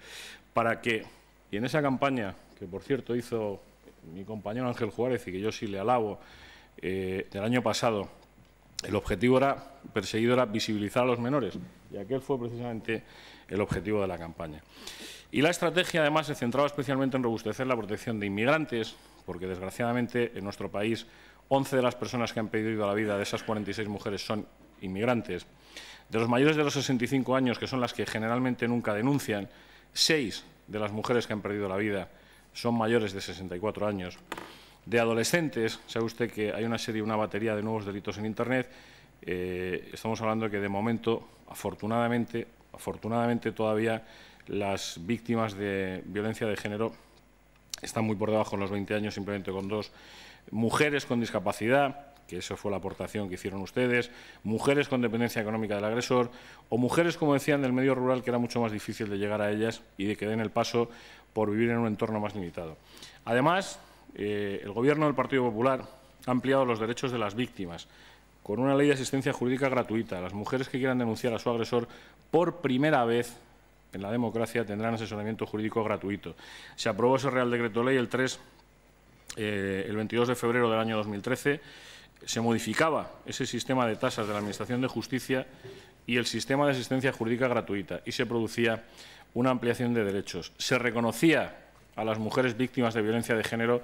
para que, y en esa campaña, que por cierto hizo mi compañero Ángel Juárez y que yo sí le alabo, eh, del año pasado, el objetivo era, perseguido era visibilizar a los menores, y aquel fue precisamente el objetivo de la campaña. Y la estrategia, además, se centraba especialmente en robustecer la protección de inmigrantes, porque, desgraciadamente, en nuestro país, 11 de las personas que han perdido la vida de esas 46 mujeres son inmigrantes. De los mayores de los 65 años, que son las que generalmente nunca denuncian, seis de las mujeres que han perdido la vida son mayores de 64 años. De adolescentes, sabe usted que hay una serie, una batería de nuevos delitos en Internet. Eh, estamos hablando de que, de momento, afortunadamente, Afortunadamente todavía las víctimas de violencia de género están muy por debajo en los 20 años, simplemente con dos. Mujeres con discapacidad, que eso fue la aportación que hicieron ustedes, mujeres con dependencia económica del agresor o mujeres, como decían, del medio rural, que era mucho más difícil de llegar a ellas y de que den el paso por vivir en un entorno más limitado. Además, eh, el Gobierno del Partido Popular ha ampliado los derechos de las víctimas con una ley de asistencia jurídica gratuita. Las mujeres que quieran denunciar a su agresor por primera vez en la democracia tendrán asesoramiento jurídico gratuito. Se aprobó ese Real Decreto Ley el 3, eh, el 22 de febrero del año 2013. Se modificaba ese sistema de tasas de la Administración de Justicia y el sistema de asistencia jurídica gratuita y se producía una ampliación de derechos. Se reconocía a las mujeres víctimas de violencia de género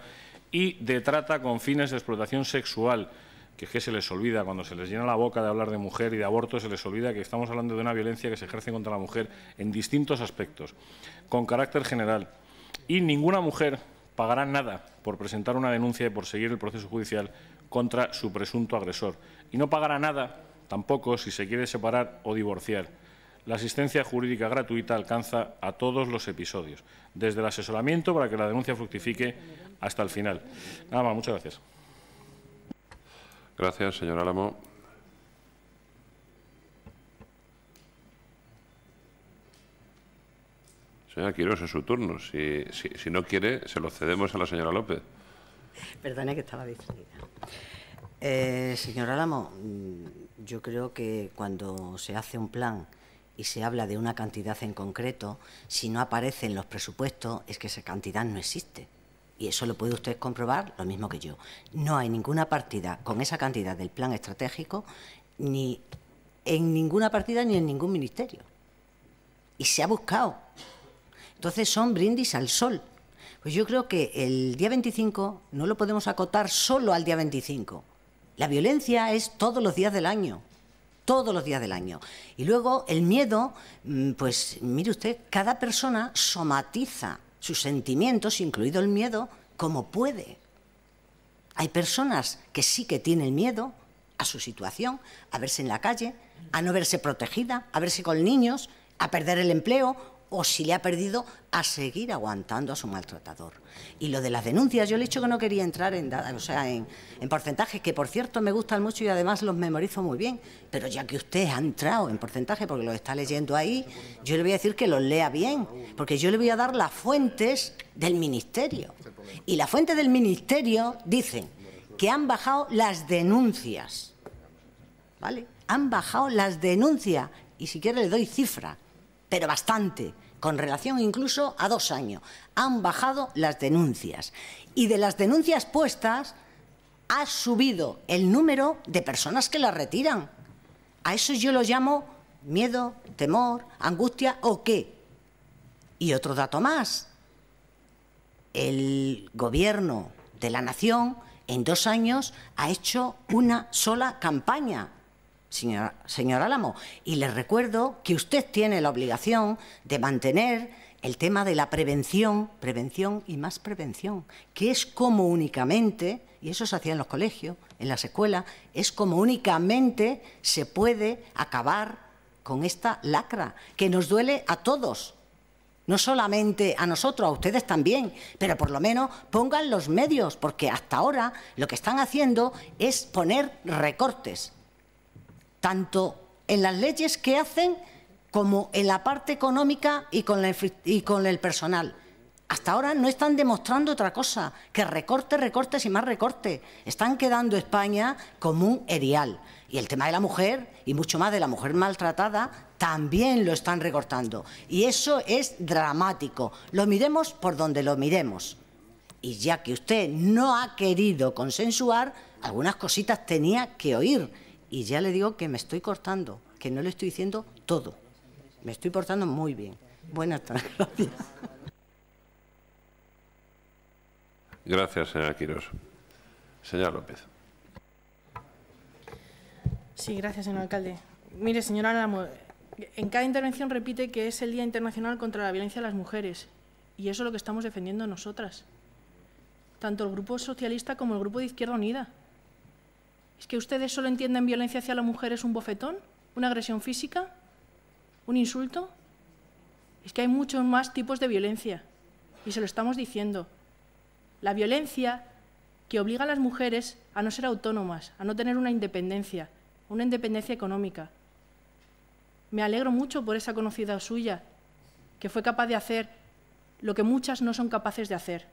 y de trata con fines de explotación sexual que es que se les olvida, cuando se les llena la boca de hablar de mujer y de aborto, se les olvida que estamos hablando de una violencia que se ejerce contra la mujer en distintos aspectos, con carácter general. Y ninguna mujer pagará nada por presentar una denuncia y por seguir el proceso judicial contra su presunto agresor. Y no pagará nada tampoco si se quiere separar o divorciar. La asistencia jurídica gratuita alcanza a todos los episodios, desde el asesoramiento para que la denuncia fructifique hasta el final. Nada más, muchas gracias. Gracias, señor Álamo. Señora Quiroz, es su turno. Si, no quiere, se lo cedemos a la señora López. Perdone que estaba distraída. Eh, señor Álamo, mm, yo creo que cuando se hace un plan y se habla de una cantidad en concreto, si no aparece en los presupuestos es que esa cantidad no existe y eso lo puede usted comprobar lo mismo que yo, no hay ninguna partida con esa cantidad del plan estratégico, ni en ninguna partida ni en ningún ministerio. Y se ha buscado. Entonces son brindis al sol. Pues yo creo que el día 25 no lo podemos acotar solo al día 25. La violencia es todos los días del año, todos los días del año. Y luego el miedo, mm, pues mire usted, cada persona somatiza sus sentimientos, incluido el miedo, como puede. Hay personas que sí que tienen miedo a su situación, a verse en la calle, a no verse protegida, a verse con niños, a perder el empleo o si le ha perdido a seguir aguantando a su maltratador. Y lo de las denuncias, yo le he dicho que no quería entrar en, en, porcentajes, que por cierto me gustan mucho y además los memorizo muy bien, pero ya que usted ha entrado en porcentaje porque lo está leyendo ahí, yo le voy a decir que los lea bien, porque yo le voy a dar las fuentes del Ministerio. Y las fuentes del Ministerio dicen que han bajado las denuncias, ¿vale? Han bajado las denuncias, y si quiere le doy cifra, pero bastante con relación incluso a dos años. Han bajado las denuncias. Y de las denuncias puestas, ha subido el número de personas que las retiran. A eso yo lo llamo miedo, temor, angustia o qué. Y otro dato más. El gobierno de la nación en dos años ha hecho una sola campaña señor, Álamo. Y le recuerdo que usted tiene la obligación de mantener el tema de la prevención, prevención y más prevención, que es como únicamente, y eso se hacía en los colegios, en las escuelas, es como únicamente se puede acabar con esta lacra, que nos duele a todos, no solamente a nosotros, a ustedes también, pero por lo menos pongan los medios, porque hasta ahora lo que están haciendo es poner recortes tanto en las leyes que hacen como en la parte económica y con, el personal. Hasta ahora no están demostrando otra cosa, que recortes, recortes y más recorte. Están quedando España como un erial. Y el tema de la mujer, y mucho más de la mujer maltratada, también lo están recortando. Y eso es dramático. Lo miremos por donde lo miremos. Y ya que usted no ha querido consensuar, algunas cositas tenía que oír y ya le digo que me estoy cortando, que no le estoy diciendo todo. Me estoy portando muy bien. Buenas tardes, gracias. señora Quirós. Señora López. Sí, gracias, señor alcalde. Mire, señora Álamo, en cada intervención repite que es el Día Internacional contra la Violencia a las Mujeres y eso es lo que estamos defendiendo nosotras, tanto el Grupo Socialista como el Grupo de Izquierda Unida. ¿Es que ustedes solo entienden violencia hacia la mujer es un bofetón, una agresión física, un insulto? Es que hay muchos más tipos de violencia y se lo estamos diciendo. La violencia que obliga a las mujeres a no ser autónomas, a no tener una independencia, una independencia económica. Me alegro mucho por esa conocida suya, que fue capaz de hacer lo que muchas no son capaces de hacer,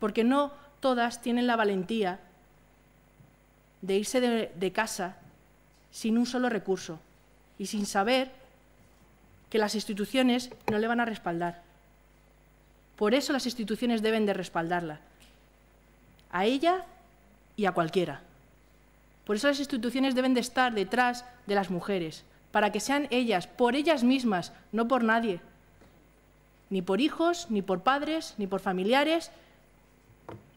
porque no todas tienen la valentía de irse de, casa sin un solo recurso y sin saber que las instituciones no le van a respaldar. Por eso las instituciones deben de respaldarla, a ella y a cualquiera. Por eso las instituciones deben de estar detrás de las mujeres, para que sean ellas, por ellas mismas, no por nadie, ni por hijos, ni por padres, ni por familiares,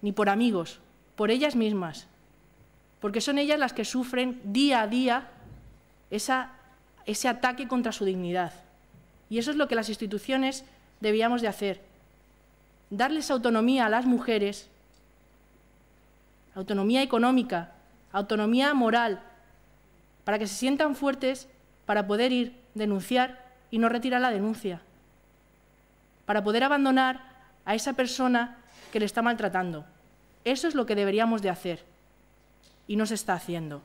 ni por amigos, por ellas mismas porque son ellas las que sufren día a día ese ataque contra su dignidad. Y eso es lo que las instituciones debíamos de hacer, darles autonomía a las mujeres, autonomía económica, autonomía moral, para que se sientan fuertes para poder ir, denunciar y no retirar la denuncia, para poder abandonar a esa persona que le está maltratando. Eso es lo que deberíamos de hacer y no se está haciendo.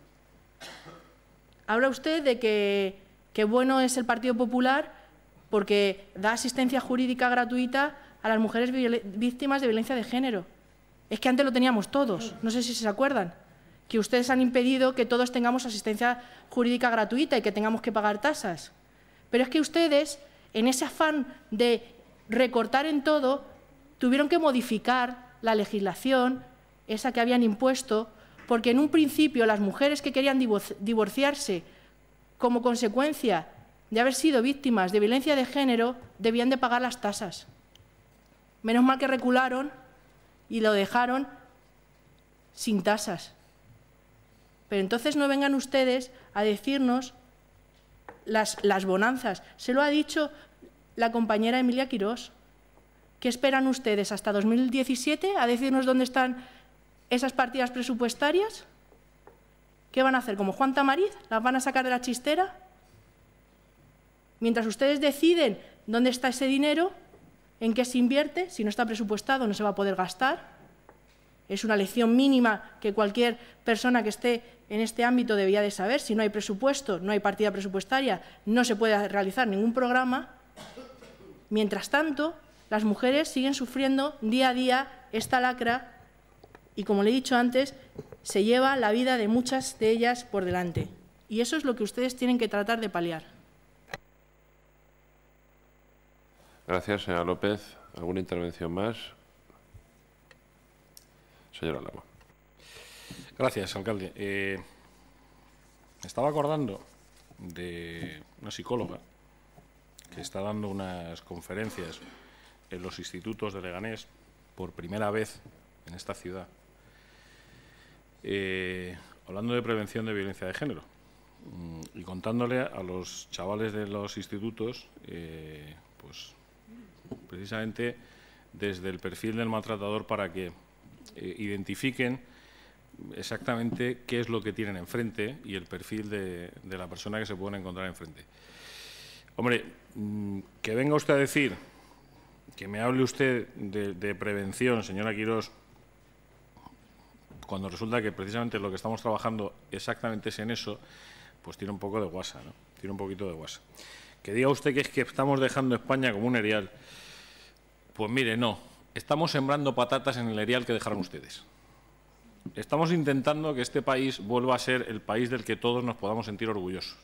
Habla usted de que, bueno es el Partido Popular porque da asistencia jurídica gratuita a las mujeres víctimas de violencia de género. Es que antes lo teníamos todos, no sé si se acuerdan, que ustedes han impedido que todos tengamos asistencia jurídica gratuita y que tengamos que pagar tasas. Pero es que ustedes, en ese afán de recortar en todo, tuvieron que modificar la legislación, esa que habían impuesto, porque en un principio las mujeres que querían divorciarse como consecuencia de haber sido víctimas de violencia de género debían de pagar las tasas. Menos mal que recularon y lo dejaron sin tasas. Pero entonces no vengan ustedes a decirnos las, las bonanzas. Se lo ha dicho la compañera Emilia Quirós. ¿Qué esperan ustedes hasta 2017 a decirnos dónde están esas partidas presupuestarias, ¿qué van a hacer? ¿Como Juan Tamariz? ¿Las van a sacar de la chistera? Mientras ustedes deciden dónde está ese dinero, en qué se invierte, si no está presupuestado no se va a poder gastar. Es una lección mínima que cualquier persona que esté en este ámbito debería de saber. Si no hay presupuesto, no hay partida presupuestaria, no se puede realizar ningún programa. Mientras tanto, las mujeres siguen sufriendo día a día esta lacra y, como le he dicho antes, se lleva la vida de muchas de ellas por delante. Y eso es lo que ustedes tienen que tratar de paliar. Gracias, señora López. ¿Alguna intervención más? Señora Lama. Gracias, alcalde. me eh, estaba acordando de una psicóloga que está dando unas conferencias en los institutos de Leganés por primera vez en esta ciudad. Eh, hablando de prevención de violencia de género mm, y contándole a los chavales de los institutos, eh, pues precisamente desde el perfil del maltratador para que eh, identifiquen exactamente qué es lo que tienen enfrente y el perfil de, la persona que se pueden encontrar enfrente. Hombre, mm, que venga usted a decir, que me hable usted de, de prevención, señora Quirós, cuando resulta que precisamente lo que estamos trabajando exactamente es en eso, pues tiene un poco de guasa, ¿no? Tiene un poquito de guasa. Que diga usted que es que estamos dejando España como un erial. Pues mire, no. Estamos sembrando patatas en el erial que dejaron ustedes. Estamos intentando que este país vuelva a ser el país del que todos nos podamos sentir orgullosos.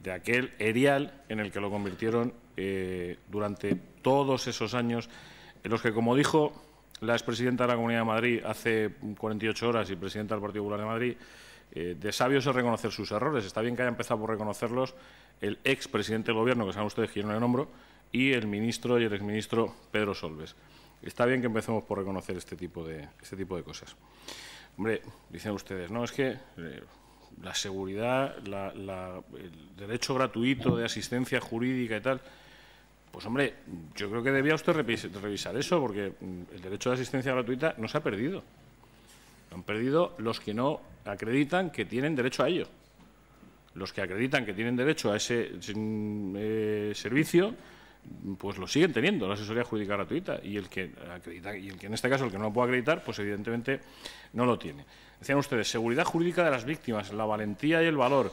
De aquel erial en el que lo convirtieron eh, durante todos esos años, en los que, como dijo la expresidenta de la Comunidad de Madrid hace 48 horas y presidenta del Partido Popular de Madrid, eh, de sabios es reconocer sus errores. Está bien que haya empezado por reconocerlos el expresidente del Gobierno, que saben ustedes que yo no le nombro, y el ministro y el exministro Pedro Solves. Está bien que empecemos por reconocer este tipo de, este tipo de cosas. Hombre, dicen ustedes, no, es que eh, la seguridad, el derecho gratuito de asistencia jurídica y tal, pues hombre, yo creo que debía usted revisar eso, porque mm, el derecho de asistencia gratuita no se ha perdido. han perdido los que no acreditan que tienen derecho a ello. Los que acreditan que tienen derecho a ese mm, eh, servicio, mm, pues lo siguen teniendo, la asesoría jurídica gratuita. Y el que y el que en este caso el que no lo puede acreditar, pues evidentemente no lo tiene. Decían ustedes, seguridad jurídica de las víctimas, la valentía y el valor.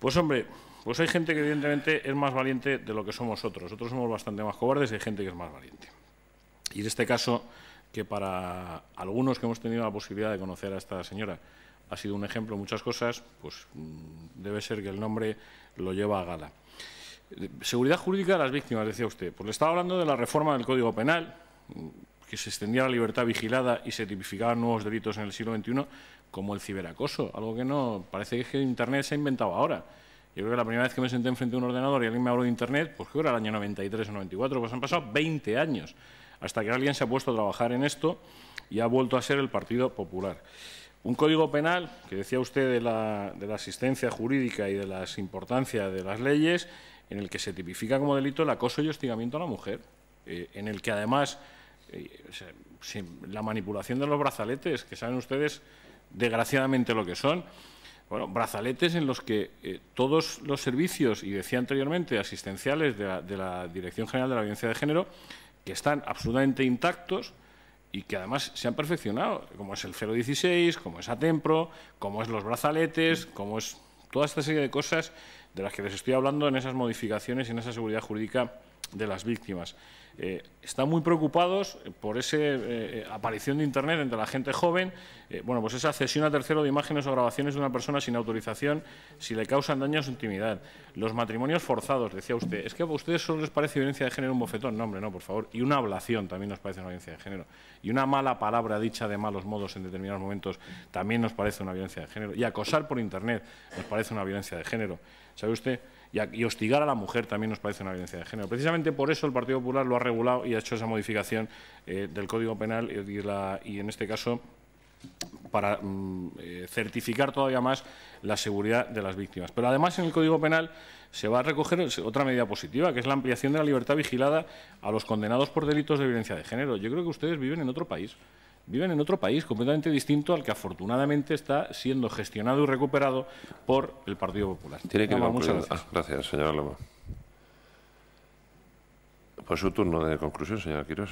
Pues hombre, pues hay gente que evidentemente es más valiente de lo que somos otros. Nosotros somos bastante más cobardes y hay gente que es más valiente. Y en este caso, que para algunos que hemos tenido la posibilidad de conocer a esta señora ha sido un ejemplo en muchas cosas, pues mm, debe ser que el nombre lo lleva a gala. Seguridad jurídica de las víctimas, decía usted. Pues le estaba hablando de la reforma del Código Penal, mm, que se extendía la libertad vigilada y se tipificaban nuevos delitos en el siglo XXI, como el ciberacoso, algo que no parece que Internet se ha inventado ahora. Yo creo que la primera vez que me senté enfrente de un ordenador y alguien me habló de Internet, pues creo que era el año 93 o 94, pues han pasado 20 años hasta que alguien se ha puesto a trabajar en esto y ha vuelto a ser el Partido Popular. Un código penal, que decía usted de la, asistencia jurídica y de la importancia de las leyes, en el que se tipifica como delito el acoso y hostigamiento a la mujer, eh, en el que además eh, la manipulación de los brazaletes, que saben ustedes desgraciadamente lo que son, bueno, brazaletes en los que eh, todos los servicios, y decía anteriormente, asistenciales de la, Dirección General de la Violencia de Género, que están absolutamente intactos y que además se han perfeccionado, como es el 016, como es Atempro, como es los brazaletes, como es toda esta serie de cosas de las que les estoy hablando en esas modificaciones y en esa seguridad jurídica de las víctimas. Eh, están muy preocupados eh, por esa eh, aparición de Internet entre la gente joven, bueno, pues esa cesión a tercero de imágenes o grabaciones de una persona sin autorización si le causan daño a su intimidad. Los matrimonios forzados, decía usted, es que a ustedes solo les parece violencia de género un bofetón, no, hombre, no, por favor, y una ablación también nos parece una violencia de género, y una mala palabra dicha de malos modos en determinados momentos también nos parece una violencia de género, y acosar por Internet nos parece una violencia de género. ¿Sabe usted? y, hostigar a la mujer también nos parece una violencia de género. Precisamente por eso el Partido Popular lo ha regulado y ha hecho esa modificación eh, del Código Penal y, en este caso para mm, eh, certificar todavía más la seguridad de las víctimas. Pero además en el Código Penal se va a recoger otra medida positiva, que es la ampliación de la libertad vigilada a los condenados por delitos de violencia de género. Yo creo que ustedes viven en otro país viven en otro país completamente distinto al que afortunadamente está siendo gestionado y recuperado por el Partido Popular. Tiene que muchas gracias. gracias, señora Pues su turno de conclusión, señora Quirós.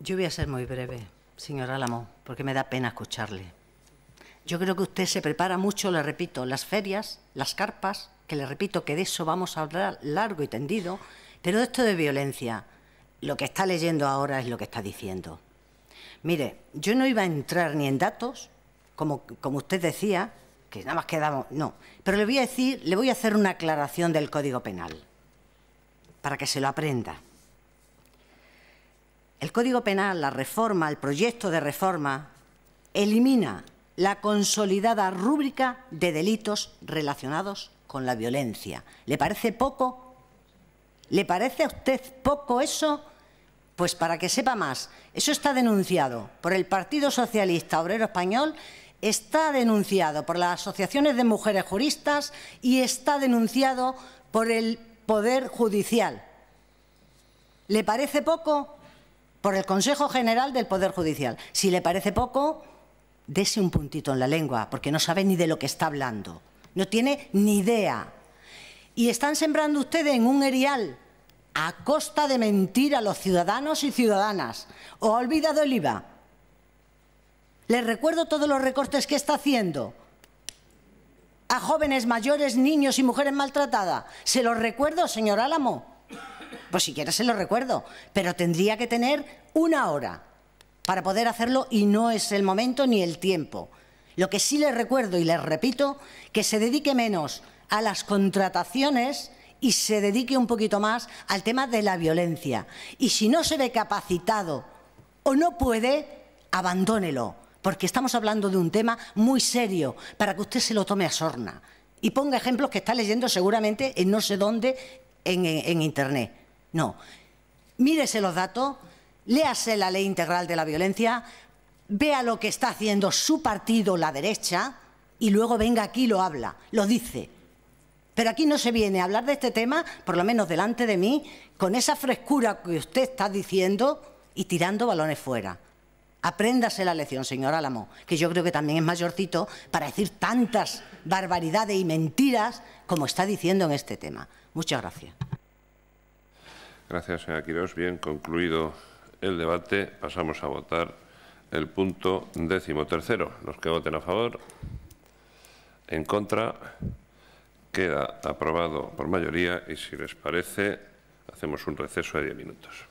Yo voy a ser muy breve, señor Álamo, porque me da pena escucharle. Yo creo que usted se prepara mucho, le repito, las ferias, las carpas, que le repito que de eso vamos a hablar largo y tendido, pero esto de violencia, lo que está leyendo ahora es lo que está diciendo. Mire, yo no iba a entrar ni en datos, como, usted decía, que nada más quedamos. No. Pero le voy a decir, le voy a hacer una aclaración del Código Penal, para que se lo aprenda. El Código Penal, la reforma, el proyecto de reforma, elimina la consolidada rúbrica de delitos relacionados con la violencia. ¿Le parece poco? ¿Le parece a usted poco eso? Pues para que sepa más, eso está denunciado por el Partido Socialista Obrero Español, está denunciado por las asociaciones de mujeres juristas y está denunciado por el Poder Judicial. ¿Le parece poco? Por el Consejo General del Poder Judicial. Si le parece poco, dese un puntito en la lengua, porque no sabe ni de lo que está hablando. No tiene ni idea. Y están sembrando ustedes en un erial a costa de mentir a los ciudadanos y ciudadanas. ¿O ha olvidado el IVA? Les recuerdo todos los recortes que está haciendo a jóvenes, mayores, niños y mujeres maltratadas. ¿Se los recuerdo, señor Álamo? Pues si siquiera se los recuerdo, pero tendría que tener una hora para poder hacerlo y no es el momento ni el tiempo. Lo que sí les recuerdo y les repito, que se dedique menos a las contrataciones y se dedique un poquito más al tema de la violencia. Y si no se ve capacitado o no puede, abandónelo, porque estamos hablando de un tema muy serio, para que usted se lo tome a sorna. Y ponga ejemplos que está leyendo seguramente en no sé dónde en, Internet. No. Mírese los datos, léase la ley integral de la violencia, vea lo que está haciendo su partido, la derecha, y luego venga aquí y lo habla, lo dice. Pero aquí no se viene a hablar de este tema, por lo menos delante de mí, con esa frescura que usted está diciendo y tirando balones fuera. Apréndase la lección, señor Álamo, que yo creo que también es mayorcito para decir tantas barbaridades y mentiras como está diciendo en este tema. Muchas gracias. Gracias, señora Quirós. Bien concluido el debate, pasamos a votar el punto décimo tercero. Los que voten a favor, en contra, Queda aprobado por mayoría y, si les parece, hacemos un receso de 10 minutos.